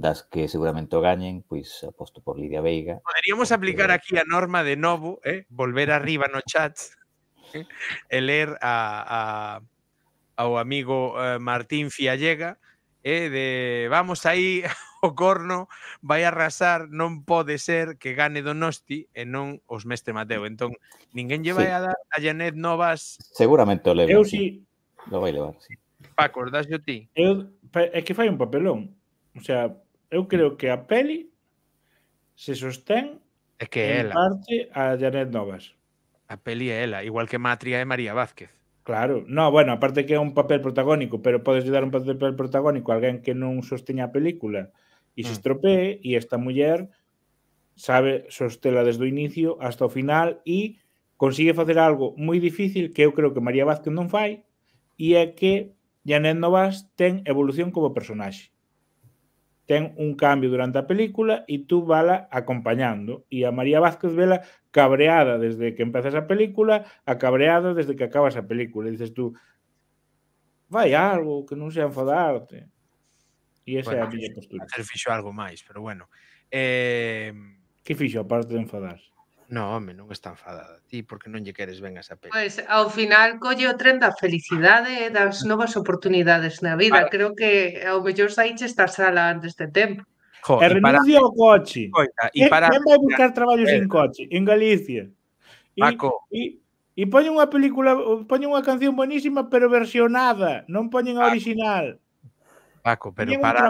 Speaker 3: das que seguramente o gañen, pois aposto por Lidia Veiga.
Speaker 2: Poderíamos aplicar aquí a norma de novo, eh? volver arriba no chat eh? e ler a, a, ao amigo eh, Martín Fiallega eh? de vamos aí o corno vai arrasar, non pode ser que gane Donosti e non os mestre Mateo. Entón, ninguén lle vai sí. a
Speaker 7: dar a Janet Novas...
Speaker 3: Seguramente o leva. Eu sí. Si... Lo vai levar, sí.
Speaker 7: Paco, das yo ti. Eu, é que fai un papelón. O sea, eu creo que a peli se sostén é que parte a Janet Novas.
Speaker 2: A peli é ela, igual que Matria de María Vázquez.
Speaker 7: Claro, no, bueno, aparte que é un papel protagónico, pero puedes dar un papel protagónico a alguien que no sosteña a película y e se mm. estropee, y e esta mujer sabe sostela desde el inicio hasta el final y e consigue hacer algo muy difícil que eu creo que María Vázquez non fai y es que Janet Novas ten evolución como personaje. ten un cambio durante a película e tú vala acompañando. E a María Vázquez vela cabreada desde que empezas a película a cabreada desde que acabas a película. E dices tú, vai algo que non sea enfadarte. E esa bueno, é a miña postura. Acer fixo algo máis, pero bueno.
Speaker 2: Eh... Que fixo aparte de enfadarse? No, home, non está enfadada. Ti porque non lle queres ben
Speaker 7: a esa peli.
Speaker 6: Pois pues, ao final colle o tren da felicidade e eh, das novas oportunidades na vida. Vale. Creo que ao mellor saiche esta sala antes de tempo. Jo, e renuncia para...
Speaker 7: o coche. Coita, e para... Quen vai buscar traballo sin eh. coche? En Galicia. E, Paco. E, e poñen unha película, poñen unha canción buenísima pero versionada, non poñen a original.
Speaker 2: Paco, pero para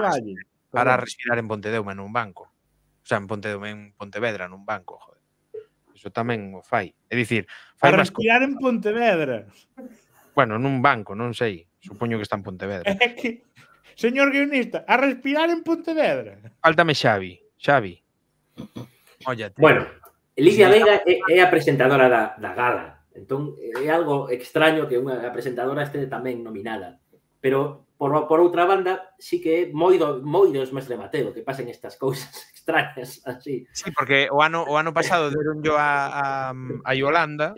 Speaker 2: para respirar en Pontedeume nun banco. O sea, en Pontedeume en Pontevedra nun banco, joder. Eso tamén o fai. É dicir, fai Para respirar
Speaker 7: en Pontevedra.
Speaker 2: Bueno, nun banco, non sei. Supoño que está en Pontevedra.
Speaker 1: É
Speaker 7: que... Señor guionista, a respirar en Pontevedra.
Speaker 2: Fáltame Xavi. Xavi.
Speaker 5: Ollate. Bueno,
Speaker 7: Lidia Vega é a presentadora da, da gala.
Speaker 5: Entón, é algo extraño que unha presentadora este tamén nominada. Pero Por, otra banda, sí que Moido es más de Mateo que pasen estas cosas extrañas así. Sí,
Speaker 2: porque o ano, o ano pasado yo a, a, a Yolanda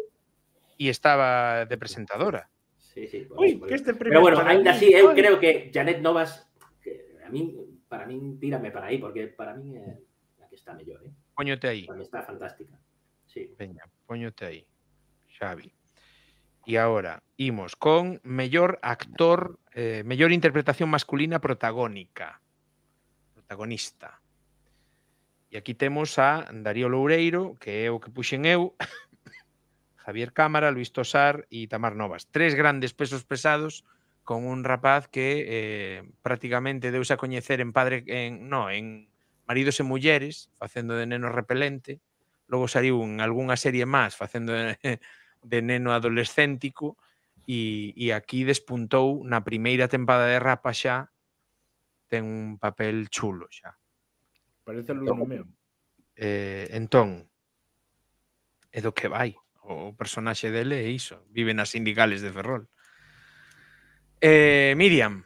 Speaker 2: y estaba de presentadora.
Speaker 7: Sí, sí, este Pero bueno, ainda así, creo que
Speaker 5: Janet Novas para mí, tírame para ahí, porque para mí é a que está mejor. eh? Póñote aí. está fantástica. Sí. Veña, póñote Xavi.
Speaker 2: Y ahora, ímos con Mejor actor eh, mellor interpretación masculina protagónica, protagonista. E aquí temos a Darío Loureiro, que é o que puxen eu, Javier Cámara, Luis Tosar e Tamar Novas. Tres grandes pesos pesados con un rapaz que eh, prácticamente deuse a coñecer en padre en, no, en maridos e mulleres, facendo de neno repelente, logo saiu en algunha serie máis facendo de, de neno adolescéntico, e, e aquí despuntou na primeira tempada de Rapa xa ten un papel chulo xa.
Speaker 7: Parece aluno entón, meu.
Speaker 2: Eh, entón, é do que vai. O personaxe dele é iso. Vive nas sindicales de Ferrol. Eh, Miriam,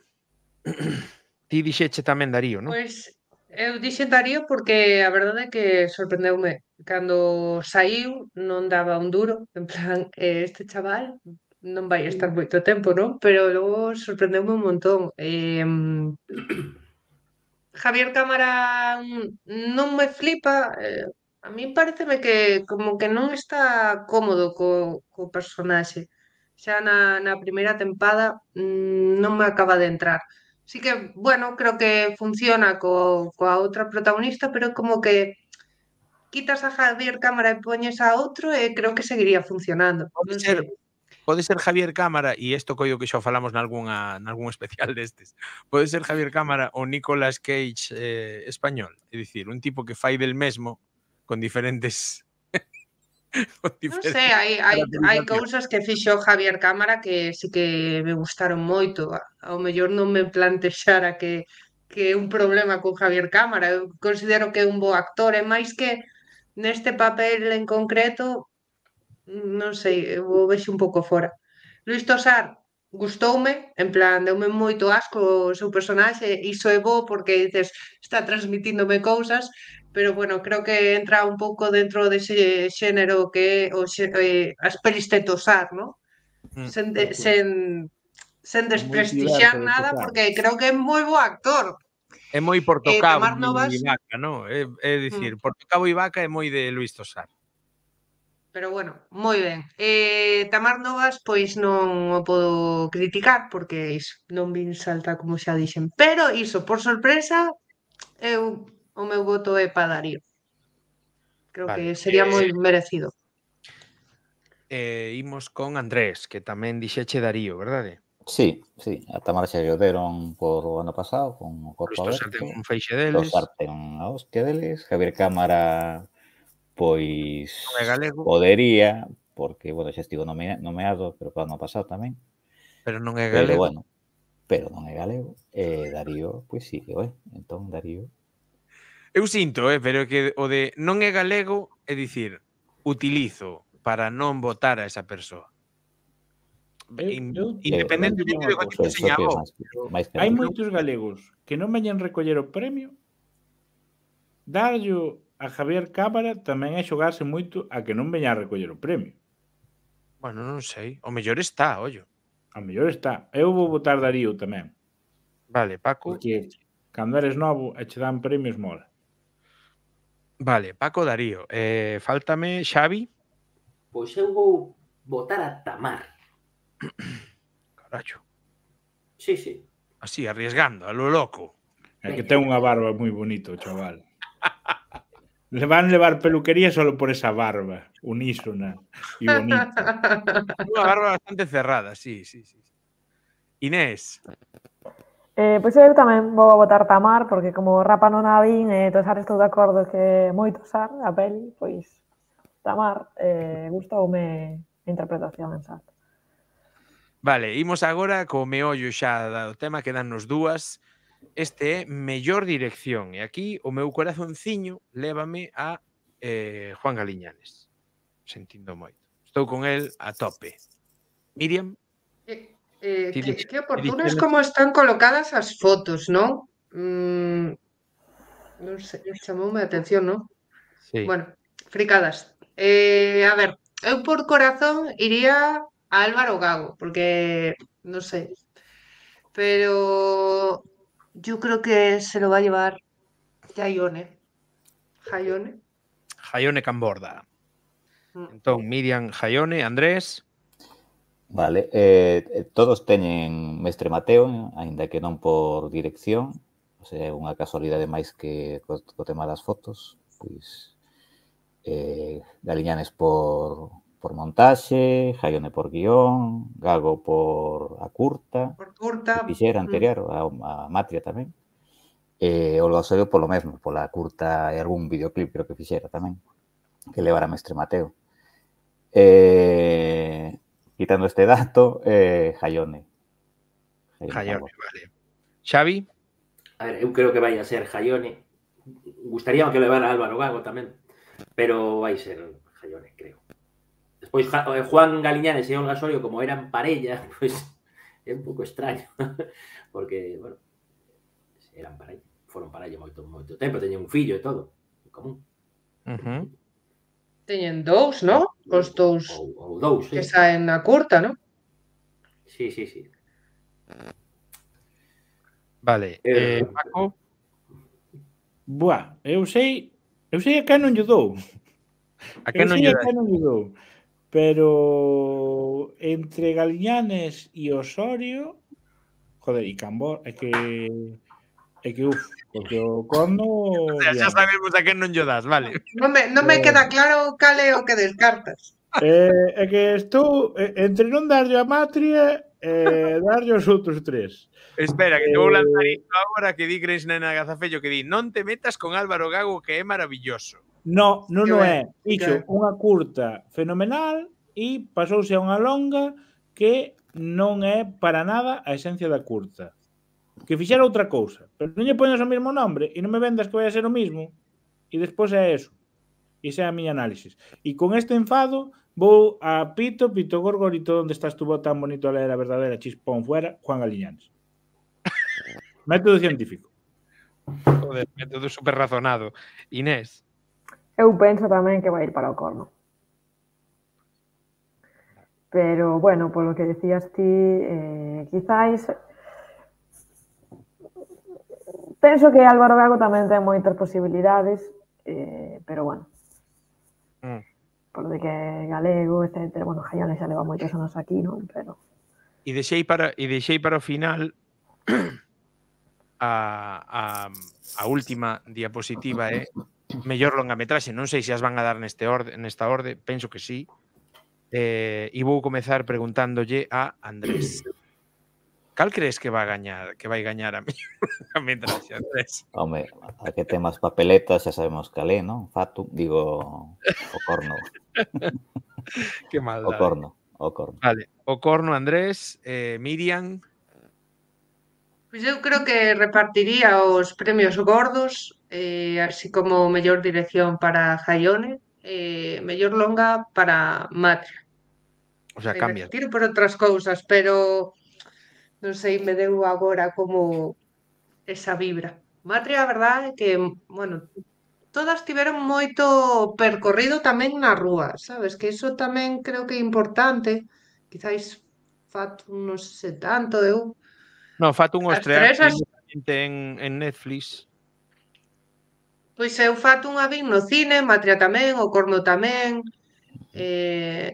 Speaker 2: ti dixeche tamén Darío, non?
Speaker 6: Pois eu dixe Darío porque a verdade é que sorprendeume. Cando saiu non daba un duro, en plan, eh, este chaval non vai estar moito tempo, non? Pero logo sorprendeu-me un montón. Eh, Javier Cámara non me flipa, eh, a mí pareceme que como que non está cómodo co, co personaxe. Xa na, na primeira tempada mm, non me acaba de entrar. Así que, bueno, creo que funciona co, coa outra protagonista, pero como que quitas a Javier Cámara e poñes a outro e creo que seguiría funcionando. Pode ser,
Speaker 2: pode ser Javier Cámara, e isto coido que xa falamos nalgúna, nalgún especial destes, pode ser Javier Cámara ou Nicolas Cage eh, español, é dicir, un tipo que fai del mesmo con diferentes
Speaker 1: Non sei, hai, hai, hai
Speaker 6: cousas que fixo Javier Cámara que sí que me gustaron moito. Ao mellor non me plantexara que que é un problema con Javier Cámara. Eu considero que é un bo actor, e máis que neste papel en concreto non sei, eu o vexo un pouco fora. Luis Tosar gustoume, en plan, deume moito asco o seu personaxe, iso é bo porque dices, está transmitíndome cousas, pero bueno, creo que entra un pouco dentro dese de xénero que é o eh, as pelis de tosar, ¿no? Mm, sen, de, sen, sen desprestixiar nada, de porque creo que é moi bo actor.
Speaker 2: É moi Portocabo eh, novas... non? ¿no? É, é dicir, mm. Portocabo Vaca é moi de Luis Tosar
Speaker 6: pero bueno, moi ben. Eh, Tamar Novas, pois non o podo criticar, porque iso, non vin salta como xa dixen. Pero iso, por sorpresa, eu, o meu voto é para Darío. Creo vale. que sería eh, moi eh. merecido.
Speaker 2: Eh, imos con Andrés, que tamén dixeche Darío, verdade?
Speaker 3: Sí, sí, a Tamar xa lle deron por o ano pasado con o corpo aberto. un feixe deles. O sartén a hostia deles. Javier Cámara pois podería, porque, bueno, xa estivo nomeado, pero para non pasado tamén. Pero non é galego. Pero, bueno, pero non é galego. E eh, Darío, pois sí que é. Entón, Darío...
Speaker 2: Eu sinto, eh, pero que o de non é galego, é dicir, utilizo para non votar a esa persoa.
Speaker 7: Eh, eh, Independentemente de que te Hai moitos galegos que non veñen recoller o premio, darlle a Javier Cámara tamén é xogarse moito a que non veña a recoller o premio. Bueno, non sei. O mellor está, ollo. O mellor está. Eu vou votar Darío tamén. Vale, Paco. Porque cando eres novo e che dan premios mola.
Speaker 2: Vale, Paco Darío. Eh, faltame Xavi.
Speaker 5: Pois eu vou votar a Tamar.
Speaker 7: Caracho.
Speaker 5: Sí, sí.
Speaker 2: Así,
Speaker 7: arriesgando, a lo loco. É que ten unha barba moi bonito, chaval. Le van levar peluquería solo por esa barba, unísona y bonita.
Speaker 2: Una barba bastante cerrada, sí, sí, sí. Inés.
Speaker 4: Eh, pois eu tamén vou votar Tamar, porque como rapa non a vin, eh, tosar estou de acordo que moi tosar a peli, pois Tamar, eh, gustoume a interpretación
Speaker 1: en Sat.
Speaker 2: Vale, imos agora co meollo xa do tema, quedan nos dúas. Este é mellor dirección e aquí o meu corazonciño lévame a eh, Juan Galiñanes. Sentindo moito. Estou con el a tope.
Speaker 3: Miriam?
Speaker 6: Eh, eh, que, que oportunas como están colocadas as fotos, non? Mm, non sei, chamou a atención, non? Sí. Bueno, fricadas. Eh, a ver, eu por corazón iría a Álvaro Gago, porque non sei. Pero Yo creo que se lo va a llevar Jaione. Jaione.
Speaker 2: Jaione Camborda.
Speaker 6: Mm.
Speaker 3: Entonces,
Speaker 2: Miriam Jaione, Andrés.
Speaker 3: Vale, eh, eh, todos tienen Mestre Mateo, ainda que no por dirección, o sea, unha casualidade máis que co, co tema das fotos, pois eh, es por por montaje, Jaione por guión, Gago por Acurta, por
Speaker 6: Curta. Quisiera anterior
Speaker 3: a, Matria también. lo ha sido por lo mismo, por la Curta algún videoclip creo que quisiera también, que le a Mestre Mateo. Eh, quitando este dato, eh, Jayone, vale.
Speaker 5: Xavi? A ver, eu creo que vaya a ser Jaione. Gustaría que levara Álvaro Gago también, pero a ser Jayone, creo. Pues Juan Galiñanes y Olga Gasolio, como eran parejas, pues es un poco extraño, porque, bueno, eran parejas, fueron parejas muy, mucho tiempo, tenían un fillo y todo, en común. Uh -huh.
Speaker 6: Teñen dous, dos. Os dous, que saen
Speaker 7: a curta, ¿no?
Speaker 5: Sí, sí, sí.
Speaker 7: Vale, eh, eh, eh, Paco? Buah, eu sei, eu sei a que non lle dou. A que non lle dou. Pero entre Galiñanes y Osorio, joder, y Cambor, es que. Es que uff, porque cuando. O sea, ya
Speaker 2: sabemos a qué no lloras,
Speaker 7: vale.
Speaker 6: No me, no me eh. queda claro cale o que descartas.
Speaker 7: Eh, es que tú, eh, entre dar yo a Matria darle eh, los tres.
Speaker 2: Espera, que te a lanzar isto ahora, que di Grace Nena Gazafello que di no te metas con Álvaro Gago que es maravilloso.
Speaker 7: No, non o é. Fixo unha curta fenomenal e pasouse a unha longa que non é para nada a esencia da curta. Que fixera outra cousa. Pero non lle ponhas o mesmo nombre e non me vendas que vai a ser o mismo. E despois é eso. Esa é a miña análisis. E con este enfado vou a Pito, Pito Gorgorito, onde estás tú tan bonito a ler a verdadeira chispón fuera, Juan Galiñanes.
Speaker 2: Método científico. Joder, método super razonado. Inés,
Speaker 4: Eu penso tamén que vai ir para o corno. Pero, bueno, polo que decías ti, eh, quizáis penso que Álvaro Gago tamén ten moitas posibilidades, eh, pero bueno. Mm. Por de que galego, etc. Bueno, Jaione xa leva moitos anos aquí, non? Pero...
Speaker 2: E deixei para, e deixei para o final a, a, a última diapositiva é eh? mellor longametraxe, non sei se as van a dar neste orde, nesta orde, penso que sí. Eh, e vou comezar preguntándolle a Andrés. Cal crees que va a gañar, que vai gañar a longametraxe, Andrés?
Speaker 3: Home, a que temas papeletas, xa sabemos cal é, non? Fatu, digo, o corno.
Speaker 2: que maldade. O corno, o corno. Vale, o corno, Andrés, eh, Miriam...
Speaker 6: Pois eu creo que repartiría os premios gordos eh, así como mellor dirección para Jaione, eh, mellor longa para Matria.
Speaker 1: O sea, eh, cambia. Tiro
Speaker 6: por outras cousas, pero non sei, me deu agora como esa vibra. Matria, a verdade, que, bueno, todas tiveron moito percorrido tamén na rúa, sabes? Que iso tamén creo que é importante. Quizáis Fatum non se tanto, eu...
Speaker 2: Non, Fatum os tres en, en Netflix
Speaker 6: Pois eu fato unha vin no cine, Matria tamén, o Corno tamén. Eh,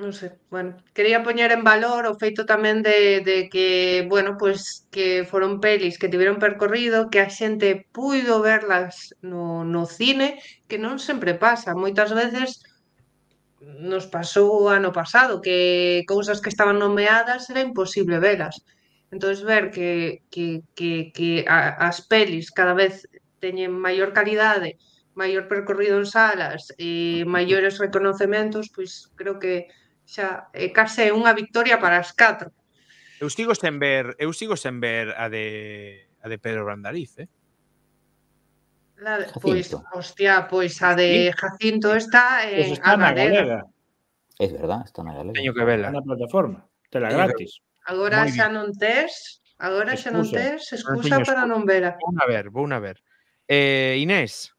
Speaker 6: non sei, bueno, quería poñer en valor o feito tamén de, de que, bueno, pois que foron pelis que tiveron percorrido, que a xente puido verlas no, no cine, que non sempre pasa. Moitas veces nos pasou o ano pasado que cousas que estaban nomeadas era imposible velas. Entón, ver que, que, que, que as pelis cada vez teñen maior calidade, maior percorrido en salas e maiores reconocementos, pois creo que xa eh, é case unha victoria para as catro.
Speaker 2: Eu sigo sen ver, eu sigo sen ver a de a de Pedro Brandariz, eh?
Speaker 6: La, de, pois, hostia, pois a de Jacinto está en pues está na galega.
Speaker 3: Es verdad, está na galega. Teño que verla. Na plataforma, tela la gratis.
Speaker 6: Agora Muy xa non tes, agora excusa.
Speaker 2: xa non tes excusa, para
Speaker 4: non vela. Vou na
Speaker 2: ver, vou na ver. Eh, Inés.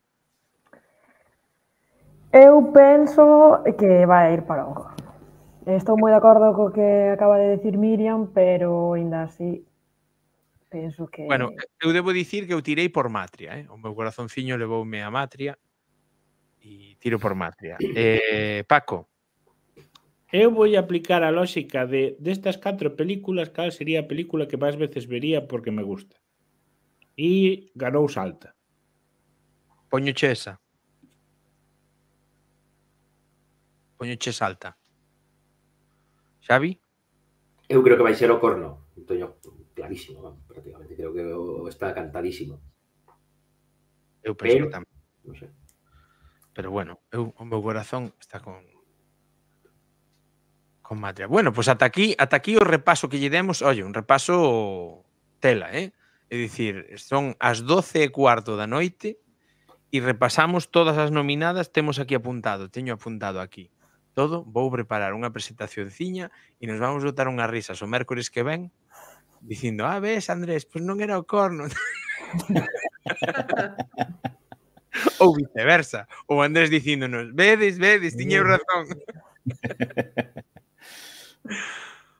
Speaker 4: Eu pienso que va a ir para o estoy muy de acordo lo que acaba de decir Miriam, pero ainda así penso que... Bueno,
Speaker 2: eu debo decir que eu tirei por Matria, eh? o meu le me a Matria y e tiro por Matria. Eh, Paco
Speaker 7: Yo voy a aplicar a lógica de estas cuatro películas, cada sería a película que más veces vería porque me gusta. E ganou Salta. Poñeches
Speaker 2: esa. Poñeches alta.
Speaker 5: Xavi? Eu creo que vai ser o corno. Toño clarísimo, prácticamente. Creo que está cantadísimo. Eu penso Pero, que tamén. Non sei.
Speaker 2: Pero bueno, eu, o meu corazón está con con Matria. Bueno, pois pues ata aquí, ata aquí o repaso que lle demos, oye, un repaso tela, eh? É dicir, son as 12 e cuarto da noite, e repasamos todas as nominadas, temos aquí apuntado, teño apuntado aquí. Todo, vou preparar unha presentaciónciña e nos vamos botar unha risas o mércores que ven dicindo, ah, ves, Andrés, pois pues non era o corno. ou viceversa, ou Andrés dicíndonos, vedes, vedes, tiñeu razón.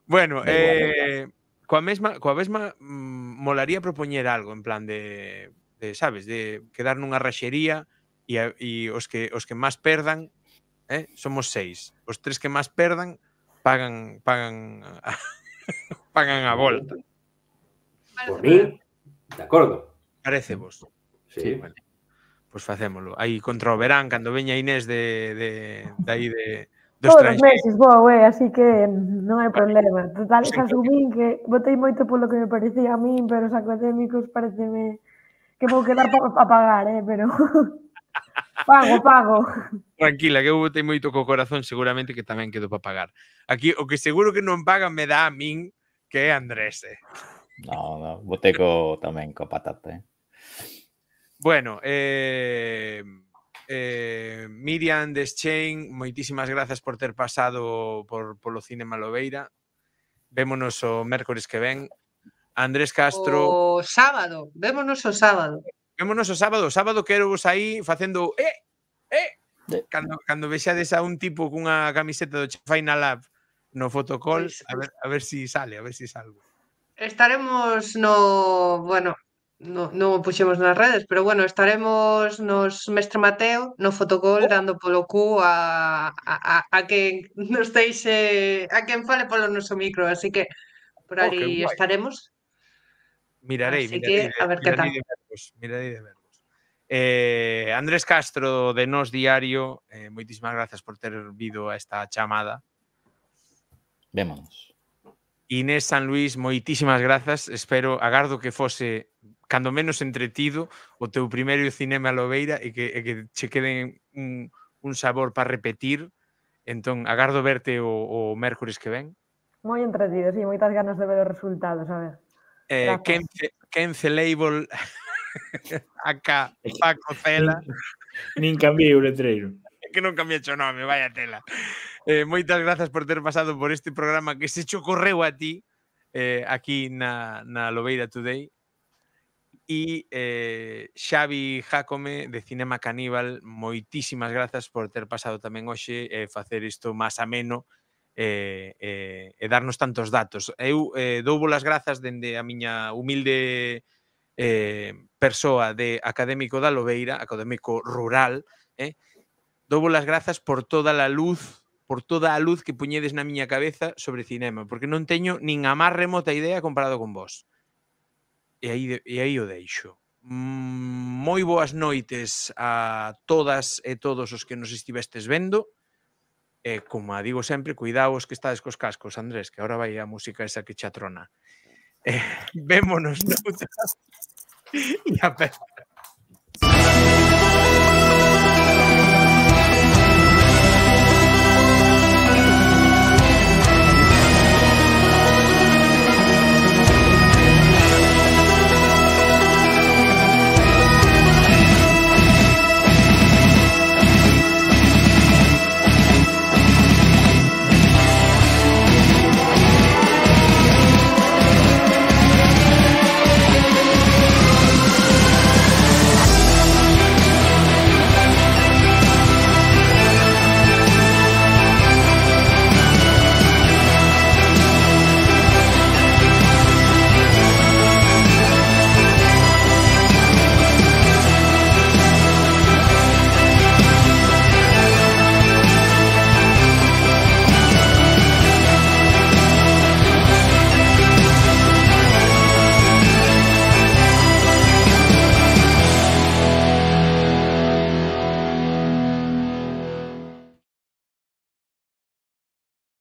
Speaker 2: bueno, eh, coa mesma, coa mesma mm, molaría propoñer algo en plan de de, eh, sabes, de quedar nunha raxería e, e os que os que máis perdan, eh, somos seis. Os tres que máis perdan pagan pagan a, pagan a volta. Por mí, de acordo. Parece vos. Sí. sí vale. Pois pues facémolo. Aí contra o verán, cando veña Inés de, de, de aí de, dos Todos os meses
Speaker 4: boa, eh, así que non hai problema. Total, xa subín que votei moito polo que me parecía a min, pero os académicos pareceme que vou quedar pa pagar, eh, pero... pago, pago.
Speaker 2: Tranquila, que eu botei moito co corazón, seguramente que tamén quedo para pagar. Aquí, o que seguro que non paga me dá a min, que é Andrés. Eh.
Speaker 3: No, no, botei co, tamén co patate. Eh.
Speaker 2: Bueno, eh, eh, Miriam Deschain, moitísimas grazas por ter pasado por polo Cinema Lobeira. Vémonos o mércores que ven. Andrés Castro.
Speaker 6: O sábado, vémonos o sábado.
Speaker 2: Vémonos o sábado, o sábado quero vos aí facendo
Speaker 6: eh, eh,
Speaker 2: cando, cando vexades a un tipo cunha camiseta do Final Lab no fotocall, a ver, a ver si sale, a ver si salgo.
Speaker 6: Estaremos no, bueno, no, non o puxemos nas redes, pero bueno, estaremos nos Mestre Mateo, no fotocol, oh. dando polo cu a, a, a, que nos deixe, a quen fale polo noso micro, así que por ali oh, estaremos.
Speaker 2: Mirarei, Así miraré, que, a ver mirarei, que tal. de verbos. Mirarei de verlos. Eh, Andrés Castro de Nos Diario, eh, moitísimas grazas por ter vido a esta chamada.
Speaker 3: Vémonos.
Speaker 2: Inés San Luis, moitísimas grazas. Espero, agardo que fose cando menos entretido o teu primeiro cinema a Lobeira e que, e que che quede un, un sabor para repetir. Entón, agardo verte o, o mércores que ven.
Speaker 4: Moi entretido, sí, moitas ganas de ver os resultados, a ver
Speaker 2: eh, Label acá Paco Cela
Speaker 7: nin cambiei o letreiro
Speaker 2: que non cambiei o nome, vaya tela eh, moitas grazas por ter pasado por este programa que se cho correu a ti eh, aquí na, na Lobeira Today e eh, Xavi Jacome de Cinema Caníbal moitísimas grazas por ter pasado tamén hoxe e eh, facer isto máis ameno e, eh, e, eh, e darnos tantos datos. Eu eh, dou bolas grazas dende a miña humilde eh, persoa de académico da Lobeira, académico rural, eh, dou bolas grazas por toda a luz por toda a luz que puñedes na miña cabeza sobre cinema, porque non teño nin a máis remota idea comparado con vos. E aí, e aí o deixo. Mm, moi boas noites a todas e todos os que nos estivestes vendo E, eh, como a digo sempre, cuidaos que estades cos cascos, Andrés, que agora vai a música esa que chatrona. Eh, vémonos
Speaker 1: noutra.
Speaker 2: e a